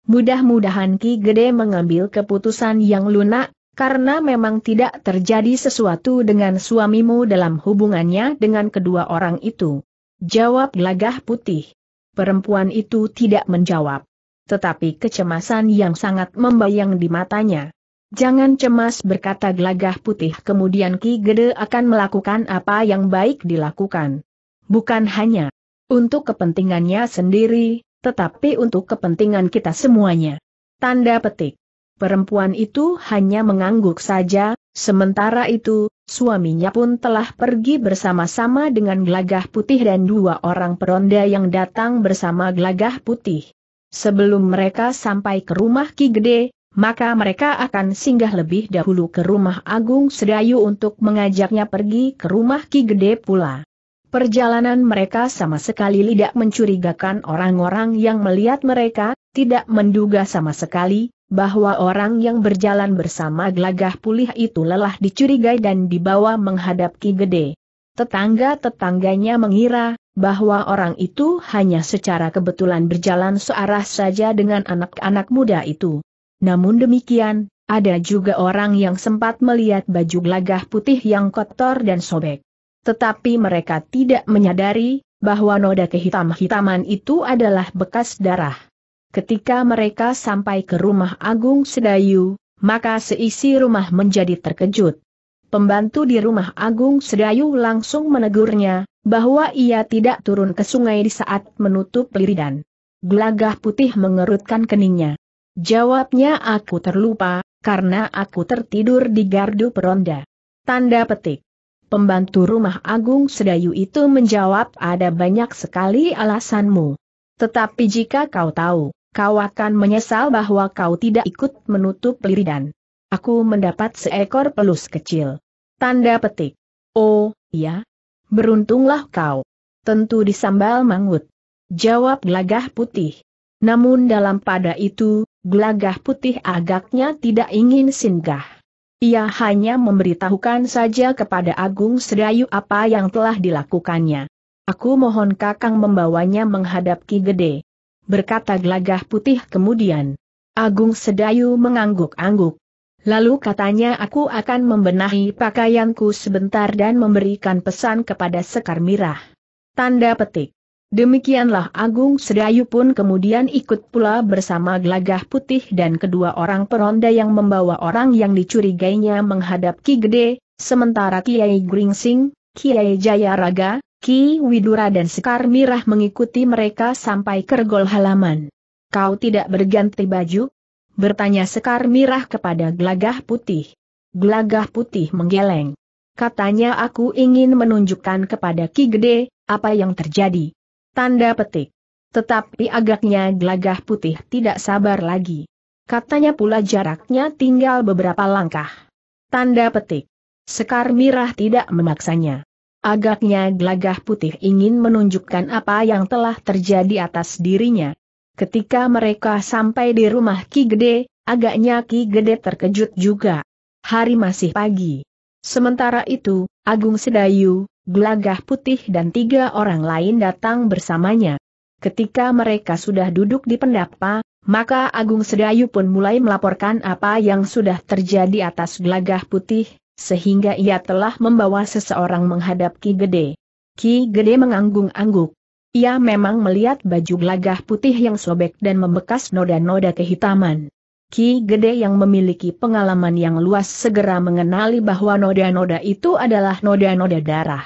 Mudah-mudahan Ki Gede mengambil keputusan yang lunak, karena memang tidak terjadi sesuatu dengan suamimu dalam hubungannya dengan kedua orang itu. Jawab gelagah putih. Perempuan itu tidak menjawab. Tetapi kecemasan yang sangat membayang di matanya. Jangan cemas berkata gelagah putih kemudian Ki Gede akan melakukan apa yang baik dilakukan. Bukan hanya untuk kepentingannya sendiri, tetapi untuk kepentingan kita semuanya. Tanda petik. Perempuan itu hanya mengangguk saja, sementara itu, Suaminya pun telah pergi bersama-sama dengan gelagah putih dan dua orang peronda yang datang bersama gelagah putih. Sebelum mereka sampai ke rumah Ki Gede, maka mereka akan singgah lebih dahulu ke rumah Agung Sedayu untuk mengajaknya pergi ke rumah Ki Gede pula. Perjalanan mereka sama sekali tidak mencurigakan orang-orang yang melihat mereka, tidak menduga sama sekali, bahwa orang yang berjalan bersama gelagah pulih itu lelah dicurigai dan dibawa menghadap Ki Gede. Tetangga-tetangganya mengira, bahwa orang itu hanya secara kebetulan berjalan searah saja dengan anak-anak muda itu. Namun demikian, ada juga orang yang sempat melihat baju gelagah putih yang kotor dan sobek. Tetapi mereka tidak menyadari, bahwa noda kehitam-hitaman itu adalah bekas darah. Ketika mereka sampai ke rumah Agung Sedayu, maka seisi rumah menjadi terkejut. Pembantu di rumah Agung Sedayu langsung menegurnya, bahwa ia tidak turun ke sungai di saat menutup liridan. Gelagah putih mengerutkan keningnya. Jawabnya aku terlupa, karena aku tertidur di gardu peronda. Tanda petik. Pembantu rumah Agung Sedayu itu menjawab ada banyak sekali alasanmu. Tetapi jika kau tahu, kau akan menyesal bahwa kau tidak ikut menutup liridan. Aku mendapat seekor pelus kecil. Tanda petik. Oh, ya? Beruntunglah kau. Tentu disambal mangut. Jawab gelagah putih. Namun dalam pada itu, gelagah putih agaknya tidak ingin singgah. Ia hanya memberitahukan saja kepada Agung Sedayu apa yang telah dilakukannya. Aku mohon kakang membawanya menghadap Ki Gede berkata gelagah putih kemudian. Agung Sedayu mengangguk-angguk. Lalu katanya aku akan membenahi pakaianku sebentar dan memberikan pesan kepada Sekar Mirah. Tanda petik. Demikianlah Agung Sedayu pun kemudian ikut pula bersama gelagah putih dan kedua orang peronda yang membawa orang yang dicurigainya menghadap Ki Gede, sementara Kiai Gringsing, Kiai Jayaraga, Ki Widura dan Sekar Mirah mengikuti mereka sampai ke regol halaman. Kau tidak berganti baju? Bertanya Sekar Mirah kepada Glagah Putih. Glagah Putih menggeleng. Katanya aku ingin menunjukkan kepada Ki Gede, apa yang terjadi. Tanda petik. Tetapi agaknya Glagah Putih tidak sabar lagi. Katanya pula jaraknya tinggal beberapa langkah. Tanda petik. Sekar Mirah tidak memaksanya. Agaknya Glagah putih ingin menunjukkan apa yang telah terjadi atas dirinya. Ketika mereka sampai di rumah Ki Gede, agaknya Ki Gede terkejut juga. Hari masih pagi. Sementara itu, Agung Sedayu, Glagah putih dan tiga orang lain datang bersamanya. Ketika mereka sudah duduk di pendapa, maka Agung Sedayu pun mulai melaporkan apa yang sudah terjadi atas Glagah putih, sehingga ia telah membawa seseorang menghadap Ki Gede. Ki Gede mengangguk angguk Ia memang melihat baju gelagah putih yang sobek dan membekas noda-noda kehitaman. Ki Gede yang memiliki pengalaman yang luas segera mengenali bahwa noda-noda itu adalah noda-noda darah.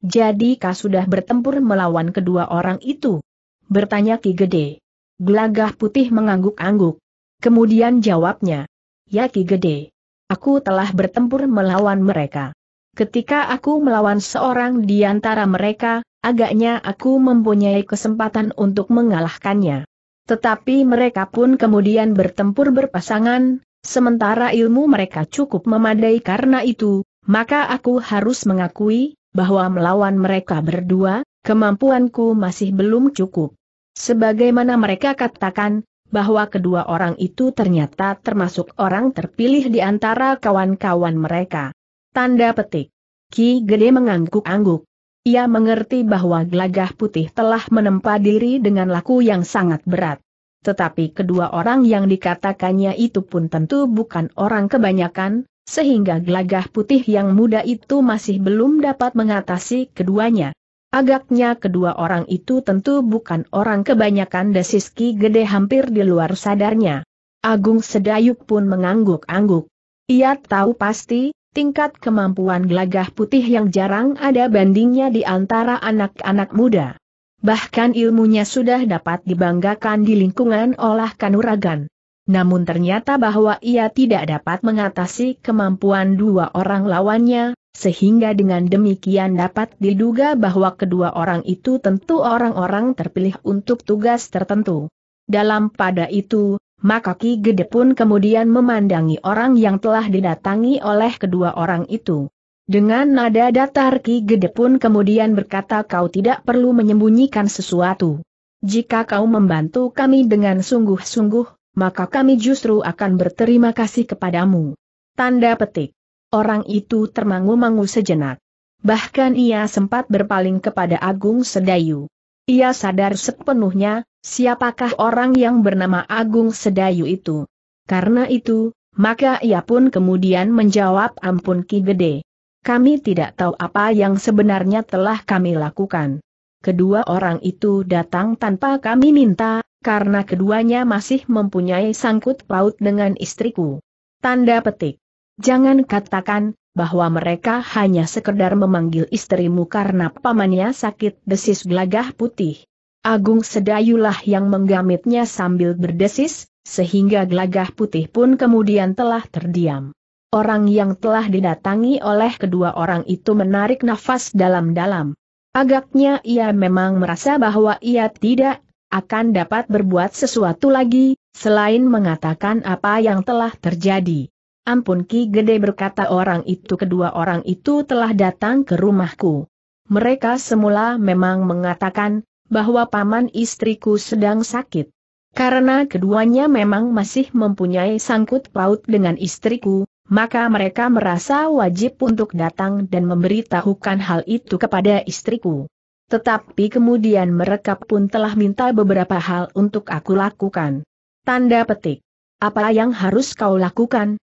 Jadi kau sudah bertempur melawan kedua orang itu? Bertanya Ki Gede. Gelagah putih mengangguk-angguk. Kemudian jawabnya, Ya Ki Gede, Aku telah bertempur melawan mereka. Ketika aku melawan seorang di antara mereka, agaknya aku mempunyai kesempatan untuk mengalahkannya. Tetapi mereka pun kemudian bertempur berpasangan, sementara ilmu mereka cukup memadai karena itu, maka aku harus mengakui, bahwa melawan mereka berdua, kemampuanku masih belum cukup. Sebagaimana mereka katakan, bahwa kedua orang itu ternyata termasuk orang terpilih di antara kawan-kawan mereka. Tanda petik. Ki Gede mengangguk-angguk. Ia mengerti bahwa Glagah putih telah menempa diri dengan laku yang sangat berat. Tetapi kedua orang yang dikatakannya itu pun tentu bukan orang kebanyakan, sehingga Glagah putih yang muda itu masih belum dapat mengatasi keduanya. Agaknya kedua orang itu tentu bukan orang kebanyakan desiski gede hampir di luar sadarnya. Agung Sedayuk pun mengangguk-angguk. Ia tahu pasti, tingkat kemampuan gelagah putih yang jarang ada bandingnya di antara anak-anak muda. Bahkan ilmunya sudah dapat dibanggakan di lingkungan olah kanuragan. Namun ternyata bahwa ia tidak dapat mengatasi kemampuan dua orang lawannya, sehingga dengan demikian dapat diduga bahwa kedua orang itu tentu orang-orang terpilih untuk tugas tertentu. Dalam pada itu, maka Ki Gede pun kemudian memandangi orang yang telah didatangi oleh kedua orang itu. Dengan nada datar Ki Gede pun kemudian berkata kau tidak perlu menyembunyikan sesuatu. Jika kau membantu kami dengan sungguh-sungguh, maka kami justru akan berterima kasih kepadamu. Tanda petik. Orang itu termangu-mangu sejenak. Bahkan ia sempat berpaling kepada Agung Sedayu. Ia sadar sepenuhnya, siapakah orang yang bernama Agung Sedayu itu. Karena itu, maka ia pun kemudian menjawab ampun Ki Gede. Kami tidak tahu apa yang sebenarnya telah kami lakukan. Kedua orang itu datang tanpa kami minta, karena keduanya masih mempunyai sangkut paut dengan istriku. Tanda petik. Jangan katakan, bahwa mereka hanya sekedar memanggil istrimu karena pamannya sakit desis gelagah putih. Agung Sedayulah yang menggamitnya sambil berdesis, sehingga gelagah putih pun kemudian telah terdiam. Orang yang telah didatangi oleh kedua orang itu menarik nafas dalam-dalam. Agaknya ia memang merasa bahwa ia tidak akan dapat berbuat sesuatu lagi, selain mengatakan apa yang telah terjadi. Ampun Ki Gede berkata orang itu kedua orang itu telah datang ke rumahku. Mereka semula memang mengatakan, bahwa paman istriku sedang sakit. Karena keduanya memang masih mempunyai sangkut paut dengan istriku, maka mereka merasa wajib untuk datang dan memberitahukan hal itu kepada istriku. Tetapi kemudian mereka pun telah minta beberapa hal untuk aku lakukan. Tanda petik. Apa yang harus kau lakukan?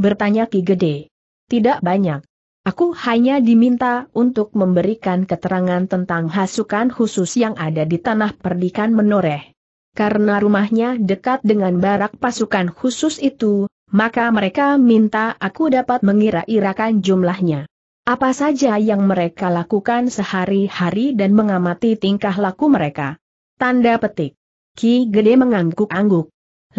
Bertanya Ki Gede. Tidak banyak. Aku hanya diminta untuk memberikan keterangan tentang hasukan khusus yang ada di tanah perdikan menoreh. Karena rumahnya dekat dengan barak pasukan khusus itu, maka mereka minta aku dapat mengira-irakan jumlahnya. Apa saja yang mereka lakukan sehari-hari dan mengamati tingkah laku mereka. Tanda petik. Ki Gede mengangguk-angguk.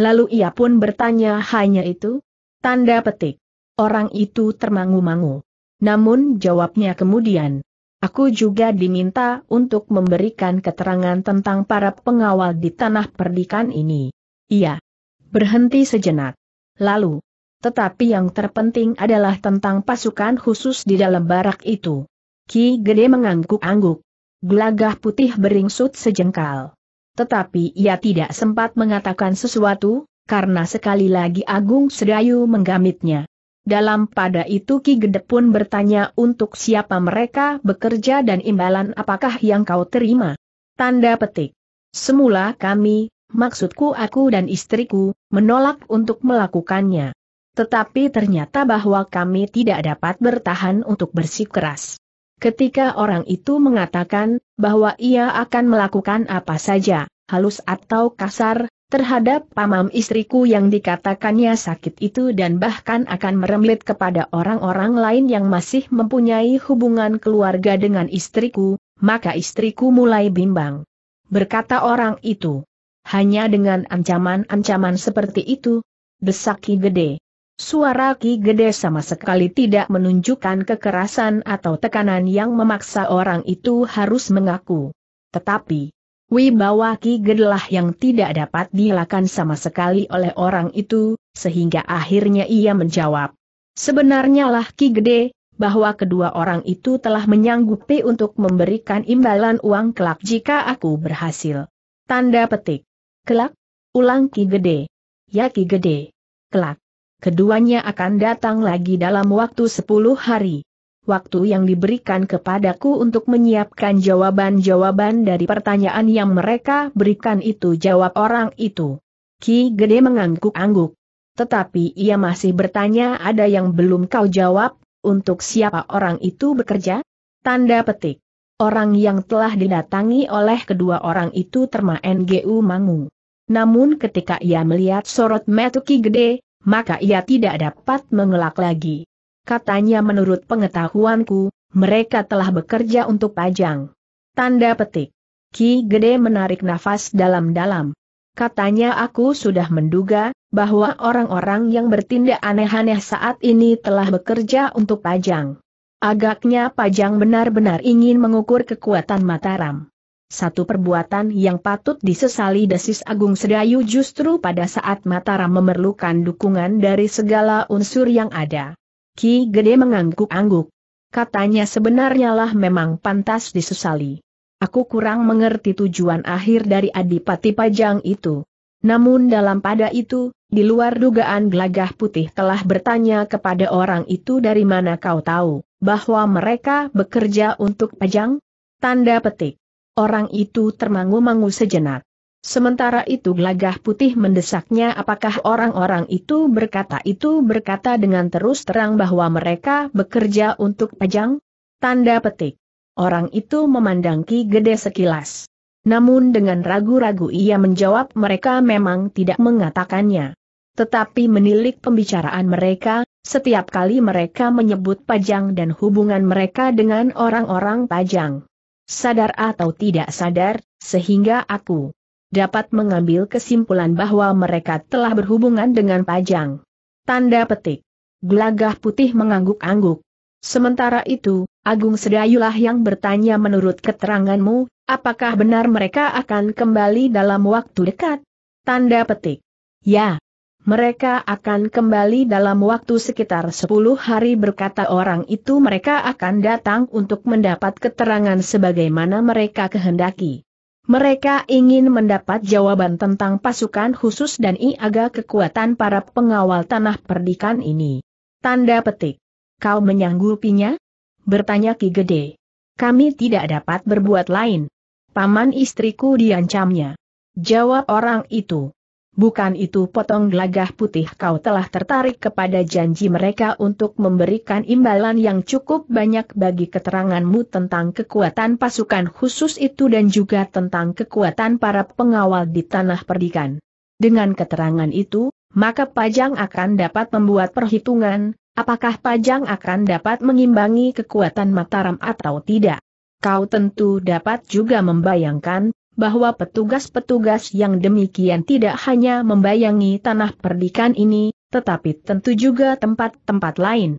Lalu ia pun bertanya hanya itu? Tanda petik. Orang itu termangu-mangu. Namun jawabnya kemudian. Aku juga diminta untuk memberikan keterangan tentang para pengawal di tanah perdikan ini. Iya. Berhenti sejenak. Lalu. Tetapi yang terpenting adalah tentang pasukan khusus di dalam barak itu. Ki Gede mengangguk-angguk. Gelagah putih beringsut sejengkal. Tetapi ia tidak sempat mengatakan sesuatu, karena sekali lagi Agung Sedayu menggamitnya. Dalam pada itu Ki Gede pun bertanya untuk siapa mereka bekerja dan imbalan apakah yang kau terima. Tanda petik. Semula kami, maksudku aku dan istriku, menolak untuk melakukannya. Tetapi ternyata bahwa kami tidak dapat bertahan untuk bersikeras. Ketika orang itu mengatakan bahwa ia akan melakukan apa saja, halus atau kasar, terhadap pamam istriku yang dikatakannya sakit itu dan bahkan akan merembet kepada orang-orang lain yang masih mempunyai hubungan keluarga dengan istriku, maka istriku mulai bimbang. Berkata orang itu, hanya dengan ancaman-ancaman seperti itu, desak Ki Gede. Suara Ki Gede sama sekali tidak menunjukkan kekerasan atau tekanan yang memaksa orang itu harus mengaku. Tetapi, Wibawa Ki Gedelah yang tidak dapat dielakkan sama sekali oleh orang itu, sehingga akhirnya ia menjawab. Sebenarnya lah Ki Gede, bahwa kedua orang itu telah menyanggupi untuk memberikan imbalan uang kelak jika aku berhasil. Tanda petik. Kelak? Ulang Ki Gede. Ya Ki Gede. Kelak. Keduanya akan datang lagi dalam waktu 10 hari waktu yang diberikan kepadaku untuk menyiapkan jawaban-jawaban dari pertanyaan yang mereka berikan itu jawab orang itu. Ki Gede mengangguk-angguk. Tetapi ia masih bertanya ada yang belum kau jawab, untuk siapa orang itu bekerja? Tanda petik. Orang yang telah didatangi oleh kedua orang itu terma NGU Mangu. Namun ketika ia melihat sorot metu Ki Gede, maka ia tidak dapat mengelak lagi katanya menurut pengetahuanku, mereka telah bekerja untuk pajang. Tanda petik. Ki Gede menarik nafas dalam-dalam. Katanya aku sudah menduga, bahwa orang-orang yang bertindak aneh-aneh saat ini telah bekerja untuk pajang. Agaknya pajang benar-benar ingin mengukur kekuatan Mataram. Satu perbuatan yang patut disesali Desis Agung Sedayu justru pada saat Mataram memerlukan dukungan dari segala unsur yang ada. Ki Gede mengangguk-angguk. Katanya sebenarnya lah memang pantas disesali. Aku kurang mengerti tujuan akhir dari Adipati Pajang itu. Namun dalam pada itu, di luar dugaan Glagah putih telah bertanya kepada orang itu dari mana kau tahu, bahwa mereka bekerja untuk pajang? Tanda petik. Orang itu termangu-mangu sejenak. Sementara itu gelagah putih mendesaknya apakah orang-orang itu berkata itu berkata dengan terus terang bahwa mereka bekerja untuk pajang? Tanda petik. Orang itu memandang Ki Gede sekilas. Namun dengan ragu-ragu ia menjawab mereka memang tidak mengatakannya. Tetapi menilik pembicaraan mereka, setiap kali mereka menyebut pajang dan hubungan mereka dengan orang-orang pajang. Sadar atau tidak sadar, sehingga aku dapat mengambil kesimpulan bahwa mereka telah berhubungan dengan Pajang. Tanda petik. Gelagah putih mengangguk-angguk. Sementara itu, Agung Sedayulah yang bertanya menurut keteranganmu, apakah benar mereka akan kembali dalam waktu dekat? Tanda petik. Ya. Mereka akan kembali dalam waktu sekitar 10 hari berkata orang itu mereka akan datang untuk mendapat keterangan sebagaimana mereka kehendaki. Mereka ingin mendapat jawaban tentang pasukan khusus dan iaga kekuatan para pengawal tanah perdikan ini. Tanda petik. Kau menyanggupinya? Bertanya Ki Gede. Kami tidak dapat berbuat lain. Paman istriku diancamnya. Jawab orang itu bukan itu potong gelagah putih kau telah tertarik kepada janji mereka untuk memberikan imbalan yang cukup banyak bagi keteranganmu tentang kekuatan pasukan khusus itu dan juga tentang kekuatan para pengawal di tanah perdikan. Dengan keterangan itu, maka Pajang akan dapat membuat perhitungan, apakah Pajang akan dapat mengimbangi kekuatan Mataram atau tidak. Kau tentu dapat juga membayangkan bahwa petugas-petugas yang demikian tidak hanya membayangi tanah perdikan ini, tetapi tentu juga tempat-tempat lain.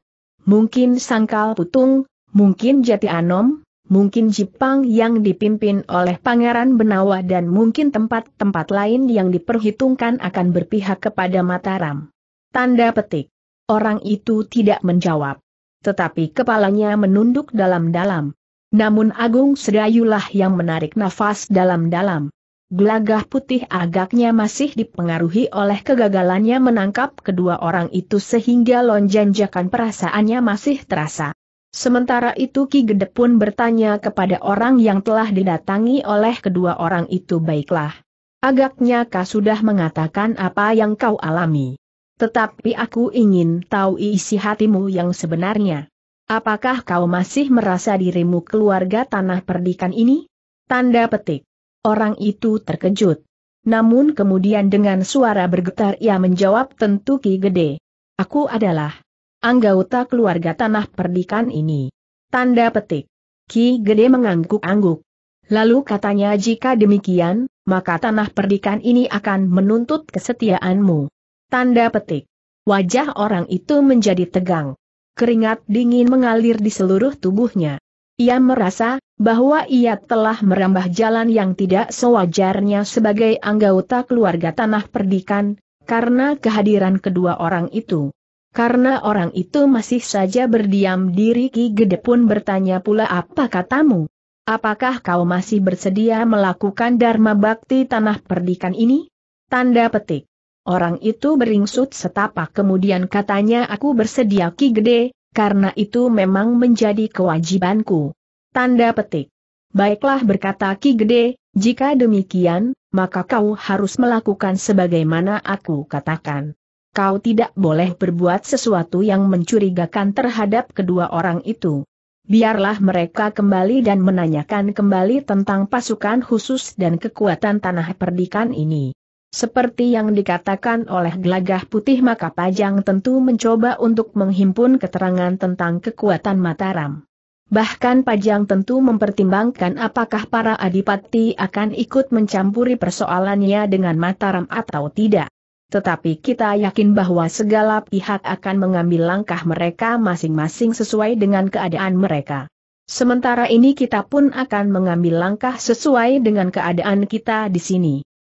Mungkin Sangkal Putung, mungkin Jati Anom, mungkin Jipang yang dipimpin oleh Pangeran Benawa dan mungkin tempat-tempat lain yang diperhitungkan akan berpihak kepada Mataram. Tanda petik. Orang itu tidak menjawab. Tetapi kepalanya menunduk dalam-dalam. Namun Agung Sedayulah yang menarik nafas dalam-dalam. Gelagah putih agaknya masih dipengaruhi oleh kegagalannya menangkap kedua orang itu sehingga lonjanjakan perasaannya masih terasa. Sementara itu Ki Gede pun bertanya kepada orang yang telah didatangi oleh kedua orang itu baiklah. Agaknya kau sudah mengatakan apa yang kau alami. Tetapi aku ingin tahu isi hatimu yang sebenarnya. Apakah kau masih merasa dirimu keluarga tanah perdikan ini? Tanda petik. Orang itu terkejut. Namun kemudian dengan suara bergetar ia menjawab tentu Ki Gede. Aku adalah anggota keluarga tanah perdikan ini. Tanda petik. Ki Gede mengangguk-angguk. Lalu katanya jika demikian, maka tanah perdikan ini akan menuntut kesetiaanmu. Tanda petik. Wajah orang itu menjadi tegang keringat dingin mengalir di seluruh tubuhnya. Ia merasa bahwa ia telah merambah jalan yang tidak sewajarnya sebagai anggota keluarga Tanah Perdikan, karena kehadiran kedua orang itu. Karena orang itu masih saja berdiam diri Ki Gede pun bertanya pula apa katamu? Apakah kau masih bersedia melakukan Dharma Bakti Tanah Perdikan ini? Tanda petik. Orang itu beringsut setapak kemudian katanya aku bersedia ki gede, karena itu memang menjadi kewajibanku. Tanda petik. Baiklah berkata ki gede, jika demikian, maka kau harus melakukan sebagaimana aku katakan. Kau tidak boleh berbuat sesuatu yang mencurigakan terhadap kedua orang itu. Biarlah mereka kembali dan menanyakan kembali tentang pasukan khusus dan kekuatan tanah perdikan ini. Seperti yang dikatakan oleh Glagah Putih maka Pajang tentu mencoba untuk menghimpun keterangan tentang kekuatan Mataram. Bahkan Pajang tentu mempertimbangkan apakah para adipati akan ikut mencampuri persoalannya dengan Mataram atau tidak. Tetapi kita yakin bahwa segala pihak akan mengambil langkah mereka masing-masing sesuai dengan keadaan mereka. Sementara ini kita pun akan mengambil langkah sesuai dengan keadaan kita di sini.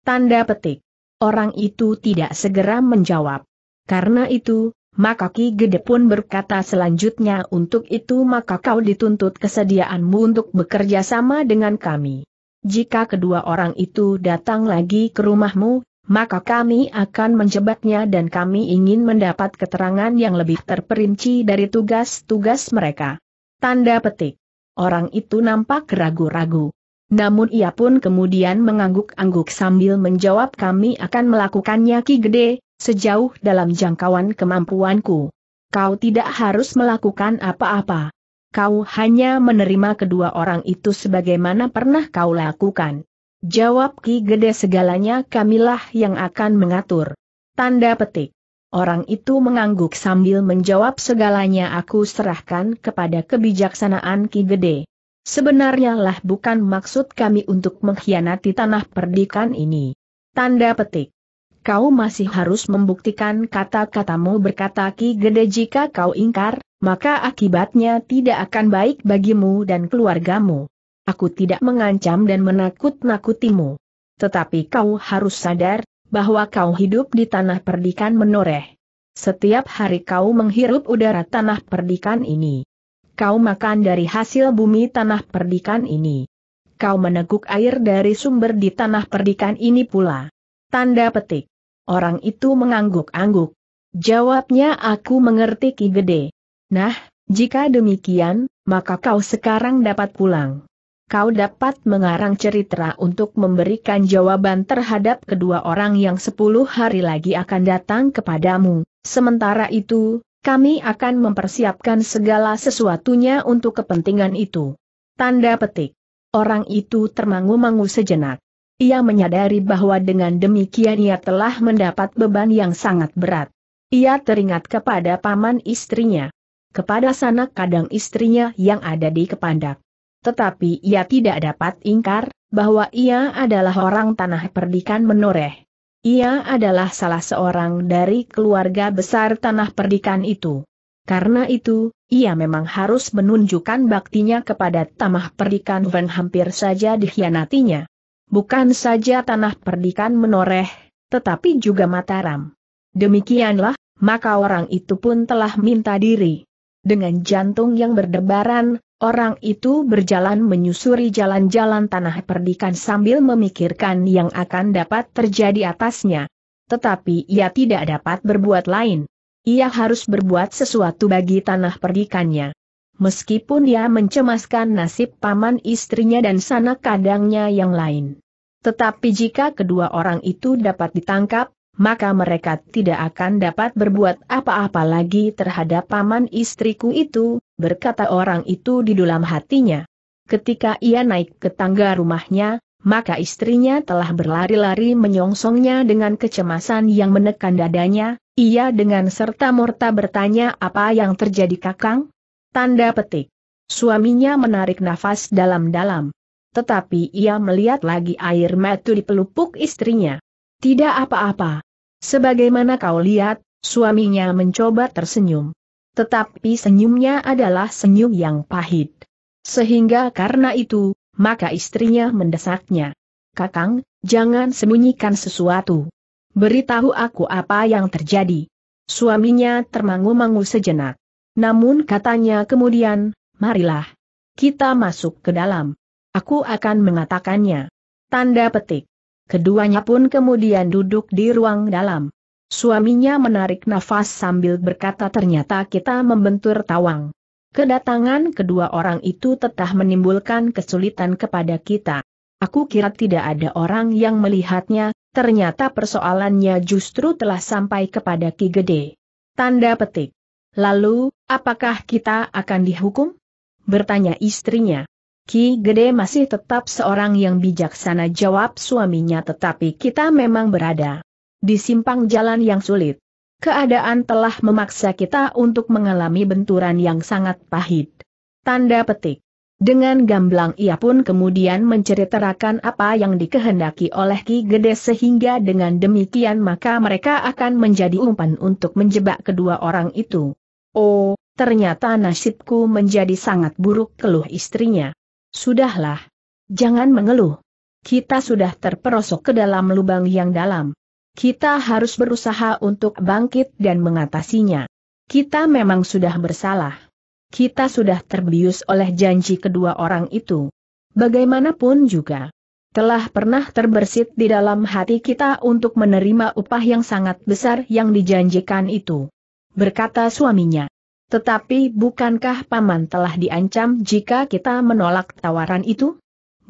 Tanda petik. Orang itu tidak segera menjawab. Karena itu, maka Ki Gede pun berkata selanjutnya untuk itu maka kau dituntut kesediaanmu untuk bekerja sama dengan kami. Jika kedua orang itu datang lagi ke rumahmu, maka kami akan menjebatnya dan kami ingin mendapat keterangan yang lebih terperinci dari tugas-tugas mereka. Tanda petik. Orang itu nampak ragu-ragu. Namun ia pun kemudian mengangguk-angguk sambil menjawab kami akan melakukannya Ki Gede, sejauh dalam jangkauan kemampuanku. Kau tidak harus melakukan apa-apa. Kau hanya menerima kedua orang itu sebagaimana pernah kau lakukan. Jawab Ki Gede segalanya kamilah yang akan mengatur. Tanda petik. Orang itu mengangguk sambil menjawab segalanya aku serahkan kepada kebijaksanaan Ki Gede. Sebenarnya lah bukan maksud kami untuk mengkhianati tanah perdikan ini. Tanda petik. Kau masih harus membuktikan kata-katamu berkata Ki Gede jika kau ingkar, maka akibatnya tidak akan baik bagimu dan keluargamu. Aku tidak mengancam dan menakut-nakutimu. Tetapi kau harus sadar, bahwa kau hidup di tanah perdikan menoreh. Setiap hari kau menghirup udara tanah perdikan ini. Kau makan dari hasil bumi tanah perdikan ini. Kau meneguk air dari sumber di tanah perdikan ini pula. Tanda petik. Orang itu mengangguk-angguk. Jawabnya aku mengerti Ki Gede. Nah, jika demikian, maka kau sekarang dapat pulang. Kau dapat mengarang cerita untuk memberikan jawaban terhadap kedua orang yang sepuluh hari lagi akan datang kepadamu. Sementara itu, kami akan mempersiapkan segala sesuatunya untuk kepentingan itu. Tanda petik. Orang itu termangu-mangu sejenak. Ia menyadari bahwa dengan demikian ia telah mendapat beban yang sangat berat. Ia teringat kepada paman istrinya. Kepada sanak kadang istrinya yang ada di Kepandak. Tetapi ia tidak dapat ingkar, bahwa ia adalah orang tanah perdikan menoreh. Ia adalah salah seorang dari keluarga besar tanah perdikan itu. Karena itu, ia memang harus menunjukkan baktinya kepada tamah perdikan Wen hampir saja dikhianatinya. Bukan saja tanah perdikan menoreh, tetapi juga Mataram. Demikianlah, maka orang itu pun telah minta diri. Dengan jantung yang berdebaran, Orang itu berjalan menyusuri jalan-jalan tanah perdikan sambil memikirkan yang akan dapat terjadi atasnya. Tetapi ia tidak dapat berbuat lain. Ia harus berbuat sesuatu bagi tanah perdikannya. Meskipun ia mencemaskan nasib paman istrinya dan sanak kadangnya yang lain. Tetapi jika kedua orang itu dapat ditangkap, maka mereka tidak akan dapat berbuat apa-apa lagi terhadap paman istriku itu, berkata orang itu di dalam hatinya. Ketika ia naik ke tangga rumahnya, maka istrinya telah berlari-lari menyongsongnya dengan kecemasan yang menekan dadanya, ia dengan serta merta bertanya apa yang terjadi kakang? Tanda petik. Suaminya menarik nafas dalam-dalam. Tetapi ia melihat lagi air mata di pelupuk istrinya. Tidak apa-apa. Sebagaimana kau lihat, suaminya mencoba tersenyum tetapi senyumnya adalah senyum yang pahit. Sehingga karena itu, maka istrinya mendesaknya. Kakang, jangan sembunyikan sesuatu. Beritahu aku apa yang terjadi. Suaminya termangu-mangu sejenak. Namun katanya kemudian, marilah. Kita masuk ke dalam. Aku akan mengatakannya. Tanda petik. Keduanya pun kemudian duduk di ruang dalam. Suaminya menarik nafas sambil berkata ternyata kita membentur tawang. Kedatangan kedua orang itu tetap menimbulkan kesulitan kepada kita. Aku kira tidak ada orang yang melihatnya, ternyata persoalannya justru telah sampai kepada Ki Gede. Tanda petik. Lalu, apakah kita akan dihukum? Bertanya istrinya. Ki Gede masih tetap seorang yang bijaksana jawab suaminya tetapi kita memang berada di simpang jalan yang sulit. Keadaan telah memaksa kita untuk mengalami benturan yang sangat pahit. Tanda petik. Dengan gamblang ia pun kemudian menceritakan apa yang dikehendaki oleh Ki Gede sehingga dengan demikian maka mereka akan menjadi umpan untuk menjebak kedua orang itu. Oh, ternyata nasibku menjadi sangat buruk keluh istrinya. Sudahlah. Jangan mengeluh. Kita sudah terperosok ke dalam lubang yang dalam. Kita harus berusaha untuk bangkit dan mengatasinya. Kita memang sudah bersalah. Kita sudah terbius oleh janji kedua orang itu. Bagaimanapun juga, telah pernah terbersit di dalam hati kita untuk menerima upah yang sangat besar yang dijanjikan itu. Berkata suaminya. Tetapi bukankah paman telah diancam jika kita menolak tawaran itu?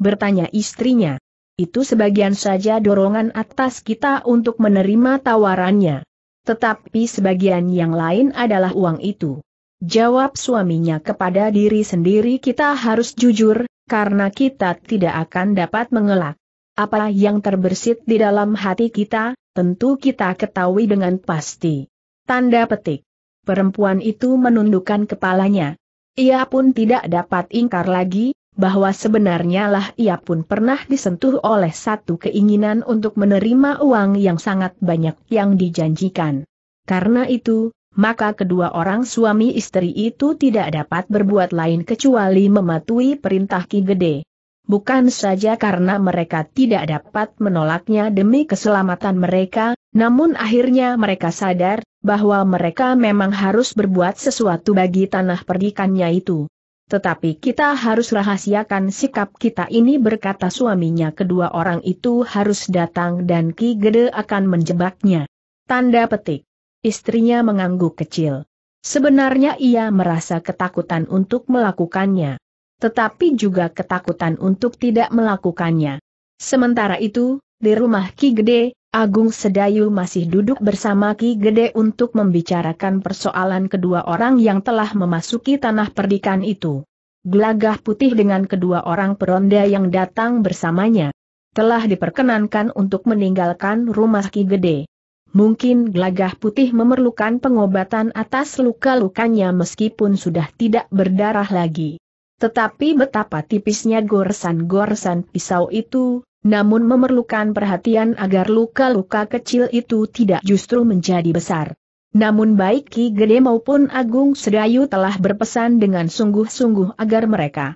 Bertanya istrinya itu sebagian saja dorongan atas kita untuk menerima tawarannya. Tetapi sebagian yang lain adalah uang itu. Jawab suaminya kepada diri sendiri kita harus jujur, karena kita tidak akan dapat mengelak. Apa yang terbersit di dalam hati kita, tentu kita ketahui dengan pasti. Tanda petik. Perempuan itu menundukkan kepalanya. Ia pun tidak dapat ingkar lagi, bahwa sebenarnya lah ia pun pernah disentuh oleh satu keinginan untuk menerima uang yang sangat banyak yang dijanjikan. Karena itu, maka kedua orang suami istri itu tidak dapat berbuat lain kecuali mematuhi perintah Ki Gede. Bukan saja karena mereka tidak dapat menolaknya demi keselamatan mereka, namun akhirnya mereka sadar, bahwa mereka memang harus berbuat sesuatu bagi tanah perdikannya itu. Tetapi kita harus rahasiakan sikap kita ini berkata suaminya kedua orang itu harus datang dan Ki Gede akan menjebaknya. Tanda petik. Istrinya mengangguk kecil. Sebenarnya ia merasa ketakutan untuk melakukannya. Tetapi juga ketakutan untuk tidak melakukannya. Sementara itu, di rumah Ki Gede, Agung Sedayu masih duduk bersama Ki Gede untuk membicarakan persoalan kedua orang yang telah memasuki tanah perdikan itu. Gelagah putih dengan kedua orang peronda yang datang bersamanya. Telah diperkenankan untuk meninggalkan rumah Ki Gede. Mungkin gelagah putih memerlukan pengobatan atas luka-lukanya meskipun sudah tidak berdarah lagi. Tetapi betapa tipisnya goresan-goresan pisau itu, namun memerlukan perhatian agar luka-luka kecil itu tidak justru menjadi besar. Namun baik Ki Gede maupun Agung Sedayu telah berpesan dengan sungguh-sungguh agar mereka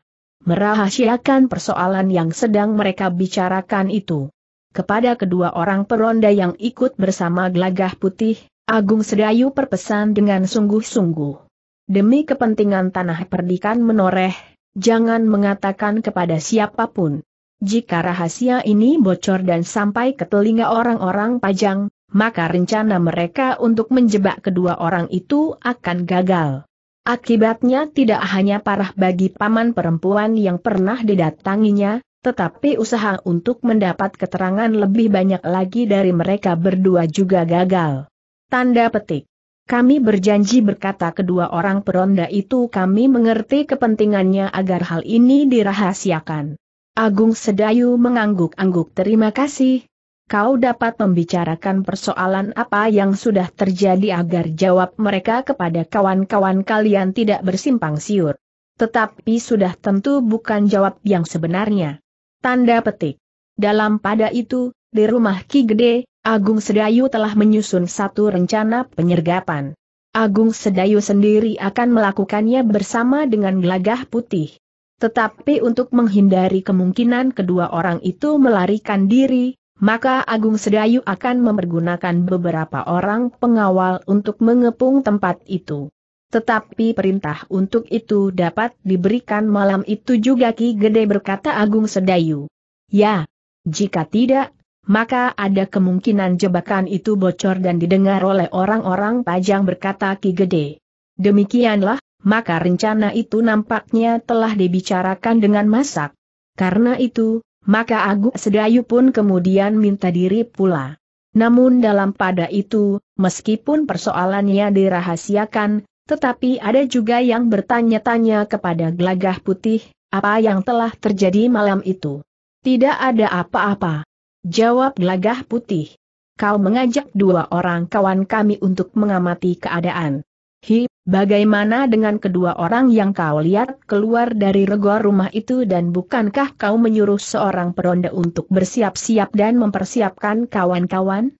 merahasiakan persoalan yang sedang mereka bicarakan itu. Kepada kedua orang peronda yang ikut bersama gelagah putih, Agung Sedayu berpesan dengan sungguh-sungguh. Demi kepentingan tanah perdikan menoreh, jangan mengatakan kepada siapapun jika rahasia ini bocor dan sampai ke telinga orang-orang pajang, maka rencana mereka untuk menjebak kedua orang itu akan gagal. Akibatnya tidak hanya parah bagi paman perempuan yang pernah didatanginya, tetapi usaha untuk mendapat keterangan lebih banyak lagi dari mereka berdua juga gagal. Tanda petik. Kami berjanji berkata kedua orang peronda itu kami mengerti kepentingannya agar hal ini dirahasiakan. Agung Sedayu mengangguk-angguk terima kasih. Kau dapat membicarakan persoalan apa yang sudah terjadi agar jawab mereka kepada kawan-kawan kalian tidak bersimpang siur. Tetapi sudah tentu bukan jawab yang sebenarnya. Tanda petik. Dalam pada itu, di rumah Ki Gede, Agung Sedayu telah menyusun satu rencana penyergapan. Agung Sedayu sendiri akan melakukannya bersama dengan gelagah putih. Tetapi untuk menghindari kemungkinan kedua orang itu melarikan diri, maka Agung Sedayu akan mempergunakan beberapa orang pengawal untuk mengepung tempat itu. Tetapi perintah untuk itu dapat diberikan malam itu juga Ki Gede berkata Agung Sedayu. Ya, jika tidak, maka ada kemungkinan jebakan itu bocor dan didengar oleh orang-orang pajang berkata Ki Gede. Demikianlah, maka rencana itu nampaknya telah dibicarakan dengan masak. Karena itu, maka Agung Sedayu pun kemudian minta diri pula. Namun dalam pada itu, meskipun persoalannya dirahasiakan, tetapi ada juga yang bertanya-tanya kepada Glagah putih, apa yang telah terjadi malam itu. Tidak ada apa-apa. Jawab Glagah putih. Kau mengajak dua orang kawan kami untuk mengamati keadaan. Hi, bagaimana dengan kedua orang yang kau lihat keluar dari rego rumah itu dan bukankah kau menyuruh seorang peronda untuk bersiap-siap dan mempersiapkan kawan-kawan?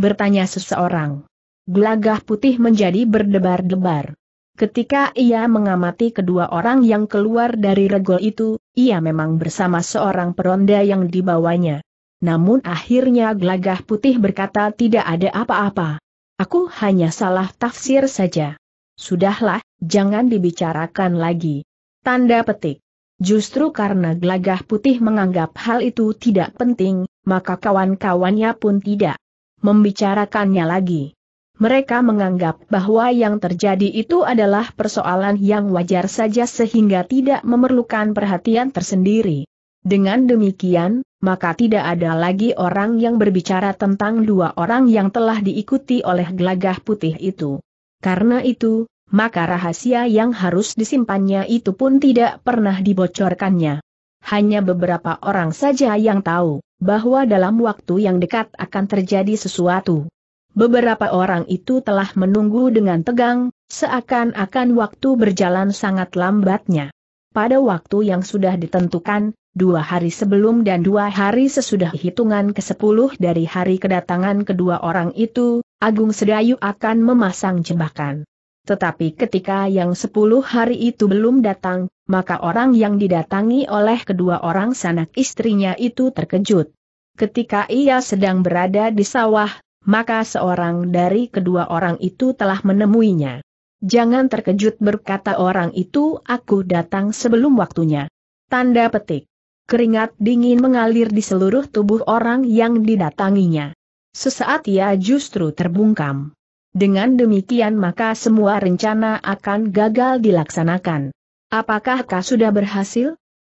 Bertanya seseorang. Gelagah putih menjadi berdebar-debar. Ketika ia mengamati kedua orang yang keluar dari regol itu, ia memang bersama seorang peronda yang dibawanya. Namun akhirnya gelagah putih berkata tidak ada apa-apa. Aku hanya salah tafsir saja. Sudahlah, jangan dibicarakan lagi. Tanda petik. Justru karena gelagah putih menganggap hal itu tidak penting, maka kawan-kawannya pun tidak membicarakannya lagi. Mereka menganggap bahwa yang terjadi itu adalah persoalan yang wajar saja sehingga tidak memerlukan perhatian tersendiri. Dengan demikian, maka tidak ada lagi orang yang berbicara tentang dua orang yang telah diikuti oleh gelagah putih itu. Karena itu, maka rahasia yang harus disimpannya itu pun tidak pernah dibocorkannya. Hanya beberapa orang saja yang tahu bahwa dalam waktu yang dekat akan terjadi sesuatu. Beberapa orang itu telah menunggu dengan tegang, seakan-akan waktu berjalan sangat lambatnya. Pada waktu yang sudah ditentukan, dua hari sebelum dan dua hari sesudah hitungan ke sepuluh dari hari kedatangan kedua orang itu, Agung Sedayu akan memasang jebakan. Tetapi ketika yang sepuluh hari itu belum datang, maka orang yang didatangi oleh kedua orang sanak istrinya itu terkejut. Ketika ia sedang berada di sawah, maka seorang dari kedua orang itu telah menemuinya. Jangan terkejut berkata orang itu aku datang sebelum waktunya. Tanda petik keringat dingin mengalir di seluruh tubuh orang yang didatanginya. Sesaat ia justru terbungkam. Dengan demikian maka semua rencana akan gagal dilaksanakan. Apakah kau sudah berhasil?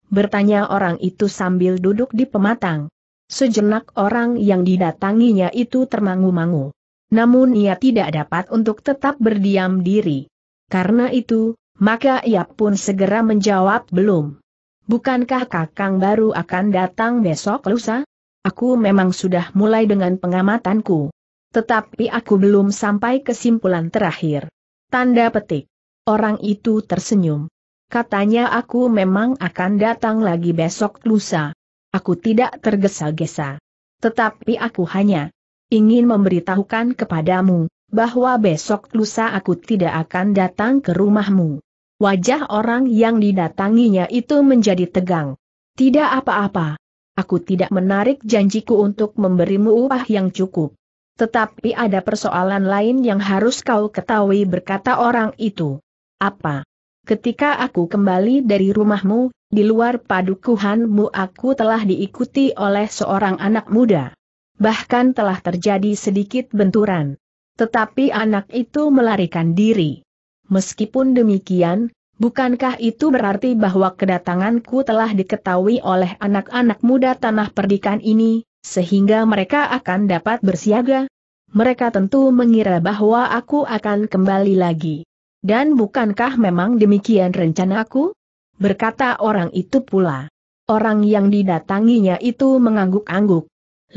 Bertanya orang itu sambil duduk di pematang. Sejenak orang yang didatanginya itu termangu-mangu. Namun ia tidak dapat untuk tetap berdiam diri. Karena itu, maka ia pun segera menjawab belum. Bukankah Kakang baru akan datang besok lusa? Aku memang sudah mulai dengan pengamatanku. Tetapi aku belum sampai kesimpulan terakhir. Tanda petik. Orang itu tersenyum. Katanya aku memang akan datang lagi besok lusa. Aku tidak tergesa-gesa. Tetapi aku hanya ingin memberitahukan kepadamu, bahwa besok lusa aku tidak akan datang ke rumahmu. Wajah orang yang didatanginya itu menjadi tegang. Tidak apa-apa. Aku tidak menarik janjiku untuk memberimu upah yang cukup. Tetapi ada persoalan lain yang harus kau ketahui berkata orang itu. Apa? Ketika aku kembali dari rumahmu, di luar padukuhanmu aku telah diikuti oleh seorang anak muda. Bahkan telah terjadi sedikit benturan. Tetapi anak itu melarikan diri. Meskipun demikian, bukankah itu berarti bahwa kedatanganku telah diketahui oleh anak-anak muda tanah perdikan ini, sehingga mereka akan dapat bersiaga? Mereka tentu mengira bahwa aku akan kembali lagi. Dan bukankah memang demikian rencanaku? Berkata orang itu pula. Orang yang didatanginya itu mengangguk-angguk.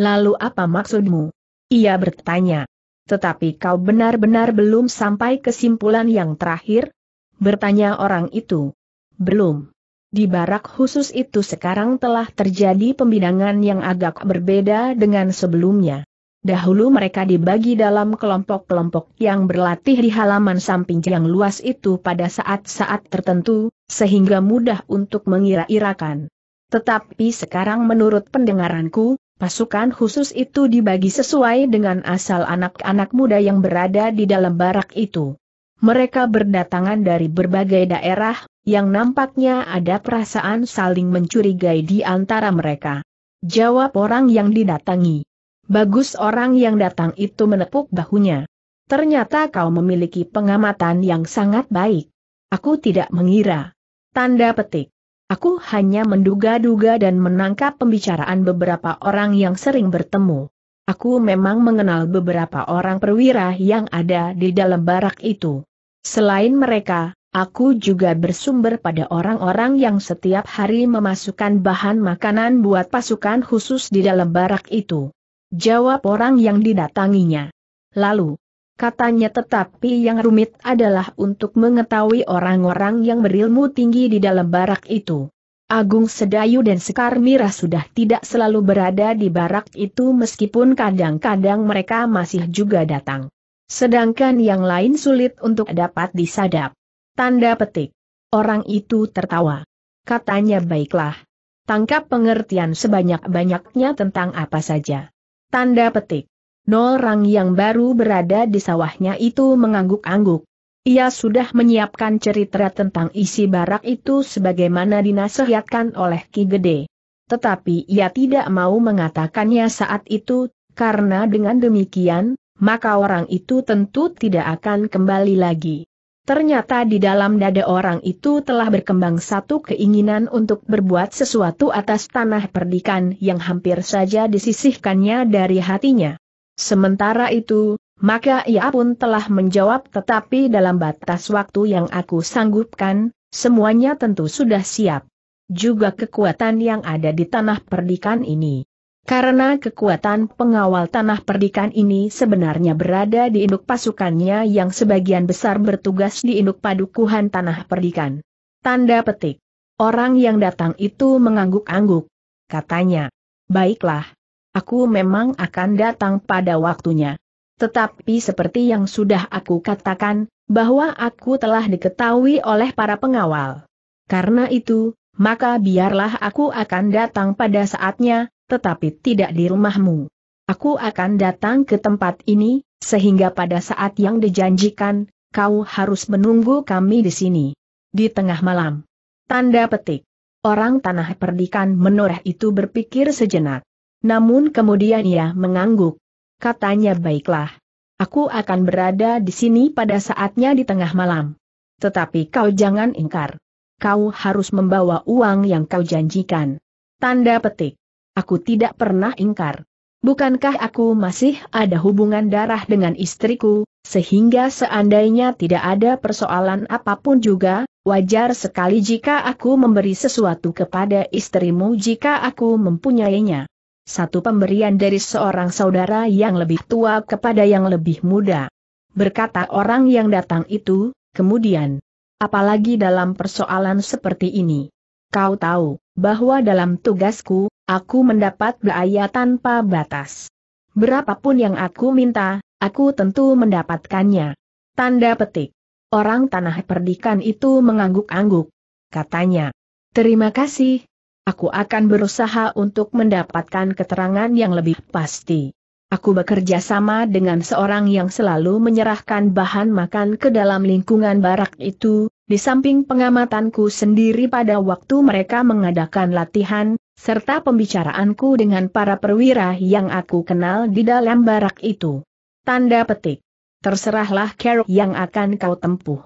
Lalu apa maksudmu? Ia bertanya tetapi kau benar-benar belum sampai kesimpulan yang terakhir? Bertanya orang itu. Belum. Di barak khusus itu sekarang telah terjadi pembidangan yang agak berbeda dengan sebelumnya. Dahulu mereka dibagi dalam kelompok-kelompok yang berlatih di halaman samping yang luas itu pada saat-saat tertentu, sehingga mudah untuk mengira-irakan. Tetapi sekarang menurut pendengaranku, Pasukan khusus itu dibagi sesuai dengan asal anak-anak muda yang berada di dalam barak itu. Mereka berdatangan dari berbagai daerah, yang nampaknya ada perasaan saling mencurigai di antara mereka. Jawab orang yang didatangi. Bagus orang yang datang itu menepuk bahunya. Ternyata kau memiliki pengamatan yang sangat baik. Aku tidak mengira. Tanda petik. Aku hanya menduga-duga dan menangkap pembicaraan beberapa orang yang sering bertemu. Aku memang mengenal beberapa orang perwira yang ada di dalam barak itu. Selain mereka, aku juga bersumber pada orang-orang yang setiap hari memasukkan bahan makanan buat pasukan khusus di dalam barak itu. Jawab orang yang didatanginya. Lalu, katanya tetapi yang rumit adalah untuk mengetahui orang-orang yang berilmu tinggi di dalam barak itu. Agung Sedayu dan Sekar Mira sudah tidak selalu berada di barak itu meskipun kadang-kadang mereka masih juga datang. Sedangkan yang lain sulit untuk dapat disadap. Tanda petik. Orang itu tertawa. Katanya baiklah. Tangkap pengertian sebanyak-banyaknya tentang apa saja. Tanda petik. Norang yang baru berada di sawahnya itu mengangguk-angguk. Ia sudah menyiapkan cerita tentang isi barak itu sebagaimana dinasehatkan oleh Ki Gede. Tetapi ia tidak mau mengatakannya saat itu, karena dengan demikian, maka orang itu tentu tidak akan kembali lagi. Ternyata di dalam dada orang itu telah berkembang satu keinginan untuk berbuat sesuatu atas tanah perdikan yang hampir saja disisihkannya dari hatinya. Sementara itu, maka ia pun telah menjawab tetapi dalam batas waktu yang aku sanggupkan, semuanya tentu sudah siap. Juga kekuatan yang ada di tanah perdikan ini. Karena kekuatan pengawal tanah perdikan ini sebenarnya berada di induk pasukannya yang sebagian besar bertugas di induk padukuhan tanah perdikan. Tanda petik. Orang yang datang itu mengangguk-angguk. Katanya, baiklah, aku memang akan datang pada waktunya. Tetapi seperti yang sudah aku katakan, bahwa aku telah diketahui oleh para pengawal. Karena itu, maka biarlah aku akan datang pada saatnya, tetapi tidak di rumahmu. Aku akan datang ke tempat ini, sehingga pada saat yang dijanjikan, kau harus menunggu kami di sini. Di tengah malam. Tanda petik. Orang tanah perdikan menoreh itu berpikir sejenak. Namun kemudian ia mengangguk. Katanya baiklah. Aku akan berada di sini pada saatnya di tengah malam. Tetapi kau jangan ingkar. Kau harus membawa uang yang kau janjikan. Tanda petik. Aku tidak pernah ingkar. Bukankah aku masih ada hubungan darah dengan istriku, sehingga seandainya tidak ada persoalan apapun juga, wajar sekali jika aku memberi sesuatu kepada istrimu jika aku mempunyainya satu pemberian dari seorang saudara yang lebih tua kepada yang lebih muda. Berkata orang yang datang itu, kemudian, apalagi dalam persoalan seperti ini. Kau tahu, bahwa dalam tugasku, aku mendapat biaya tanpa batas. Berapapun yang aku minta, aku tentu mendapatkannya. Tanda petik. Orang tanah perdikan itu mengangguk-angguk. Katanya, terima kasih, Aku akan berusaha untuk mendapatkan keterangan yang lebih pasti. Aku bekerja sama dengan seorang yang selalu menyerahkan bahan makan ke dalam lingkungan barak itu, di samping pengamatanku sendiri pada waktu mereka mengadakan latihan, serta pembicaraanku dengan para perwira yang aku kenal di dalam barak itu. Tanda petik. Terserahlah kerok yang akan kau tempuh.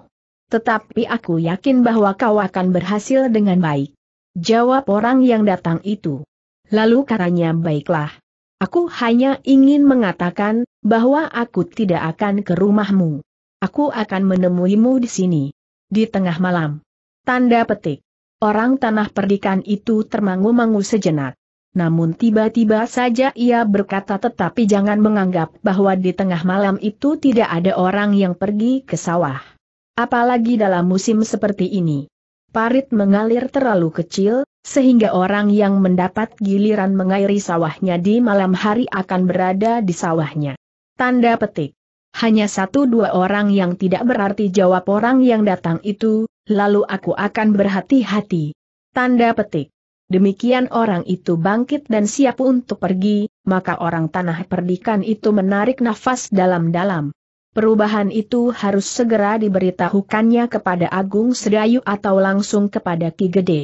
Tetapi aku yakin bahwa kau akan berhasil dengan baik. Jawab orang yang datang itu. Lalu katanya baiklah. Aku hanya ingin mengatakan, bahwa aku tidak akan ke rumahmu. Aku akan menemuimu di sini. Di tengah malam. Tanda petik. Orang tanah perdikan itu termangu-mangu sejenak. Namun tiba-tiba saja ia berkata tetapi jangan menganggap bahwa di tengah malam itu tidak ada orang yang pergi ke sawah. Apalagi dalam musim seperti ini parit mengalir terlalu kecil, sehingga orang yang mendapat giliran mengairi sawahnya di malam hari akan berada di sawahnya. Tanda petik. Hanya satu dua orang yang tidak berarti jawab orang yang datang itu, lalu aku akan berhati-hati. Tanda petik. Demikian orang itu bangkit dan siap untuk pergi, maka orang tanah perdikan itu menarik nafas dalam-dalam. Perubahan itu harus segera diberitahukannya kepada Agung Sedayu atau langsung kepada Ki Gede.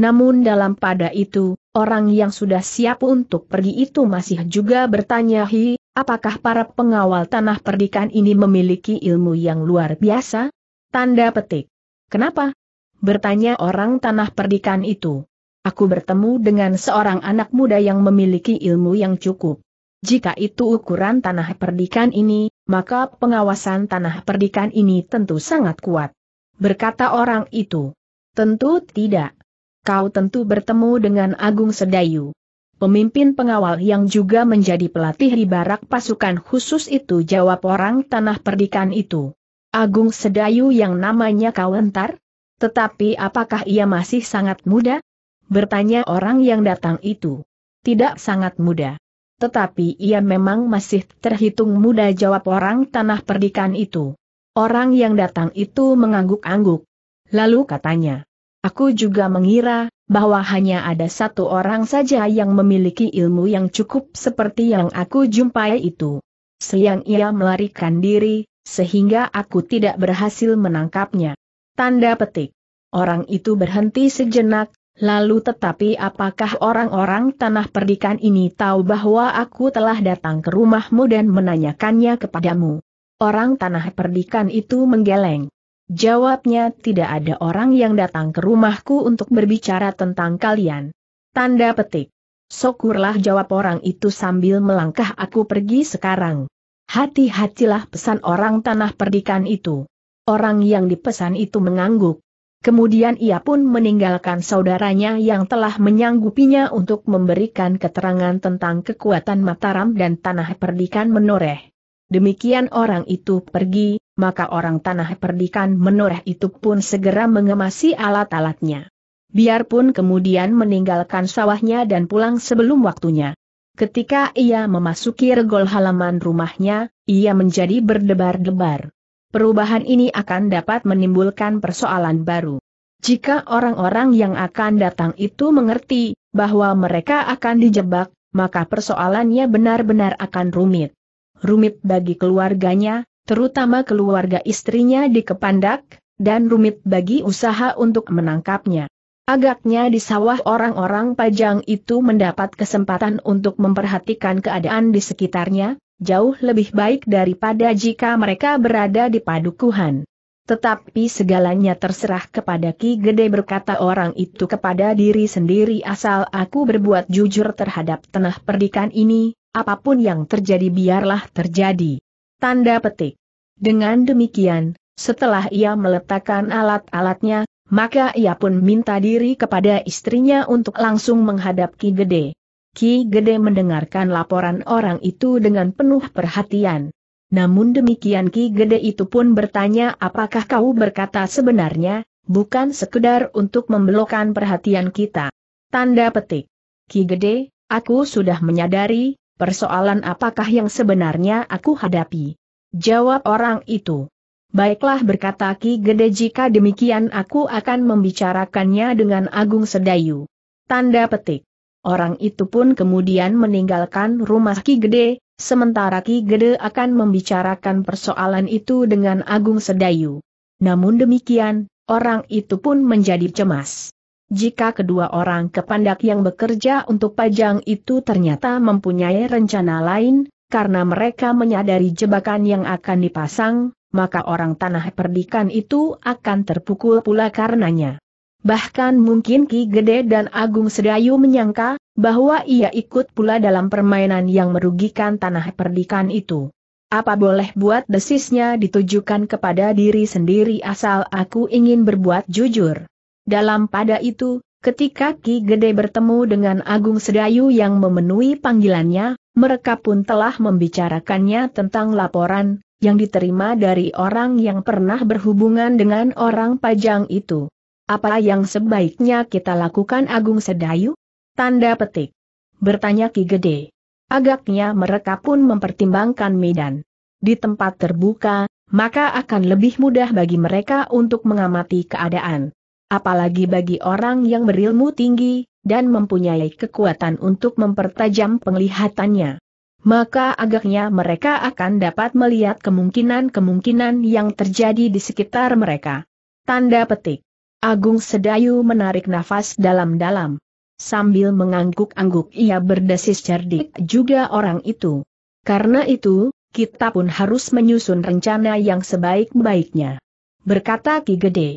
Namun dalam pada itu, orang yang sudah siap untuk pergi itu masih juga bertanya hi, apakah para pengawal tanah perdikan ini memiliki ilmu yang luar biasa? Tanda petik. Kenapa? Bertanya orang tanah perdikan itu. Aku bertemu dengan seorang anak muda yang memiliki ilmu yang cukup. Jika itu ukuran tanah perdikan ini, maka pengawasan tanah perdikan ini tentu sangat kuat. Berkata orang itu. Tentu tidak. Kau tentu bertemu dengan Agung Sedayu. Pemimpin pengawal yang juga menjadi pelatih di barak pasukan khusus itu jawab orang tanah perdikan itu. Agung Sedayu yang namanya kau entar? Tetapi apakah ia masih sangat muda? Bertanya orang yang datang itu. Tidak sangat muda. Tetapi ia memang masih terhitung muda jawab orang tanah perdikan itu. Orang yang datang itu mengangguk-angguk. Lalu katanya, Aku juga mengira, bahwa hanya ada satu orang saja yang memiliki ilmu yang cukup seperti yang aku jumpai itu. Siang ia melarikan diri, sehingga aku tidak berhasil menangkapnya. Tanda petik. Orang itu berhenti sejenak, Lalu tetapi apakah orang-orang tanah perdikan ini tahu bahwa aku telah datang ke rumahmu dan menanyakannya kepadamu? Orang tanah perdikan itu menggeleng. Jawabnya tidak ada orang yang datang ke rumahku untuk berbicara tentang kalian. Tanda petik. Syukurlah jawab orang itu sambil melangkah aku pergi sekarang. Hati-hatilah pesan orang tanah perdikan itu. Orang yang dipesan itu mengangguk. Kemudian ia pun meninggalkan saudaranya yang telah menyanggupinya untuk memberikan keterangan tentang kekuatan Mataram dan tanah perdikan menoreh. Demikian orang itu pergi, maka orang tanah perdikan menoreh itu pun segera mengemasi alat-alatnya. Biarpun kemudian meninggalkan sawahnya dan pulang sebelum waktunya. Ketika ia memasuki regol halaman rumahnya, ia menjadi berdebar-debar perubahan ini akan dapat menimbulkan persoalan baru. Jika orang-orang yang akan datang itu mengerti bahwa mereka akan dijebak, maka persoalannya benar-benar akan rumit. Rumit bagi keluarganya, terutama keluarga istrinya di Kepandak, dan rumit bagi usaha untuk menangkapnya. Agaknya di sawah orang-orang pajang itu mendapat kesempatan untuk memperhatikan keadaan di sekitarnya, jauh lebih baik daripada jika mereka berada di padukuhan. Tetapi segalanya terserah kepada Ki Gede berkata orang itu kepada diri sendiri asal aku berbuat jujur terhadap tanah perdikan ini, apapun yang terjadi biarlah terjadi. Tanda petik. Dengan demikian, setelah ia meletakkan alat-alatnya, maka ia pun minta diri kepada istrinya untuk langsung menghadap Ki Gede. Ki Gede mendengarkan laporan orang itu dengan penuh perhatian. Namun demikian Ki Gede itu pun bertanya apakah kau berkata sebenarnya, bukan sekedar untuk membelokkan perhatian kita. Tanda petik. Ki Gede, aku sudah menyadari, persoalan apakah yang sebenarnya aku hadapi. Jawab orang itu. Baiklah berkata Ki Gede jika demikian aku akan membicarakannya dengan Agung Sedayu. Tanda petik. Orang itu pun kemudian meninggalkan rumah Ki Gede, sementara Ki Gede akan membicarakan persoalan itu dengan Agung Sedayu. Namun demikian, orang itu pun menjadi cemas. Jika kedua orang kepandak yang bekerja untuk pajang itu ternyata mempunyai rencana lain, karena mereka menyadari jebakan yang akan dipasang, maka orang tanah perdikan itu akan terpukul pula karenanya. Bahkan mungkin Ki Gede dan Agung Sedayu menyangka, bahwa ia ikut pula dalam permainan yang merugikan tanah perdikan itu. Apa boleh buat desisnya ditujukan kepada diri sendiri asal aku ingin berbuat jujur. Dalam pada itu, ketika Ki Gede bertemu dengan Agung Sedayu yang memenuhi panggilannya, mereka pun telah membicarakannya tentang laporan, yang diterima dari orang yang pernah berhubungan dengan orang pajang itu. Apa yang sebaiknya kita lakukan Agung Sedayu? Tanda petik. Bertanya Ki Gede. Agaknya mereka pun mempertimbangkan medan. Di tempat terbuka, maka akan lebih mudah bagi mereka untuk mengamati keadaan. Apalagi bagi orang yang berilmu tinggi, dan mempunyai kekuatan untuk mempertajam penglihatannya. Maka agaknya mereka akan dapat melihat kemungkinan-kemungkinan yang terjadi di sekitar mereka. Tanda petik. Agung Sedayu menarik nafas dalam-dalam. Sambil mengangguk-angguk ia berdesis cerdik juga orang itu. Karena itu, kita pun harus menyusun rencana yang sebaik-baiknya. Berkata Ki Gede.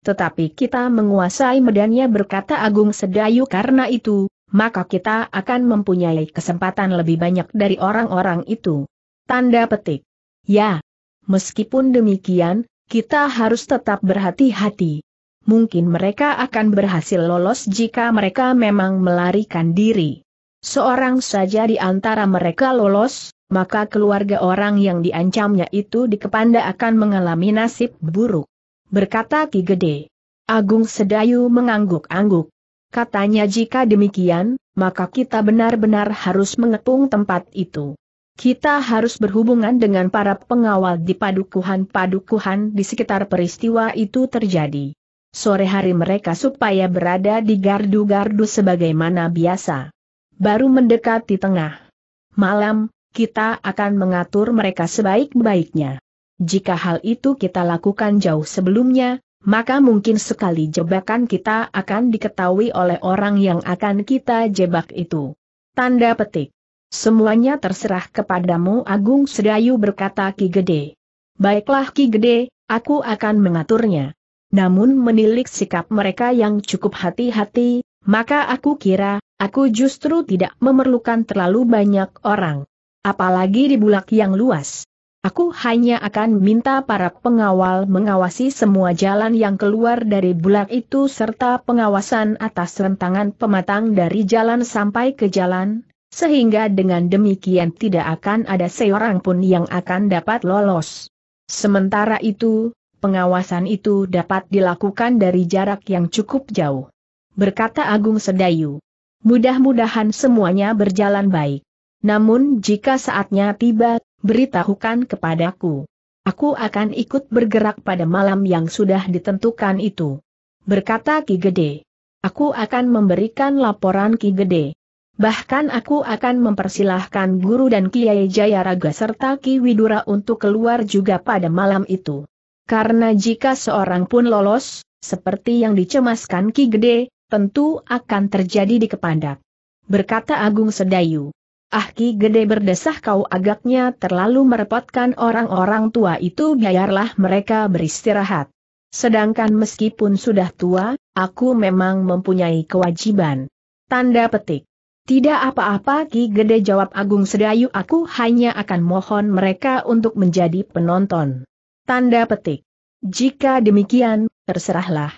Tetapi kita menguasai medannya berkata Agung Sedayu karena itu, maka kita akan mempunyai kesempatan lebih banyak dari orang-orang itu. Tanda petik. Ya. Meskipun demikian, kita harus tetap berhati-hati mungkin mereka akan berhasil lolos jika mereka memang melarikan diri. Seorang saja di antara mereka lolos, maka keluarga orang yang diancamnya itu di Kepanda akan mengalami nasib buruk. Berkata Ki Gede. Agung Sedayu mengangguk-angguk. Katanya jika demikian, maka kita benar-benar harus mengepung tempat itu. Kita harus berhubungan dengan para pengawal di padukuhan-padukuhan di sekitar peristiwa itu terjadi sore hari mereka supaya berada di gardu-gardu sebagaimana biasa. Baru mendekati tengah malam, kita akan mengatur mereka sebaik-baiknya. Jika hal itu kita lakukan jauh sebelumnya, maka mungkin sekali jebakan kita akan diketahui oleh orang yang akan kita jebak itu. Tanda petik. Semuanya terserah kepadamu Agung Sedayu berkata Ki Gede. Baiklah Ki Gede, aku akan mengaturnya namun menilik sikap mereka yang cukup hati-hati, maka aku kira, aku justru tidak memerlukan terlalu banyak orang. Apalagi di bulak yang luas. Aku hanya akan minta para pengawal mengawasi semua jalan yang keluar dari bulak itu serta pengawasan atas rentangan pematang dari jalan sampai ke jalan, sehingga dengan demikian tidak akan ada seorang pun yang akan dapat lolos. Sementara itu, pengawasan itu dapat dilakukan dari jarak yang cukup jauh. Berkata Agung Sedayu, mudah-mudahan semuanya berjalan baik. Namun jika saatnya tiba, beritahukan kepadaku. Aku akan ikut bergerak pada malam yang sudah ditentukan itu. Berkata Ki Gede, aku akan memberikan laporan Ki Gede. Bahkan aku akan mempersilahkan guru dan Kiai Jayaraga serta Ki Widura untuk keluar juga pada malam itu. Karena jika seorang pun lolos, seperti yang dicemaskan Ki Gede, tentu akan terjadi di kepandak. Berkata Agung Sedayu. Ah Ki Gede berdesah kau agaknya terlalu merepotkan orang-orang tua itu biarlah mereka beristirahat. Sedangkan meskipun sudah tua, aku memang mempunyai kewajiban. Tanda petik. Tidak apa-apa Ki Gede jawab Agung Sedayu aku hanya akan mohon mereka untuk menjadi penonton. Tanda petik. Jika demikian, terserahlah.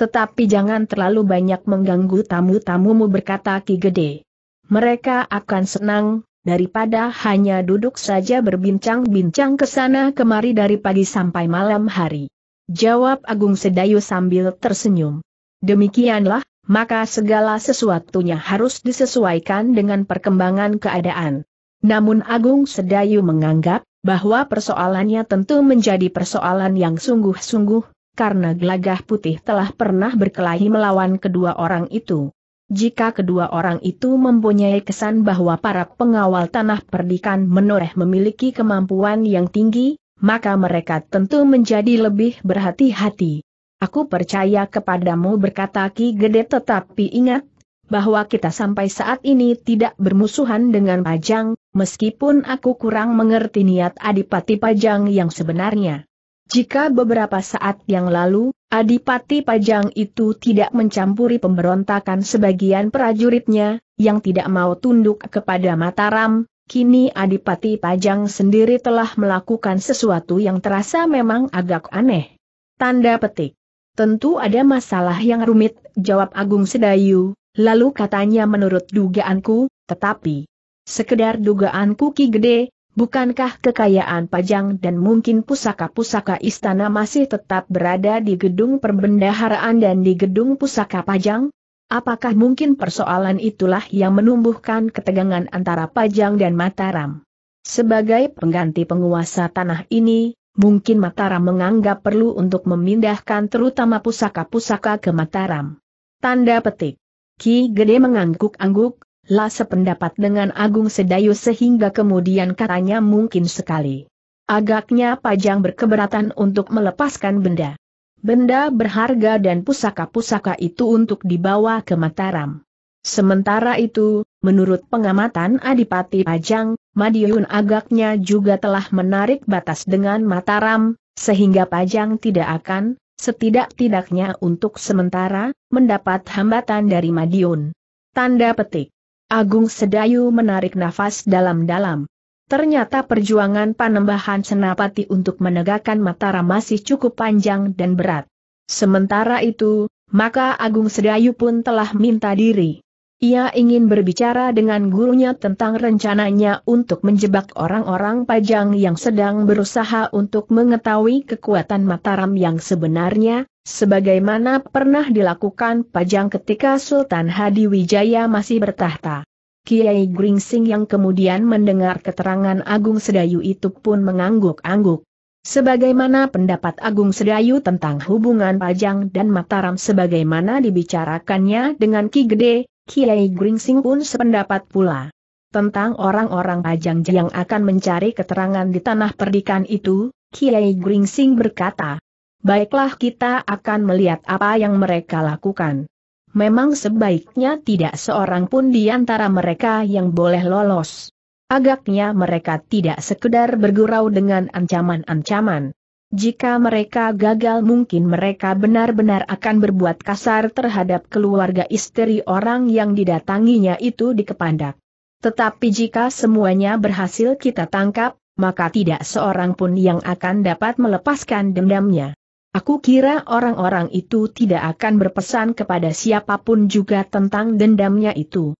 Tetapi jangan terlalu banyak mengganggu tamu-tamumu berkata Ki Gede. Mereka akan senang, daripada hanya duduk saja berbincang-bincang ke sana kemari dari pagi sampai malam hari. Jawab Agung Sedayu sambil tersenyum. Demikianlah, maka segala sesuatunya harus disesuaikan dengan perkembangan keadaan. Namun Agung Sedayu menganggap, bahwa persoalannya tentu menjadi persoalan yang sungguh-sungguh, karena gelagah putih telah pernah berkelahi melawan kedua orang itu. Jika kedua orang itu mempunyai kesan bahwa para pengawal tanah perdikan menoreh memiliki kemampuan yang tinggi, maka mereka tentu menjadi lebih berhati-hati. Aku percaya kepadamu berkata Ki Gede tetapi ingat, bahwa kita sampai saat ini tidak bermusuhan dengan Pajang, meskipun aku kurang mengerti niat Adipati Pajang yang sebenarnya. Jika beberapa saat yang lalu, Adipati Pajang itu tidak mencampuri pemberontakan sebagian prajuritnya, yang tidak mau tunduk kepada Mataram, kini Adipati Pajang sendiri telah melakukan sesuatu yang terasa memang agak aneh. Tanda petik. Tentu ada masalah yang rumit, jawab Agung Sedayu, Lalu katanya menurut dugaanku, tetapi sekedar dugaanku Ki Gede, bukankah kekayaan Pajang dan mungkin pusaka-pusaka istana masih tetap berada di gedung perbendaharaan dan di gedung pusaka Pajang? Apakah mungkin persoalan itulah yang menumbuhkan ketegangan antara Pajang dan Mataram? Sebagai pengganti penguasa tanah ini, mungkin Mataram menganggap perlu untuk memindahkan terutama pusaka-pusaka ke Mataram. Tanda petik. Ki Gede mengangguk-angguk, lah sependapat dengan Agung Sedayu sehingga kemudian katanya mungkin sekali. Agaknya Pajang berkeberatan untuk melepaskan benda. Benda berharga dan pusaka-pusaka itu untuk dibawa ke Mataram. Sementara itu, menurut pengamatan Adipati Pajang, Madiun agaknya juga telah menarik batas dengan Mataram, sehingga Pajang tidak akan Setidak-tidaknya untuk sementara, mendapat hambatan dari Madiun. Tanda petik. Agung Sedayu menarik nafas dalam-dalam. Ternyata perjuangan panembahan Senapati untuk menegakkan Matara masih cukup panjang dan berat. Sementara itu, maka Agung Sedayu pun telah minta diri. Ia ingin berbicara dengan gurunya tentang rencananya untuk menjebak orang-orang pajang yang sedang berusaha untuk mengetahui kekuatan Mataram yang sebenarnya, sebagaimana pernah dilakukan pajang ketika Sultan Hadi Wijaya masih bertahta. Kiai Gringsing yang kemudian mendengar keterangan Agung Sedayu itu pun mengangguk-angguk. Sebagaimana pendapat Agung Sedayu tentang hubungan Pajang dan Mataram sebagaimana dibicarakannya dengan Ki Gede, Kiai Gringsing pun sependapat pula. Tentang orang-orang pajang yang akan mencari keterangan di tanah perdikan itu, Kiai Gringsing berkata, Baiklah kita akan melihat apa yang mereka lakukan. Memang sebaiknya tidak seorang pun di antara mereka yang boleh lolos. Agaknya mereka tidak sekedar bergurau dengan ancaman-ancaman. Jika mereka gagal mungkin mereka benar-benar akan berbuat kasar terhadap keluarga istri orang yang didatanginya itu di Kepandak. Tetapi jika semuanya berhasil kita tangkap, maka tidak seorang pun yang akan dapat melepaskan dendamnya. Aku kira orang-orang itu tidak akan berpesan kepada siapapun juga tentang dendamnya itu.